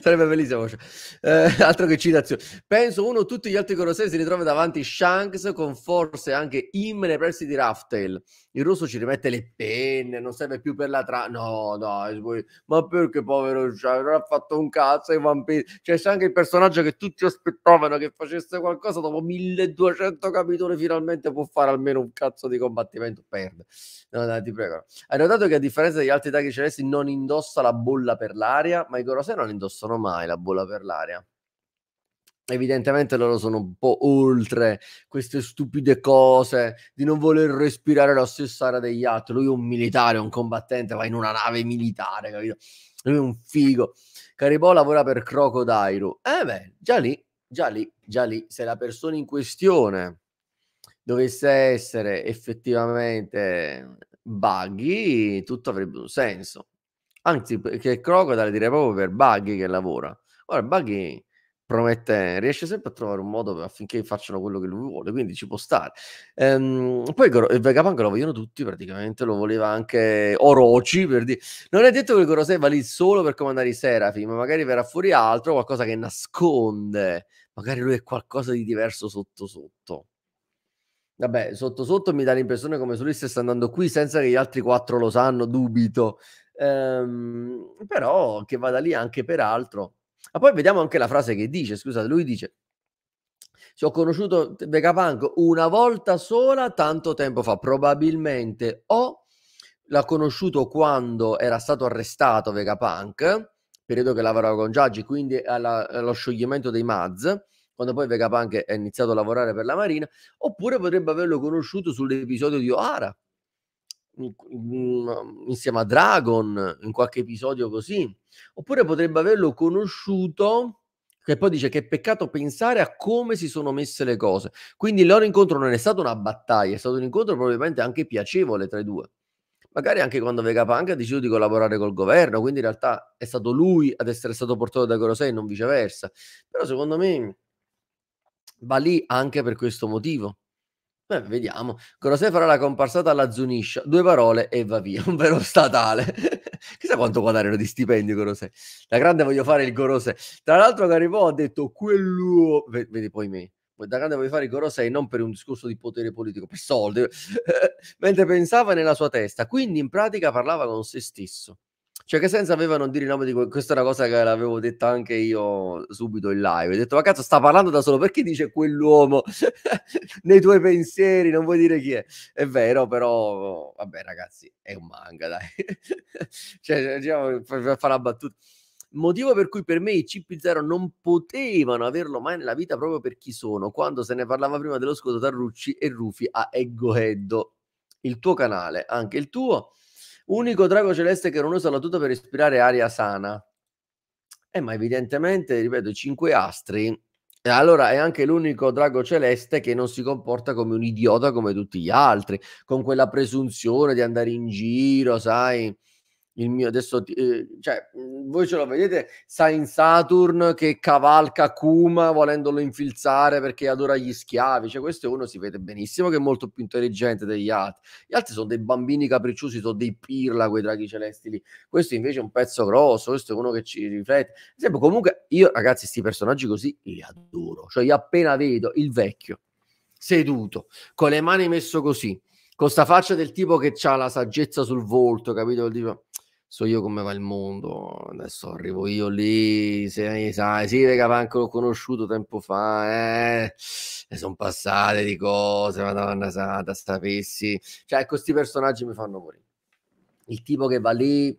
sarebbe bellissimo. voce. Eh, altro che citazione. Penso uno o tutti gli altri colossali si ritrova davanti Shanks con forse anche Im nei pressi di Raftail. Il russo ci rimette le penne, non serve più per la tra... No, dai, ma perché povero Shanks non ha fatto un cazzo i vampiri? Cioè c'è anche il personaggio che tutti aspettavano che facesse qualcosa dopo 1200 capitoli finalmente può fare almeno un cazzo di combattimento, perde. No, dai, ti prego. Hai notato che a differenza degli altri Takagi Celesti non indossa la bolla per l'aria, ma i Gorosei non indossano mai la bolla per l'aria. Evidentemente loro sono un po' oltre queste stupide cose di non voler respirare la stessa aria degli altri. Lui è un militare, un combattente, va in una nave militare, capito? Lui è un figo. Caribò lavora per Crocodile. Eh beh, già lì, già lì, già lì, se la persona in questione dovesse essere effettivamente Buggy tutto avrebbe un senso. Anzi, perché Crocodile direi proprio per Buggy che lavora. Ora Buggy promette, riesce sempre a trovare un modo affinché facciano quello che lui vuole, quindi ci può stare. Ehm, poi il Vegapunk lo vogliono tutti praticamente, lo voleva anche Orochi per dire. Non è detto che il Gorosei va lì solo per comandare i Serafi, ma magari verrà fuori altro, qualcosa che nasconde, magari lui è qualcosa di diverso sotto sotto. Vabbè, sotto sotto mi dà l'impressione come se lui stesse andando qui senza che gli altri quattro lo sanno, dubito. Ehm, però che vada lì anche per altro. Ma poi vediamo anche la frase che dice, scusate, lui dice ci ho conosciuto Vegapunk una volta sola tanto tempo fa, probabilmente o l'ha conosciuto quando era stato arrestato Vegapunk, periodo che lavorava con Giaggi, quindi alla, allo scioglimento dei Maz, quando poi Vegapunk è iniziato a lavorare per la Marina, oppure potrebbe averlo conosciuto sull'episodio di O'Hara, mm, insieme a Dragon, in qualche episodio così, oppure potrebbe averlo conosciuto che poi dice che è peccato pensare a come si sono messe le cose. Quindi il loro incontro non è stato una battaglia, è stato un incontro probabilmente anche piacevole tra i due. Magari anche quando Vegapunk ha deciso di collaborare col governo, quindi in realtà è stato lui ad essere stato portato da Gorosei e non viceversa. Però secondo me va lì anche per questo motivo. Beh, vediamo. Corosè farà la comparsata alla Zuniscia, due parole e va via, un vero statale. Chissà quanto guadagnano di stipendio Corosè. La grande voglio fare il Corosè. Tra l'altro Garibò ha detto quello... Vedi poi me. Da grande voglio fare il Corosè non per un discorso di potere politico, per soldi. Mentre pensava nella sua testa, quindi in pratica parlava con se stesso. Cioè, che senso aveva non dire il nome di que- questa è una cosa che l'avevo detta anche io subito in live. Ho detto, ma cazzo, sta parlando da solo, perché dice quell'uomo nei tuoi pensieri? Non vuoi dire chi è? È vero, però, vabbè, ragazzi, è un manga, dai. Cioè, cioè, diciamo, per fare la battuta motivo per cui per me i CP0 non potevano averlo mai nella vita proprio per chi sono, quando se ne parlava prima dello scudo Tarrucci e Rufi a Eggoeddo. Il tuo canale, anche il tuo, Unico drago celeste che non usa la tuta per respirare aria sana. Eh, ma evidentemente, ripeto, i cinque astri. E allora è anche l'unico drago celeste che non si comporta come un idiota come tutti gli altri, con quella presunzione di andare in giro, sai, il mio adesso eh, cioè, voi ce lo vedete Sain Saturn che cavalca Kuma volendolo infilzare perché adora gli schiavi cioè questo è uno si vede benissimo che è molto più intelligente degli altri gli altri sono dei bambini capricciosi sono dei pirla quei draghi celesti lì questo invece è un pezzo grosso questo è uno che ci riflette esempio, comunque io ragazzi questi personaggi così li adoro cioè io appena vedo il vecchio seduto con le mani messo così con sta faccia del tipo che ha la saggezza sul volto capito so io come va il mondo, adesso arrivo io lì, se, sai, sì, raga, anche l'ho conosciuto tempo fa, eh, e sono passate di cose, madonna santa, sapessi, cioè questi personaggi mi fanno morire. Il tipo che va lì,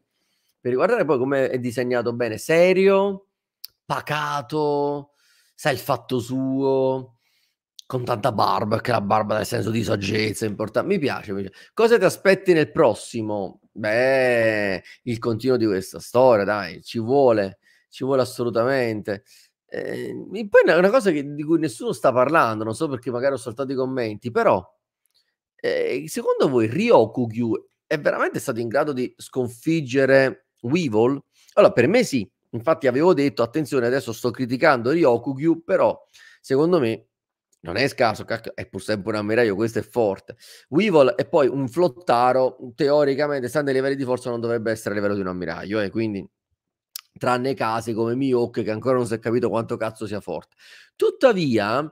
per guardare poi come è disegnato bene, serio, pacato, sa il fatto suo, con tanta barba, che la barba nel senso di saggezza è importante, mi mi piace. Cosa ti aspetti nel prossimo? Beh, il continuo di questa storia, dai, ci vuole, ci vuole assolutamente. Eh, poi è una cosa che, di cui nessuno sta parlando, non so perché magari ho saltato i commenti, però eh, secondo voi Ryokugyu è veramente stato in grado di sconfiggere Weevil? Allora, per me sì, infatti avevo detto, attenzione, adesso sto criticando Ryokugyu, però secondo me non è scarso, è pur sempre un ammiraglio, questo è forte. Weevil è poi un flottaro, teoricamente, stando ai livelli di forza, non dovrebbe essere a livello di un ammiraglio, e eh, quindi tranne casi come Mihawk che ancora non si è capito quanto cazzo sia forte. Tuttavia,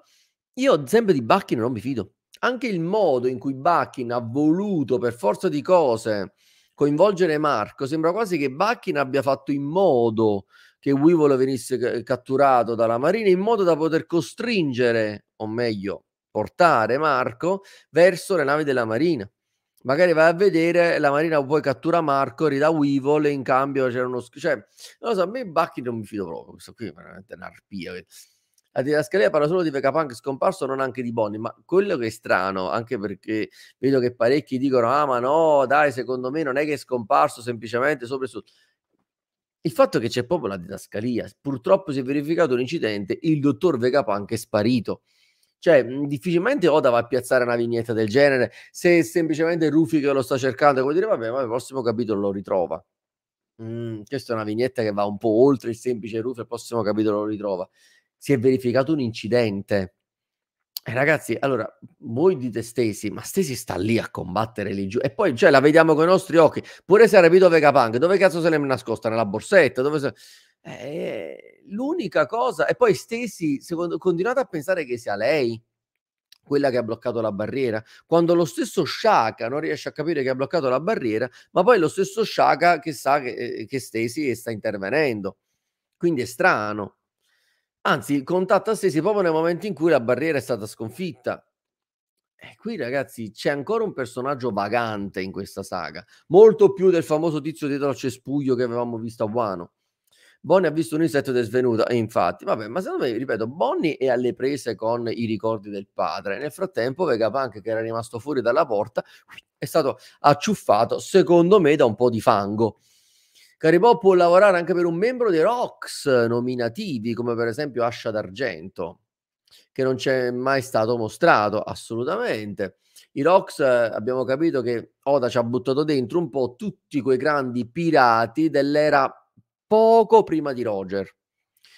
io sempre di Buckin non mi fido. Anche il modo in cui Buckin ha voluto per forza di cose coinvolgere Marco, sembra quasi che Buckin abbia fatto in modo che Weevil venisse catturato dalla Marina in modo da poter costringere o meglio portare Marco verso le navi della Marina. Magari vai a vedere, la Marina poi cattura Marco, ridà Weevil e in cambio c'era uno... Cioè, non lo so, a me Bacchi non mi fido proprio, questo qui è veramente un'arpia. La didascalia parla solo di Vegapunk scomparso, non anche di Bonnie, ma quello che è strano, anche perché vedo che parecchi dicono, ah ma no, dai, secondo me non è che è scomparso semplicemente sopra e sotto. Il fatto che c'è proprio la didascalia, purtroppo si è verificato un incidente, il dottor Vegapunk è sparito. Cioè, mhmm, difficilmente Oda va a piazzare una vignetta del genere. Se è semplicemente Rufy che lo sta cercando, vuol dire, vabbè, ma il prossimo capitolo lo ritrova. Mm, questa è una vignetta che va un po' oltre il semplice Rufy, il prossimo capitolo lo ritrova. Si è verificato un incidente. Eh, ragazzi, allora, voi dite Stesi, ma Stesi sta lì a combattere lì giù. E poi, cioè, la vediamo con i nostri occhi. Pure se ha rapito Vegapunk, dove cazzo se l'è nascosta? Nella borsetta? Dove se... Eh, l'unica cosa, e poi stessi, secondo, continuate a pensare che sia lei quella che ha bloccato la barriera, quando lo stesso Shaka non riesce a capire che ha bloccato la barriera, ma poi lo stesso Shaka che sa che, eh, che Stesi sta intervenendo. Quindi è strano. Anzi, contatta Stesi proprio nel momento in cui la barriera è stata sconfitta. E eh, qui ragazzi c'è ancora un personaggio vagante in questa saga, molto più del famoso tizio dietro al cespuglio che avevamo visto a Wano. Bonnie ha visto un insetto ed è svenuto. E infatti, vabbè, ma secondo me, ripeto, Bonnie è alle prese con i ricordi del padre. Nel frattempo, Vegapunk, che era rimasto fuori dalla porta, è stato acciuffato, secondo me, da un po' di fango. Caribò può lavorare anche per un membro dei Rocks nominativi, come per esempio Ascia d'Argento, che non c'è mai stato mostrato, assolutamente. I Rocks abbiamo capito che Oda ci ha buttato dentro un po' tutti quei grandi pirati dell'era poco prima di Roger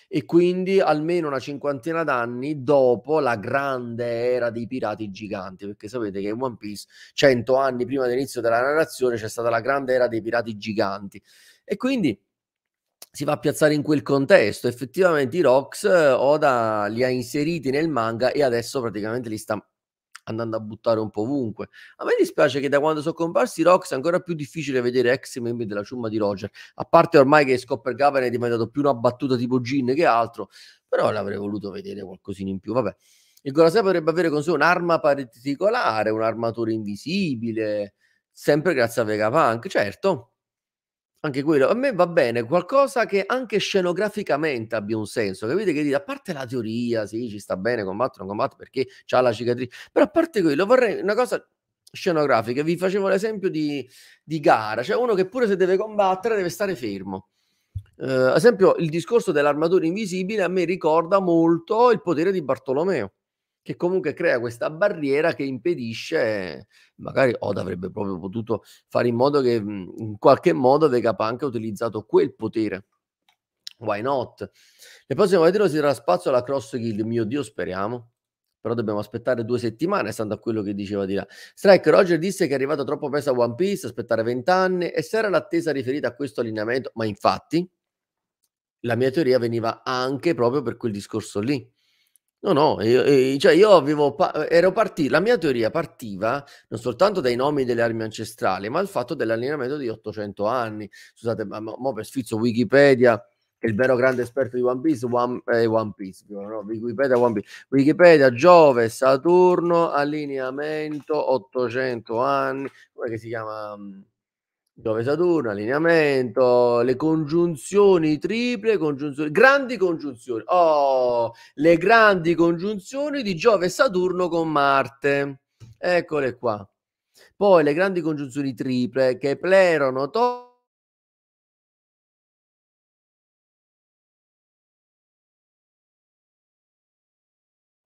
e quindi almeno una cinquantina d'anni dopo la grande era dei pirati giganti, perché sapete che in One Piece, cento anni prima dell'inizio della narrazione, c'è stata la grande era dei pirati giganti. E quindi si va a piazzare in quel contesto. Effettivamente i Rocks eh, Oda li ha inseriti nel manga e adesso praticamente li sta andando a buttare un po' ovunque. A me dispiace che da quando sono comparsi i Rox è ancora più difficile vedere ex membri della ciumma di Roger, a parte ormai che Scopper Gavan è diventato più una battuta tipo Gin che altro, però l'avrei voluto vedere qualcosina in più, vabbè. Il Gorasei potrebbe avere con sé un'arma particolare, un armatore invisibile, sempre grazie a Vegapunk, certo. Anche quello, a me va bene, qualcosa che anche scenograficamente abbia un senso, capite che dite, a parte la teoria, sì, ci sta bene, combattere, non combattere perché c'ha la cicatrice, però a parte quello vorrei una cosa scenografica, vi facevo l'esempio di, di gara, cioè uno che pure se deve combattere deve stare fermo. Eh, ad esempio il discorso dell'armatura invisibile a me ricorda molto il potere di Bartolomeo che comunque crea questa barriera che impedisce, magari Oda avrebbe proprio potuto fare in modo che mhmm, in qualche modo Vegapunk ha utilizzato quel potere. Why not? Nel prossimo capitolo si darà spazio alla Cross Guild, mio Dio, speriamo. Però dobbiamo aspettare due settimane, stando a quello che diceva di là. Strike Roger disse che è arrivato troppo presto a One Piece, aspettare vent'anni, e se era l'attesa riferita a questo allineamento, ma infatti la mia teoria veniva anche proprio per quel discorso lì No, no, io, eh, cioè io avevo ero partito, la mia teoria partiva non soltanto dai nomi delle armi ancestrali, ma il fatto dell'allineamento di 800 anni. Scusate, ma, ma, ma per sfizzo Wikipedia, che il vero grande esperto di One Piece, One, eh, One Piece, no, Wikipedia, One Piece. Wikipedia, Giove, Saturno, allineamento, 800 anni, come si chiama? Mm, Giove Saturno, allineamento, le congiunzioni triple, congiunzioni, grandi congiunzioni. Oh, le grandi congiunzioni di Giove e Saturno con Marte. Eccole qua. Poi le grandi congiunzioni triple che plerano to-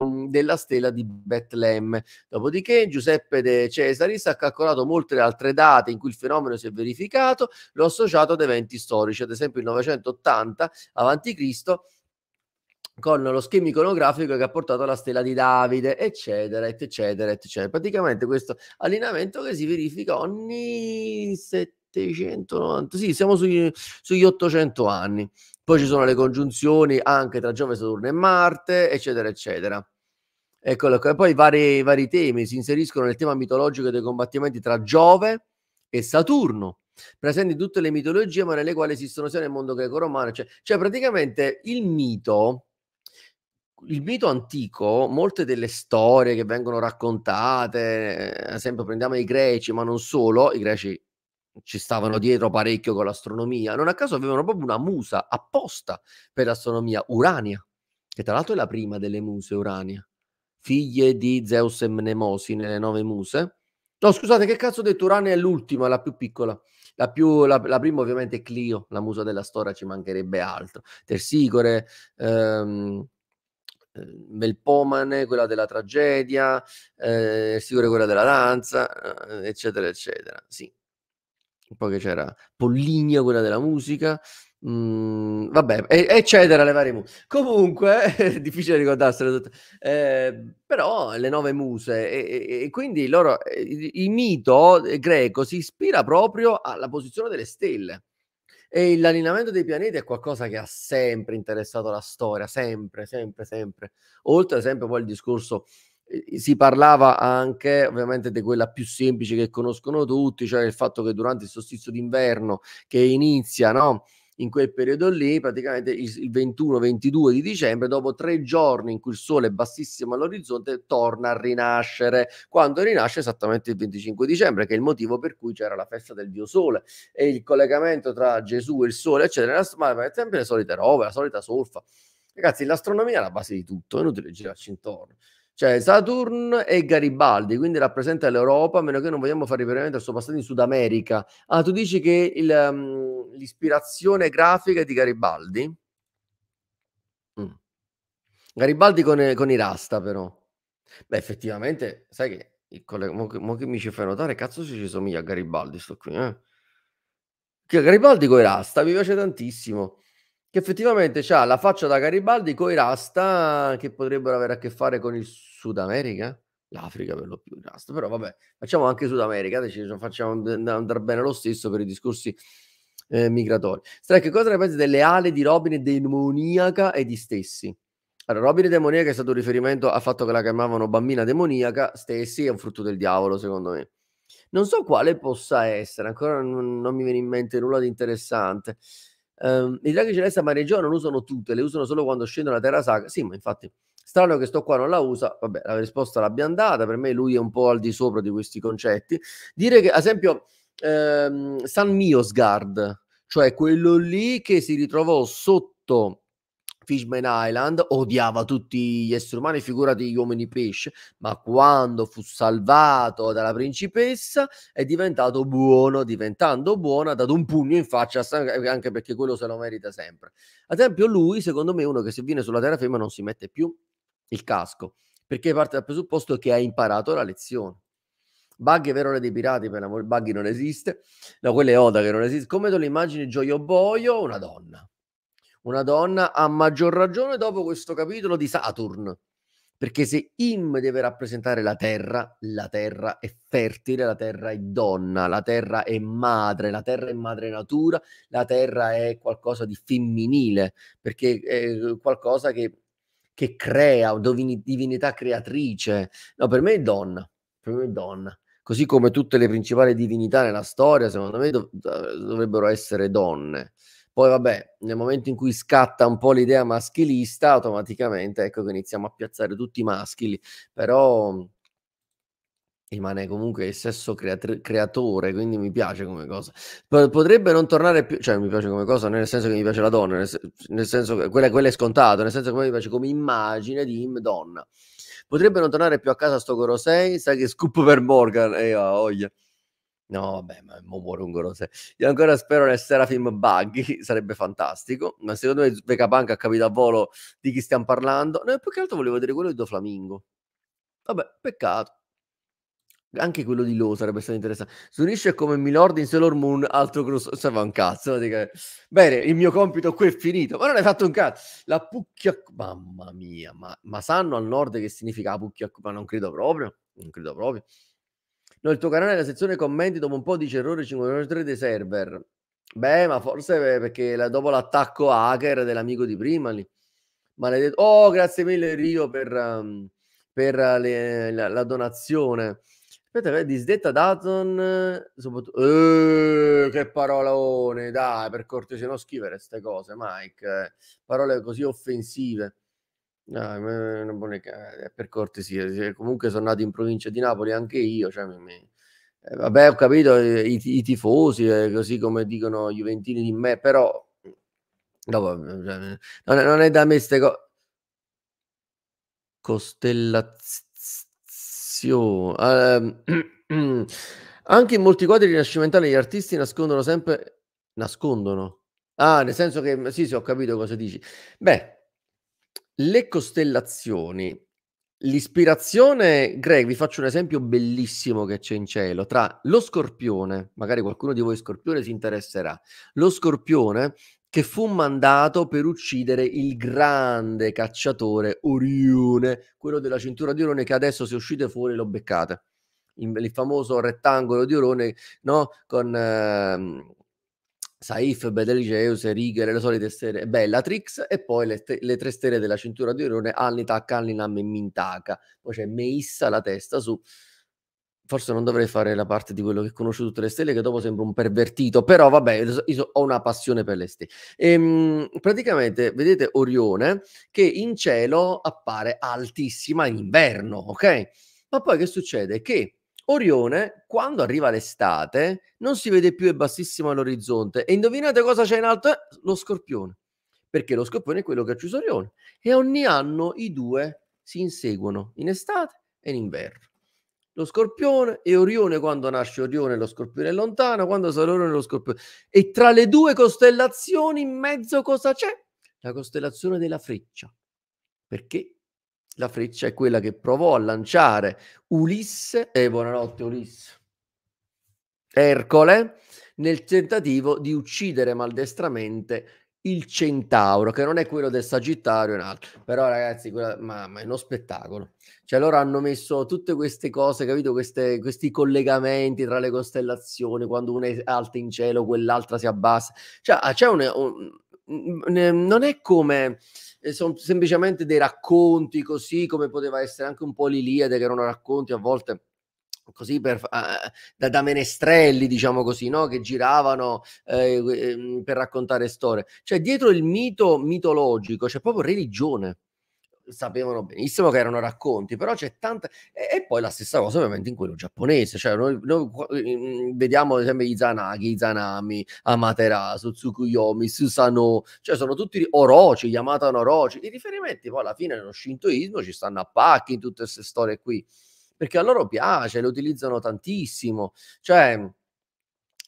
Mm, della stella di Betlemme. Dopodiché Giuseppe De Cesaris ha calcolato molte altre date in cui il fenomeno si è verificato, lo associato ad eventi storici, ad esempio il 980 a.C., con lo schema iconografico che ha portato alla stella di Davide, eccetera, eccetera, eccetera. Praticamente questo allineamento che si verifica ogni 790, sì, siamo sugli, sugli 800 anni. Poi ci sono le congiunzioni anche tra Giove, Saturno e Marte, eccetera, eccetera. Eccolo qua. poi vari, vari temi si inseriscono nel tema mitologico dei combattimenti tra Giove e Saturno presenti in tutte le mitologie, ma nelle quali esistono sia nel mondo greco-romano, cioè, cioè, praticamente il mito, il mito antico, molte delle storie che vengono raccontate, eh, ad esempio prendiamo i greci, ma non solo, i greci ci stavano dietro parecchio con l'astronomia, non a caso avevano proprio una musa apposta per l'astronomia, Urania, che tra l'altro è la prima delle muse Urania figlie di Zeus e Mnemosi nelle nove muse. No, scusate, che cazzo ho detto? Urania è l'ultima, la più piccola. La, più, la, la, prima ovviamente è Clio, la musa della storia, ci mancherebbe altro. Tersicore, ehm, eh, Melpomane, quella della tragedia, eh, Tersicore quella della danza, eh, eccetera, eccetera. Sì. Poi che c'era Pollinia, quella della musica, Mm, vabbè, eccetera, le varie muse. Comunque, è difficile ricordarsene tutte. Eh, però le nove muse, e, e, e quindi loro, il, eh, il, mito greco si ispira proprio alla posizione delle stelle. E l'allineamento dei pianeti è qualcosa che ha sempre interessato la storia, sempre, sempre, sempre. Oltre, sempre poi il discorso eh, si parlava anche ovviamente di quella più semplice che conoscono tutti, cioè il fatto che durante il solstizio d'inverno che inizia, no? in quel periodo lì, praticamente il 21-22 di dicembre, dopo tre giorni in cui il sole è bassissimo all'orizzonte, torna a rinascere. Quando rinasce esattamente il 25 dicembre, che è il motivo per cui c'era la festa del Dio Sole e il collegamento tra Gesù e il Sole, eccetera, ma è sempre le solite robe, la solita solfa. Ragazzi, l'astronomia è la base di tutto, è inutile girarci intorno. Cioè Saturn e Garibaldi, quindi rappresenta l'Europa, a meno che non vogliamo fare riferimento al suo passato in Sud America. Ah, tu dici che il, um, l'ispirazione grafica è di Garibaldi? Mm. Garibaldi con, con i Rasta però. Beh, effettivamente, sai che il collega, mo, mo che mi ci fai notare, cazzo se ci somiglia a Garibaldi sto qui, eh? Che Garibaldi con i Rasta mi piace tantissimo che effettivamente ha la faccia da Garibaldi con i rasta che potrebbero avere a che fare con il Sud America, l'Africa per lo più, rasta, però vabbè, facciamo anche Sud America, ci facciamo andare bene lo stesso per i discorsi eh, migratori. Strike, cosa ne pensi delle ali di Robin demoniaca e di Stessi? Allora, Robin demoniaca è stato un riferimento al fatto che la chiamavano bambina demoniaca, Stessi è un frutto del diavolo, secondo me. Non so quale possa essere, ancora non, non mi viene in mente nulla di interessante. Um, I draghi celesti a Maria non usano tutte, le usano solo quando scendono la terra sacra. Sì, ma infatti, strano che sto qua non la usa. Vabbè, la risposta l'abbiamo data. Per me, lui è un po' al di sopra di questi concetti. Dire che, ad esempio, ehm, San Miosgard, cioè quello lì che si ritrovò sotto Fishman Island, odiava tutti gli esseri umani, figurati gli uomini pesce, ma quando fu salvato dalla principessa è diventato buono, diventando buono ha dato un pugno in faccia, eh, anche perché quello se lo merita sempre. Ad esempio lui, secondo me, è uno che se viene sulla terraferma non si mette più il casco, perché parte dal presupposto che ha imparato la lezione. Buggy è vero re dei pirati, per l'amore, Buggy non esiste, no, quella è Oda che non esiste. Come te lo immagini Gioio Boio, una donna una donna, a maggior ragione dopo questo capitolo di Saturn. Perché se Im deve rappresentare la terra, la terra è fertile, la terra è donna, la terra è madre, la terra è madre natura, la terra è qualcosa di femminile, perché è eh, qualcosa che, che crea, divinità creatrice. No, per me è donna, per me è donna così come tutte le principali divinità nella storia, secondo me dov- dovrebbero essere donne. Poi vabbè, nel momento in cui scatta un po' l'idea maschilista, automaticamente ecco che iniziamo a piazzare tutti i maschili, però rimane comunque il sesso creat- creatore, quindi mi piace come cosa. P- potrebbe non tornare più, cioè mi piace come cosa, nel senso che mi piace la donna, nel, se- nel senso che quella, quella, è scontata, nel senso che mi piace come immagine di him donna. Potrebbe non tornare più a casa sto Gorosei, sai che scoop per Morgan, e eh, oh, voglia. Yeah. No, vabbè, ma mo muore un gorose. Io ancora spero nel Serafim Buggy, sarebbe fantastico. Ma secondo me Vecapunk ha capito a volo di chi stiamo parlando. No, più che altro volevo vedere quello di Doflamingo. Vabbè, peccato. Anche quello di Lo sarebbe stato interessante. Si unisce come Milord in Sailor Moon, altro crossover. Serve un cazzo. Dica... Bene, il mio compito qui è finito. Ma non hai fatto un cazzo. La pucchia... Mamma mia, ma, ma sanno al nord che significa la pucchia? Ma non credo proprio. Non credo proprio. No, il tuo canale la sezione commenti dopo un po' dice errore 503 dei server. Beh, ma forse perché la, dopo l'attacco hacker dell'amico di prima lì. Maledetto. Oh, grazie mille Rio per, um, per uh, le, la, la, donazione. Aspetta, eh, disdetta Daton. Soprattutto... Eh, che parolone, dai, per cortesia, non scrivere queste cose, Mike. Eh. parole così offensive. No, eh, non per cortesia, eh, comunque sono nato in provincia di Napoli anche io, cioè mi- mi- eh, vabbè ho capito eh, i, i tifosi, così come dicono i juventini di me, però mh, cioè, non è non è da me ste co Costellazione. Ehm, ah, anche in molti quadri rinascimentali gli artisti nascondono sempre nascondono? Ah, nel senso che sì, sì, ho capito cosa dici. Beh le costellazioni, l'ispirazione, Greg, vi faccio un esempio bellissimo che c'è in cielo, tra lo scorpione, magari qualcuno di voi scorpione si interesserà, lo scorpione che fu mandato per uccidere il grande cacciatore Orione, quello della cintura di Orione che adesso se uscite fuori lo beccate. il famoso rettangolo di Orone, no? Con... Eh, Saif, Betelgeuse, Righe, le solite stelle, Bellatrix e poi le, te- le, tre stelle della cintura di Orione, Alnitak, Alninam e Mintaka. Poi c'è Meissa la testa su. Forse non dovrei fare la parte di quello che conosce tutte le stelle, che dopo sembra un pervertito, però vabbè, io ho una passione per le stelle. Ehm, praticamente vedete Orione che in cielo appare altissima in inverno, ok? Ma poi che succede? Che Orione, quando arriva l'estate, non si vede più, è bassissimo all'orizzonte. E indovinate cosa c'è in alto? Lo scorpione. Perché lo scorpione è quello che ha ucciso Orione. E ogni anno i due si inseguono, in estate e in inverno. Lo scorpione e Orione, quando nasce Orione, lo scorpione è lontano, quando sale Orione, lo scorpione. E tra le due costellazioni in mezzo cosa c'è? La costellazione della freccia. Perché la freccia è quella che provò a lanciare Ulisse, e eh, buonanotte Ulisse, Ercole, nel tentativo di uccidere maldestramente il centauro, che non è quello del Sagittario, è un Però, ragazzi, quella, mamma, è uno spettacolo. Cioè, loro hanno messo tutte queste cose, capito? Queste, questi collegamenti tra le costellazioni, quando una è alta in cielo, quell'altra si abbassa. Cioè, c'è un, un, un, un non è come sono semplicemente dei racconti così come poteva essere anche un po' l'Iliade che erano racconti a volte così per, uh, da, da, menestrelli diciamo così no? che giravano eh, mm, per raccontare storie cioè dietro il mito mitologico c'è proprio religione sapevano benissimo che erano racconti, però c'è tanta... E, e poi la stessa cosa ovviamente in quello giapponese, cioè noi, noi mm, vediamo ad esempio i i Zanami, Amaterasu, Tsukuyomi, Susano, cioè sono tutti Orochi, Yamata Orochi, i riferimenti poi alla fine nello shintoismo ci stanno a pacchi in tutte queste storie qui, perché a loro piace, le utilizzano tantissimo, cioè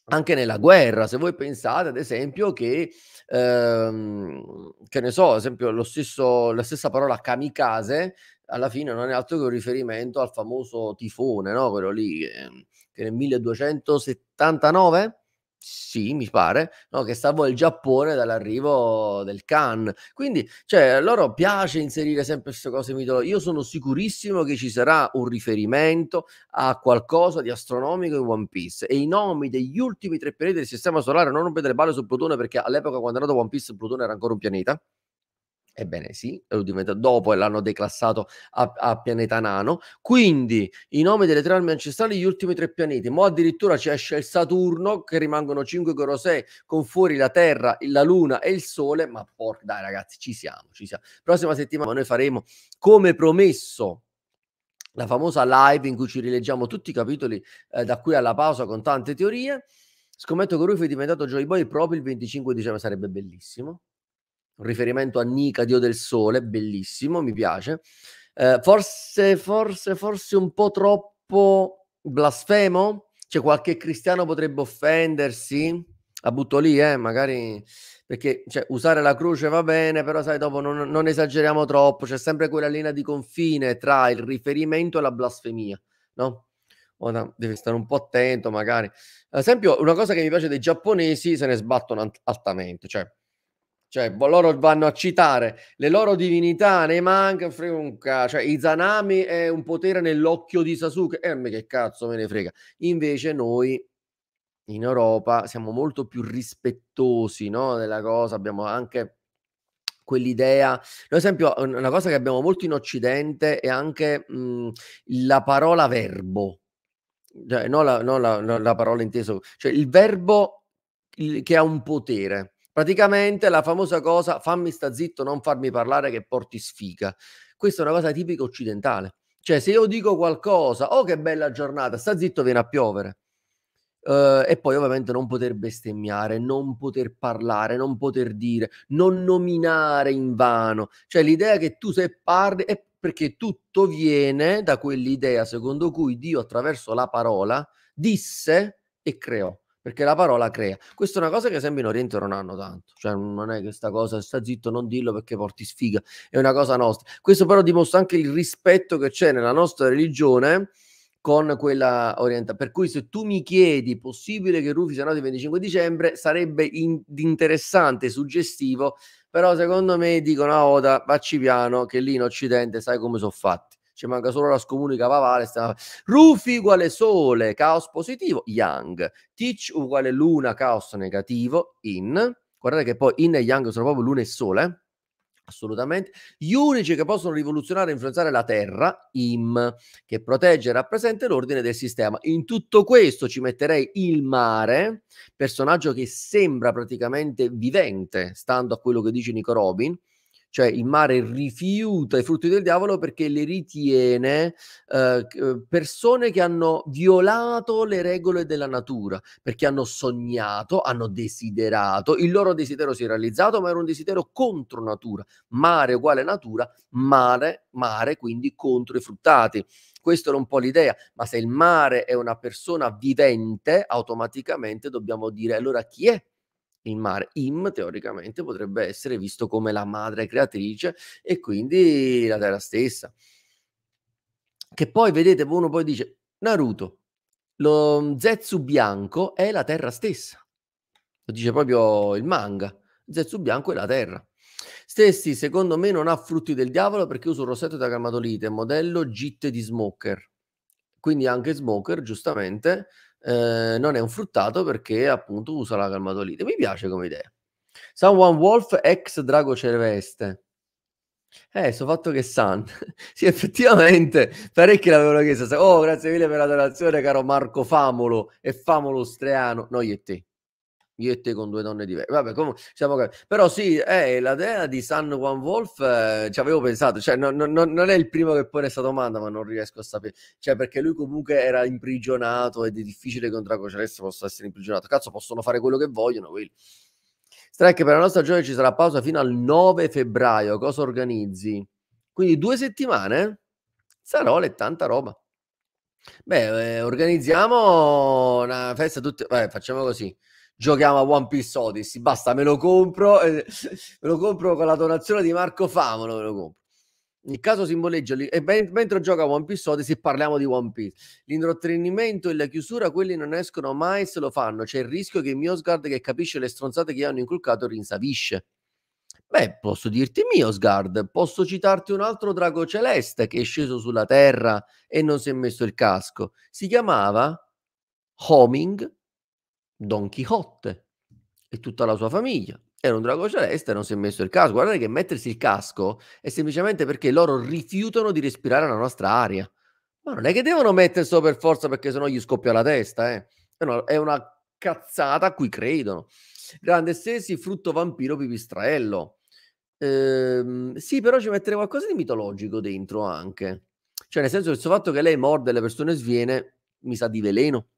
anche nella guerra, se voi pensate ad esempio che, ehm, che ne so, ad esempio lo stesso, la stessa parola kamikaze alla fine non è altro che un riferimento al famoso tifone, no? quello lì che, ehm, che nel 1279 sì, mi pare, no, che stavo al Giappone dall'arrivo del Khan. Quindi, cioè, a loro piace inserire sempre queste cose mitologiche. Io sono sicurissimo che ci sarà un riferimento a qualcosa di astronomico in One Piece. E i nomi degli ultimi tre pianeti del Sistema Solare, non rompete le balle su Plutone, perché all'epoca quando è nato One Piece Plutone era ancora un pianeta, Ebbene sì, dopo l'hanno declassato a, a, pianeta nano. Quindi i nomi delle tre armi ancestrali, gli ultimi tre pianeti. Mo' addirittura ci esce il Saturno, che rimangono 5 corosei con fuori la Terra, la Luna e il Sole. Ma porca, dai ragazzi, ci siamo, ci siamo. Prossima settimana noi faremo, come promesso, la famosa live in cui ci rileggiamo tutti i capitoli eh, da qui alla pausa con tante teorie. Scommetto che Rufy è diventato Joy Boy proprio il 25 dicembre, sarebbe bellissimo un riferimento a Nica, Dio del Sole, bellissimo, mi piace. Eh, forse, forse, forse un po' troppo blasfemo? Cioè qualche cristiano potrebbe offendersi? La butto lì, eh, magari perché cioè, usare la croce va bene, però sai, dopo non, non esageriamo troppo, c'è sempre quella linea di confine tra il riferimento e la blasfemia, no? Ora devi stare un po' attento magari. Ad esempio, una cosa che mi piace dei giapponesi, se ne sbattono altamente, cioè cioè, loro vanno a citare le loro divinità nei manga, frega un cazzo. Cioè, Izanami è un potere nell'occhio di Sasuke. E eh, me che cazzo me ne frega. Invece noi in Europa siamo molto più rispettosi no, della cosa, abbiamo anche quell'idea. per esempio, una cosa che abbiamo molto in Occidente è anche mh, mhmm, la parola verbo, cioè, non la, no la, no la, parola intesa, cioè il verbo che ha un potere. Praticamente la famosa cosa fammi sta zitto, non farmi parlare che porti sfiga. Questa è una cosa tipica occidentale. Cioè, se io dico qualcosa, oh che bella giornata, sta zitto, viene a piovere. Uh, e poi ovviamente non poter bestemmiare, non poter parlare, non poter dire, non nominare in vano. Cioè l'idea che tu se parli è perché tutto viene da quell'idea secondo cui Dio attraverso la parola disse e creò perché la parola crea. Questa è una cosa che esempi in Oriente non hanno tanto, cioè non è che sta cosa, sta zitto, non dillo perché porti sfiga, è una cosa nostra. Questo però dimostra anche il rispetto che c'è nella nostra religione con quella orientale. Per cui se tu mi chiedi, possibile che Rufi sia nato il 25 dicembre, sarebbe in- interessante, suggestivo, però secondo me dicono a ah, Oda, vacci piano, che lì in Occidente sai come sono fatti ci manca solo la scomunica papale. Sta... Rufi uguale sole, caos positivo, yang. Teach uguale luna, caos negativo, in. Guardate che poi in e yang sono proprio luna e sole. Assolutamente. Gli unici che possono rivoluzionare e influenzare la Terra, IM, che protegge e rappresenta l'ordine del sistema. In tutto questo ci metterei il mare, personaggio che sembra praticamente vivente, stando a quello che dice Nico Robin, cioè il mare rifiuta i frutti del diavolo perché li ritiene eh, eh, persone che hanno violato le regole della natura, perché hanno sognato, hanno desiderato, il loro desiderio si è realizzato, ma era un desiderio contro natura, mare uguale natura, mare, mare quindi contro i fruttati. Questa era un po' l'idea, ma se il mare è una persona vivente, automaticamente dobbiamo dire allora chi è in mare. Im teoricamente potrebbe essere visto come la madre creatrice e quindi la terra stessa. Che poi vedete, uno poi dice Naruto, lo mm, Zetsu bianco è la terra stessa. Lo dice proprio il manga. Zetsu bianco è la terra. Stessi, secondo me, non ha frutti del diavolo perché uso un rossetto da calmatolite, modello JIT di Smoker. Quindi anche Smoker, giustamente, eh, non è un fruttato perché appunto usa la calmatolite. Mi piace come idea. Someone Wolf ex Drago Cerveste. Eh, so fatto che San. sì, effettivamente, parecchi l'avevano chiesto. Oh, grazie mille per la donazione, caro Marco Famolo e Famolo Streano. Noi e te io e te con due donne diverse. Vabbè, comunque, siamo Però sì, eh, la idea di San Juan Wolf eh, ci avevo pensato, cioè no, no, non è il primo che pone questa domanda, ma non riesco a sapere, cioè perché lui comunque era imprigionato ed è difficile che un drago celeste possa essere imprigionato. Cazzo, possono fare quello che vogliono, quelli. Strike, per la nostra giornata ci sarà pausa fino al 9 febbraio. Cosa organizzi? Quindi due settimane? Sarole le tanta roba. Beh, eh, organizziamo una festa tutti... Beh, facciamo così giochiamo a One Piece Odyssey, basta, me lo compro, eh, me lo compro con la donazione di Marco Famolo, me lo compro. In caso simboleggia e mentre gioca One Piece Odyssey parliamo di One Piece. L'indottrinamento e la chiusura, quelli non escono mai se lo fanno. C'è il rischio che Miosgard, che capisce le stronzate che gli hanno inculcato, rinsavisce. Beh, posso dirti Miosgard, posso citarti un altro drago celeste che è sceso sulla terra e non si è messo il casco. Si chiamava Homing Don Quixote e tutta la sua famiglia. Era un drago celeste e non si è messo il casco. Guardate che mettersi il casco è semplicemente perché loro rifiutano di respirare la nostra aria. Ma non è che devono metterselo per forza perché sennò gli scoppia la testa, eh. È una, è una cazzata a cui credono. Grande stessi, frutto vampiro pipistrello. Ehm, sì, però ci mettere qualcosa di mitologico dentro anche. Cioè, nel senso che il fatto che lei morde le persone sviene mi sa di veleno.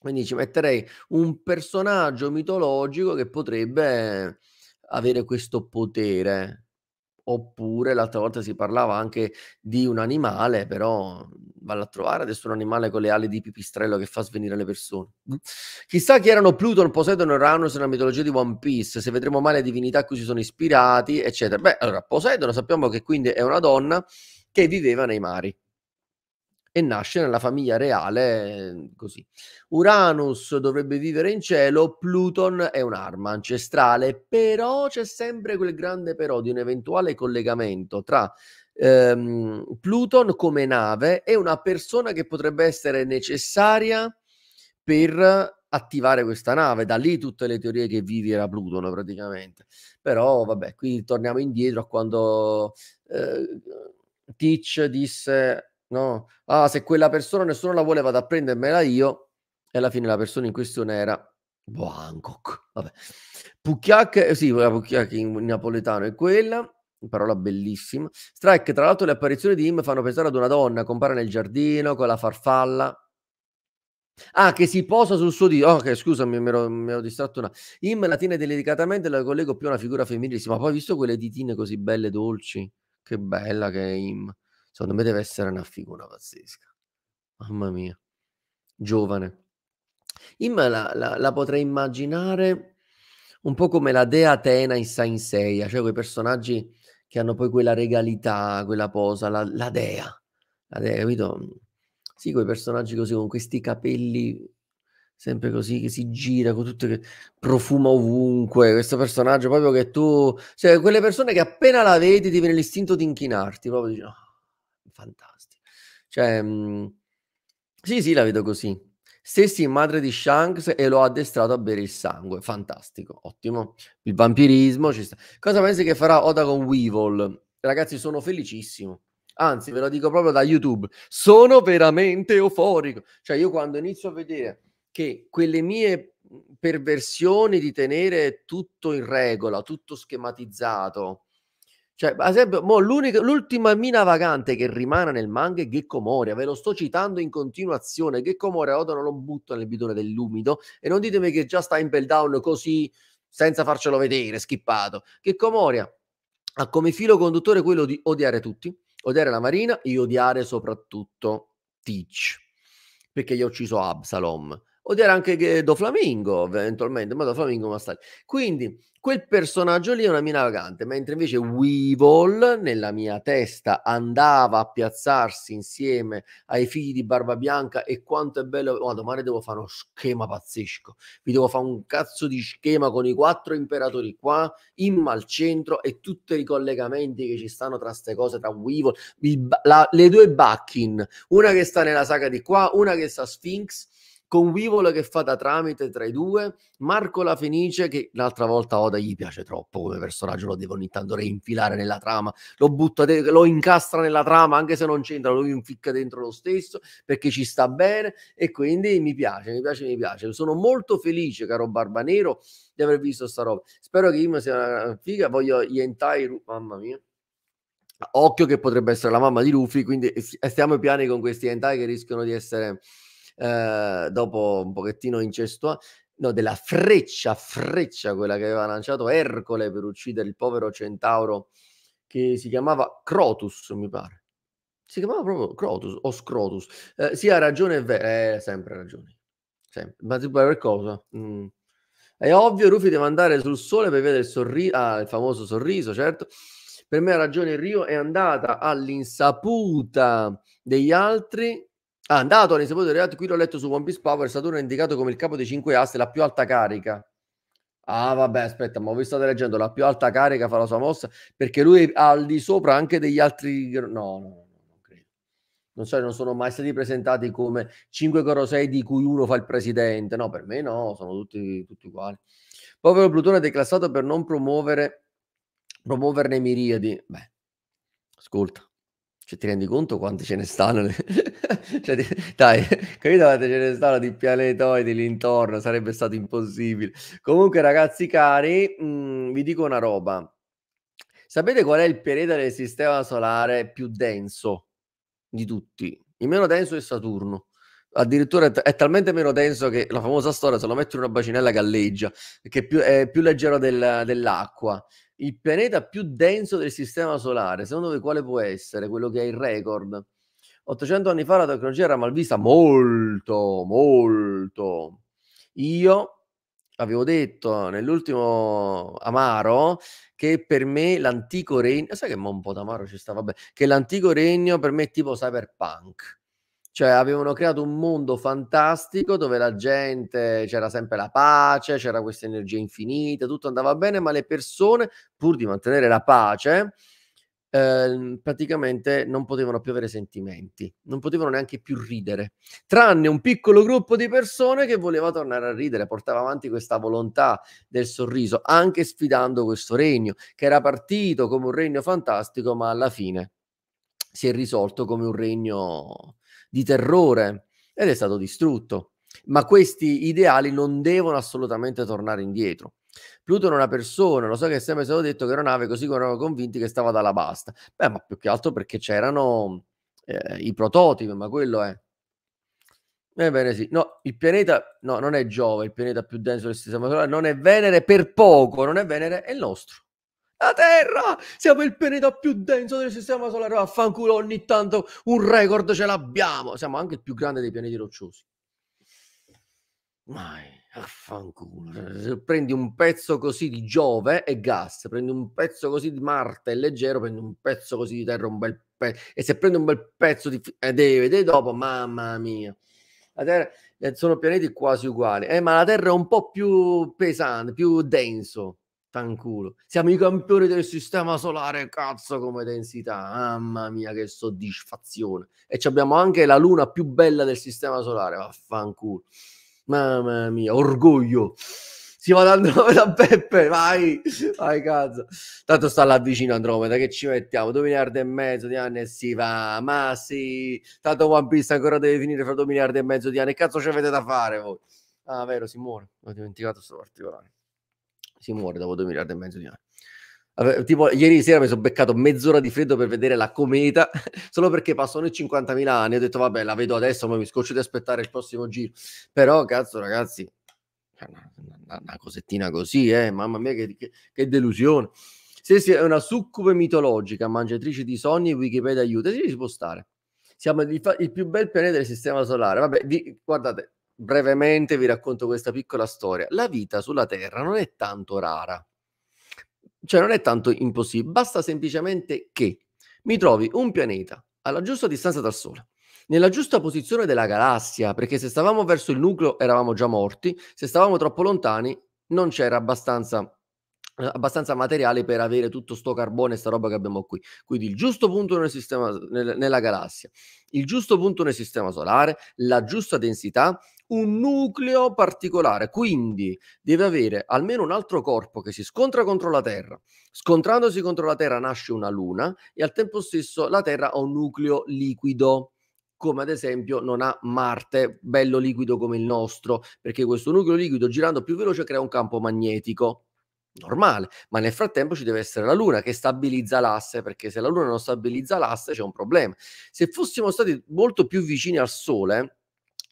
Quindi ci metterei un personaggio mitologico che potrebbe avere questo potere. Oppure l'altra volta si parlava anche di un animale, però vanno a trovare adesso un animale con le ali di pipistrello che fa svenire le persone. Mm. Chissà chi erano Pluton, Poseidon e Uranus nella mitologia di One Piece, se vedremo mai le divinità a cui si sono ispirati, eccetera. Beh, allora, Poseidon sappiamo che quindi è una donna che viveva nei mari e nasce nella famiglia reale così. Uranus dovrebbe vivere in cielo, Pluton è un'arma ancestrale, però c'è sempre quel grande però di un eventuale collegamento tra ehm, Pluton come nave e una persona che potrebbe essere necessaria per attivare questa nave, da lì tutte le teorie che vivi era Pluton praticamente. Però vabbè, qui torniamo indietro a quando eh, Teach disse No, ah, se quella persona nessuno la vuole vado a prendermela io. E alla fine la persona in questione era boh, Hancock. Vabbè. Pucchiac, eh, sì, la Pucchiac in napoletano è quella parola bellissima. Strike, tra l'altro, le apparizioni di Im fanno pensare ad una donna, compare nel giardino con la farfalla. Ah, che si posa sul suo dito. Ok, scusami, mi ero, mi ero distratto. Una. Im la tiene delicatamente, la collego più a una figura femminilissima. Ma poi visto quelle ditine così belle, dolci. Che bella che è Im. Secondo me deve essere una figura pazzesca. Mamma mia. Giovane. Io la, la, la potrei immaginare un po' come la dea Atena in Sain Seiya, cioè quei personaggi che hanno poi quella regalità, quella posa, la, la dea. La dea, capito? Sì, quei personaggi così, con questi capelli sempre così che si gira con tutto che profuma ovunque questo personaggio proprio che tu cioè quelle persone che appena la vedi ti viene l'istinto di inchinarti proprio dici oh, fantastico. Cioè, mhmm, sì, sì, la vedo così. Stessi in madre di Shanks e l'ho addestrato a bere il sangue. Fantastico, ottimo. Il vampirismo ci sta. Cosa pensi che farà Oda con Weevil? Ragazzi, sono felicissimo. Anzi, ve lo dico proprio da YouTube. Sono veramente euforico. Cioè, io quando inizio a vedere che quelle mie mhmm, perversioni di tenere tutto in regola, tutto schematizzato, cioè, ad esempio, l'ultima mina vagante che rimane nel manga è Gecko Moria, ve lo sto citando in continuazione. Gecko Moria Oda non lo butta nel bidone dell'umido e non ditemi che già sta in down così senza farcelo vedere, schippato. Gecko Moria ha come filo conduttore quello di odiare tutti, odiare la Marina e odiare soprattutto Teach, perché gli ha ucciso Absalom odiare anche Do Flamingo, eventualmente, ma Do Flamingo ma sta Quindi quel personaggio lì è una mina vagante, mentre invece Weevil nella mia testa andava a piazzarsi insieme ai figli di Barba Bianca e quanto è bello, ma oh, domani devo fare uno schema pazzesco, vi devo fare un cazzo di schema con i quattro imperatori qua, in mal centro e tutti i collegamenti che ci stanno tra queste cose, tra Weevil, il, la, le due Bakin, una che sta nella saga di qua, una che sta Sphinx, con Vivola che fa da tramite tra i due, Marco La Fenice che l'altra volta Oda gli piace troppo come personaggio, lo devo ogni tanto reinfilare nella trama, lo butta, de- lo incastra nella trama anche se non c'entra, lo inficca dentro lo stesso perché ci sta bene e quindi mi piace, mi piace, mi piace. Sono molto felice, caro Barbanero, di aver visto sta roba. Spero che Im sia una figa, voglio gli entai, mamma mia occhio che potrebbe essere la mamma di Luffy, quindi stiamo piani con questi hentai che rischiano di essere eh, dopo un pochettino incestuosa, no, della freccia, freccia quella che aveva lanciato Ercole per uccidere il povero centauro che si chiamava Crotus, mi pare. Si chiamava proprio Crotus o Scrotus. Eh, sì, ha ragione, è vero, eh, sempre ragione. Sempre. Ma tipo per cosa? Mm. È ovvio, Rufi deve andare sul sole per vedere il sorriso, ah, il famoso sorriso, certo. Per me ha ragione Rio, è andata all'insaputa degli altri Ah, andato nei sapori del reato, qui l'ho letto su One Piece Power, Saturno è indicato come il capo dei 5 aste, la più alta carica. Ah, vabbè, aspetta, ma voi state leggendo la più alta carica fa la sua mossa perché lui ha al di sopra anche degli altri. No, no, no, non credo. Non so, non sono mai stati presentati come 5 corosei di cui uno fa il presidente. No, per me no, sono tutti, tutti uguali. Povero Plutone declassato per non promuovere, promuoverne miriadi. Beh, ascolta. Cioè, ti rendi conto quante ce ne stanno? cioè, ti... dai, capito quante ce ne stanno di pianetoidi lì intorno? Sarebbe stato impossibile. Comunque, ragazzi cari, mh, mhmm, vi dico una roba. Sapete qual è il pianeta del sistema solare più denso di tutti? Il meno denso è Saturno addirittura è, t- è, talmente meno denso che la famosa storia se lo metto in una bacinella galleggia che più, è più leggero del, dell'acqua il pianeta più denso del sistema solare, secondo voi quale può essere? Quello che è il record? 800 anni fa la tecnologia era malvista molto, molto. Io avevo detto nell'ultimo Amaro che per me l'antico regno, sai che un po' d'amaro ci sta, vabbè, che l'antico regno per me è tipo cyberpunk. Cioè, avevano creato un mondo fantastico dove la gente c'era sempre la pace, c'era questa energia infinita, tutto andava bene, ma le persone, pur di mantenere la pace, eh, praticamente non potevano più avere sentimenti, non potevano neanche più ridere, tranne un piccolo gruppo di persone che voleva tornare a ridere, portava avanti questa volontà del sorriso, anche sfidando questo regno, che era partito come un regno fantastico, ma alla fine si è risolto come un regno di terrore ed è stato distrutto. Ma questi ideali non devono assolutamente tornare indietro. Pluto è una persona, lo so che è sempre stato detto che era una nave, così come erano convinti che stava dalla basta. Beh, ma più che altro perché c'erano eh, i prototipi, ma quello è. Ebbene sì, no, il pianeta, no, non è Giove, il pianeta più denso del sistema solare, non è Venere per poco, non è Venere, è il nostro. La Terra! Siamo il pianeta più denso del sistema solare. Vaffanculo, ogni tanto un record ce l'abbiamo. Siamo anche il più grande dei pianeti rocciosi. Mai. Affanculo. Se Prendi un pezzo così di Giove e gas, prendi un pezzo così di Marte è leggero, prendi un pezzo così di Terra, un bel pezzo. E se prendi un bel pezzo di eh, devi vedere dopo, mamma mia. La Terra eh, sono pianeti quasi uguali, eh, ma la Terra è un po' più pesante, più denso. Tanculo. Siamo i campioni del sistema solare, cazzo come densità. Mamma mia che soddisfazione. E abbiamo anche la luna più bella del sistema solare, vaffanculo. Mamma mia, orgoglio. Si va da Andromeda a Peppe, vai, vai cazzo. Tanto sta là vicino Andromeda, che ci mettiamo? Due miliardi e mezzo di anni e si va, ma sì. Tanto One Piece ancora deve finire fra due miliardi e mezzo di anni. Che cazzo ci avete da fare voi? Ah, vero, si muore. Ho dimenticato questo particolare si muore dopo due miliardi e mezzo di anni. Tipo, ieri sera mi sono beccato mezz'ora di freddo per vedere la cometa, solo perché passano i 50.000 anni. Ho detto, vabbè, la vedo adesso, ma mi scoccio di aspettare il prossimo giro. Però, cazzo, ragazzi, cioè, una, cosettina così, eh, mamma mia, che, che, che delusione. Se si è una succube mitologica, mangiatrice di sogni, Wikipedia aiuta, si può stare. Siamo il, il più bel pianeta del sistema solare. Vabbè, vi, guardate, brevemente vi racconto questa piccola storia. La vita sulla Terra non è tanto rara, cioè non è tanto impossibile, basta semplicemente che mi trovi un pianeta alla giusta distanza dal Sole, nella giusta posizione della galassia, perché se stavamo verso il nucleo eravamo già morti, se stavamo troppo lontani non c'era abbastanza eh, abbastanza materiale per avere tutto sto carbone e sta roba che abbiamo qui. Quindi il giusto punto nel sistema, nel, nella galassia, il giusto punto nel sistema solare, la giusta densità, un nucleo particolare, quindi deve avere almeno un altro corpo che si scontra contro la Terra. Scontrandosi contro la Terra nasce una luna e al tempo stesso la Terra ha un nucleo liquido come ad esempio non ha Marte, bello liquido come il nostro, perché questo nucleo liquido girando più veloce crea un campo magnetico normale, ma nel frattempo ci deve essere la Luna che stabilizza l'asse, perché se la Luna non stabilizza l'asse c'è un problema. Se fossimo stati molto più vicini al Sole,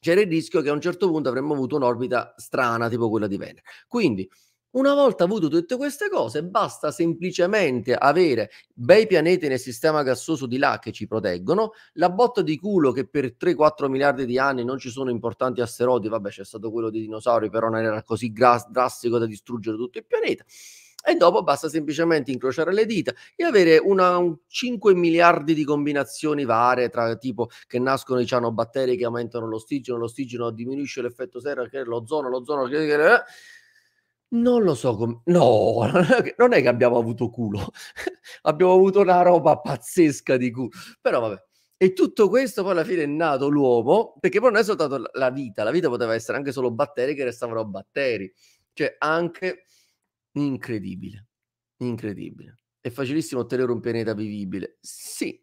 c'era il rischio che a un certo punto avremmo avuto un'orbita strana, tipo quella di Venere. Quindi, una volta avute tutte queste cose, basta semplicemente avere bei pianeti nel sistema gassoso di là che ci proteggono, la botta di culo che per 3-4 miliardi di anni non ci sono importanti asteroidi, vabbè c'è stato quello dei dinosauri, però non era così drastico da distruggere tutto il pianeta, e dopo basta semplicemente incrociare le dita e avere una, un 5 miliardi di combinazioni varie tra tipo che nascono i cianobatteri che aumentano l'ostigeno, l'ostigeno diminuisce l'effetto sera, che l'ozono, l'ozono... Che, eh. non lo so come... No, non è che abbiamo avuto culo. abbiamo avuto una roba pazzesca di culo. Però vabbè. E tutto questo poi alla fine è nato l'uomo, perché poi non è soltanto la vita, la vita poteva essere anche solo batteri che restavano batteri, cioè anche Incredibile, incredibile. È facilissimo ottenere un pianeta vivibile. Sì.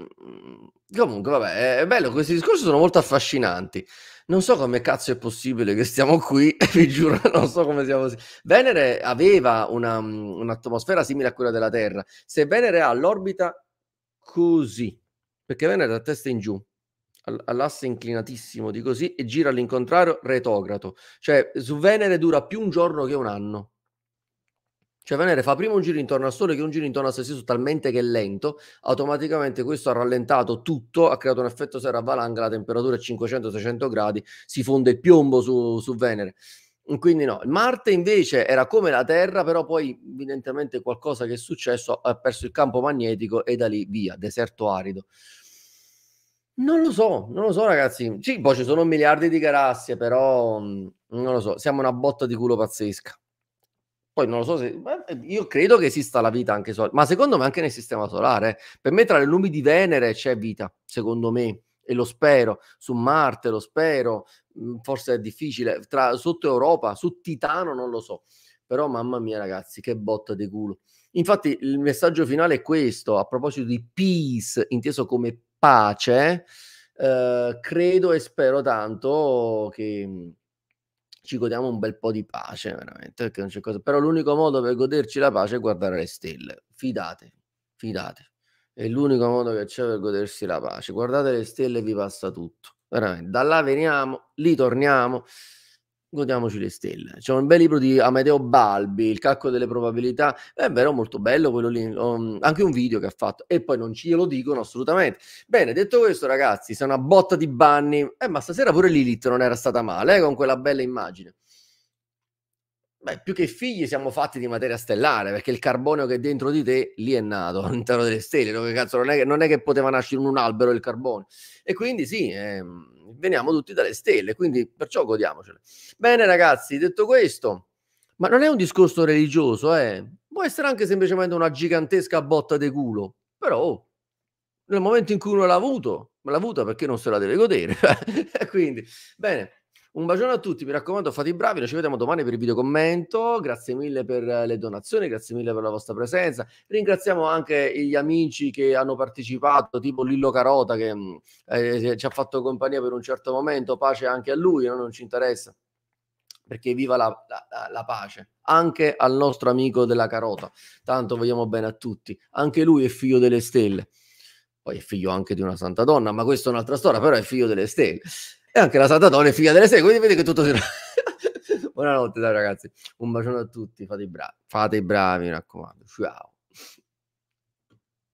Mm, comunque, vabbè, è bello, questi discorsi sono molto affascinanti. Non so come cazzo è possibile che stiamo qui, vi giuro, non so come siamo. Venere aveva una, mm, un'atmosfera simile a quella della Terra. Se Venere ha l'orbita così, perché Venere da testa in giù, all'asse inclinatissimo di così e gira all'incontrario retrogrado. Cioè, su Venere dura più un giorno che un anno. Cioè Venere fa prima un giro intorno al Sole che un giro intorno a se stesso talmente che è lento, automaticamente questo ha rallentato tutto, ha creato un effetto serra valanga, la temperatura è 500-600 gradi, si fonde il piombo su, su Venere quindi no. Marte invece era come la Terra, però poi evidentemente qualcosa che è successo ha perso il campo magnetico e da lì via, deserto arido. Non lo so, non lo so ragazzi. Sì, poi ci sono miliardi di galassie, però mm, non lo so, siamo una botta di culo pazzesca. Poi non lo so se... Ehm, io credo che esista la vita anche solare, ma secondo me anche nel sistema solare. Per me tra le lumi di Venere c'è vita, secondo me, e lo spero. Su Marte lo spero, mhmm, forse è difficile. Tra, sotto Europa, su Titano non lo so. Però mamma mia ragazzi, che botta di culo. Infatti il messaggio finale è questo, a proposito di peace, inteso come pace, eh, credo e spero tanto che mhmm, ci godiamo un bel po' di pace, veramente, perché non c'è cosa. Però l'unico modo per goderci la pace è guardare le stelle. Fidate, fidate. È l'unico modo che c'è per godersi la pace. Guardate le stelle e vi passa tutto. Veramente, da là veniamo, lì torniamo godiamoci le stelle. C'è un bel libro di Amedeo Balbi, Il calcolo delle probabilità, è vero, molto bello quello lì, um, anche un video che ha fatto, e poi non ce lo dicono assolutamente. Bene, detto questo ragazzi, se una botta di banni, eh, ma stasera pure Lilith non era stata male, eh, con quella bella immagine. Beh, più che figli siamo fatti di materia stellare, perché il carbonio che è dentro di te lì è nato, all'interno delle stelle, no? cazzo, non, è che, non, è che, poteva nascere in un albero il carbonio. E quindi sì, eh, veniamo tutti dalle stelle, quindi perciò godiamocele. Bene ragazzi, detto questo, ma non è un discorso religioso, eh? può essere anche semplicemente una gigantesca botta di culo, però oh, nel momento in cui uno l'ha avuto, l'ha avuta perché non se la deve godere. quindi, bene. Un bacione a tutti, mi raccomando, fate i bravi, noi ci vediamo domani per il video commento, grazie mille per eh, le donazioni, grazie mille per la vostra presenza, ringraziamo anche gli amici che hanno partecipato, tipo Lillo Carota che mm, eh, ci ha fatto compagnia per un certo momento, pace anche a lui, no? non ci interessa, perché viva la, la, la pace anche al nostro amico della carota. Tanto vogliamo bene a tutti. Anche lui è figlio delle stelle. Poi è figlio anche di una santa donna, ma questa è un'altra storia, però è figlio delle stelle e anche la Santa Donna è figlia delle sei, quindi vedi che tutto si... Buonanotte dai ragazzi, un bacione a tutti, fate i bravi, fate i bravi mi raccomando, ciao.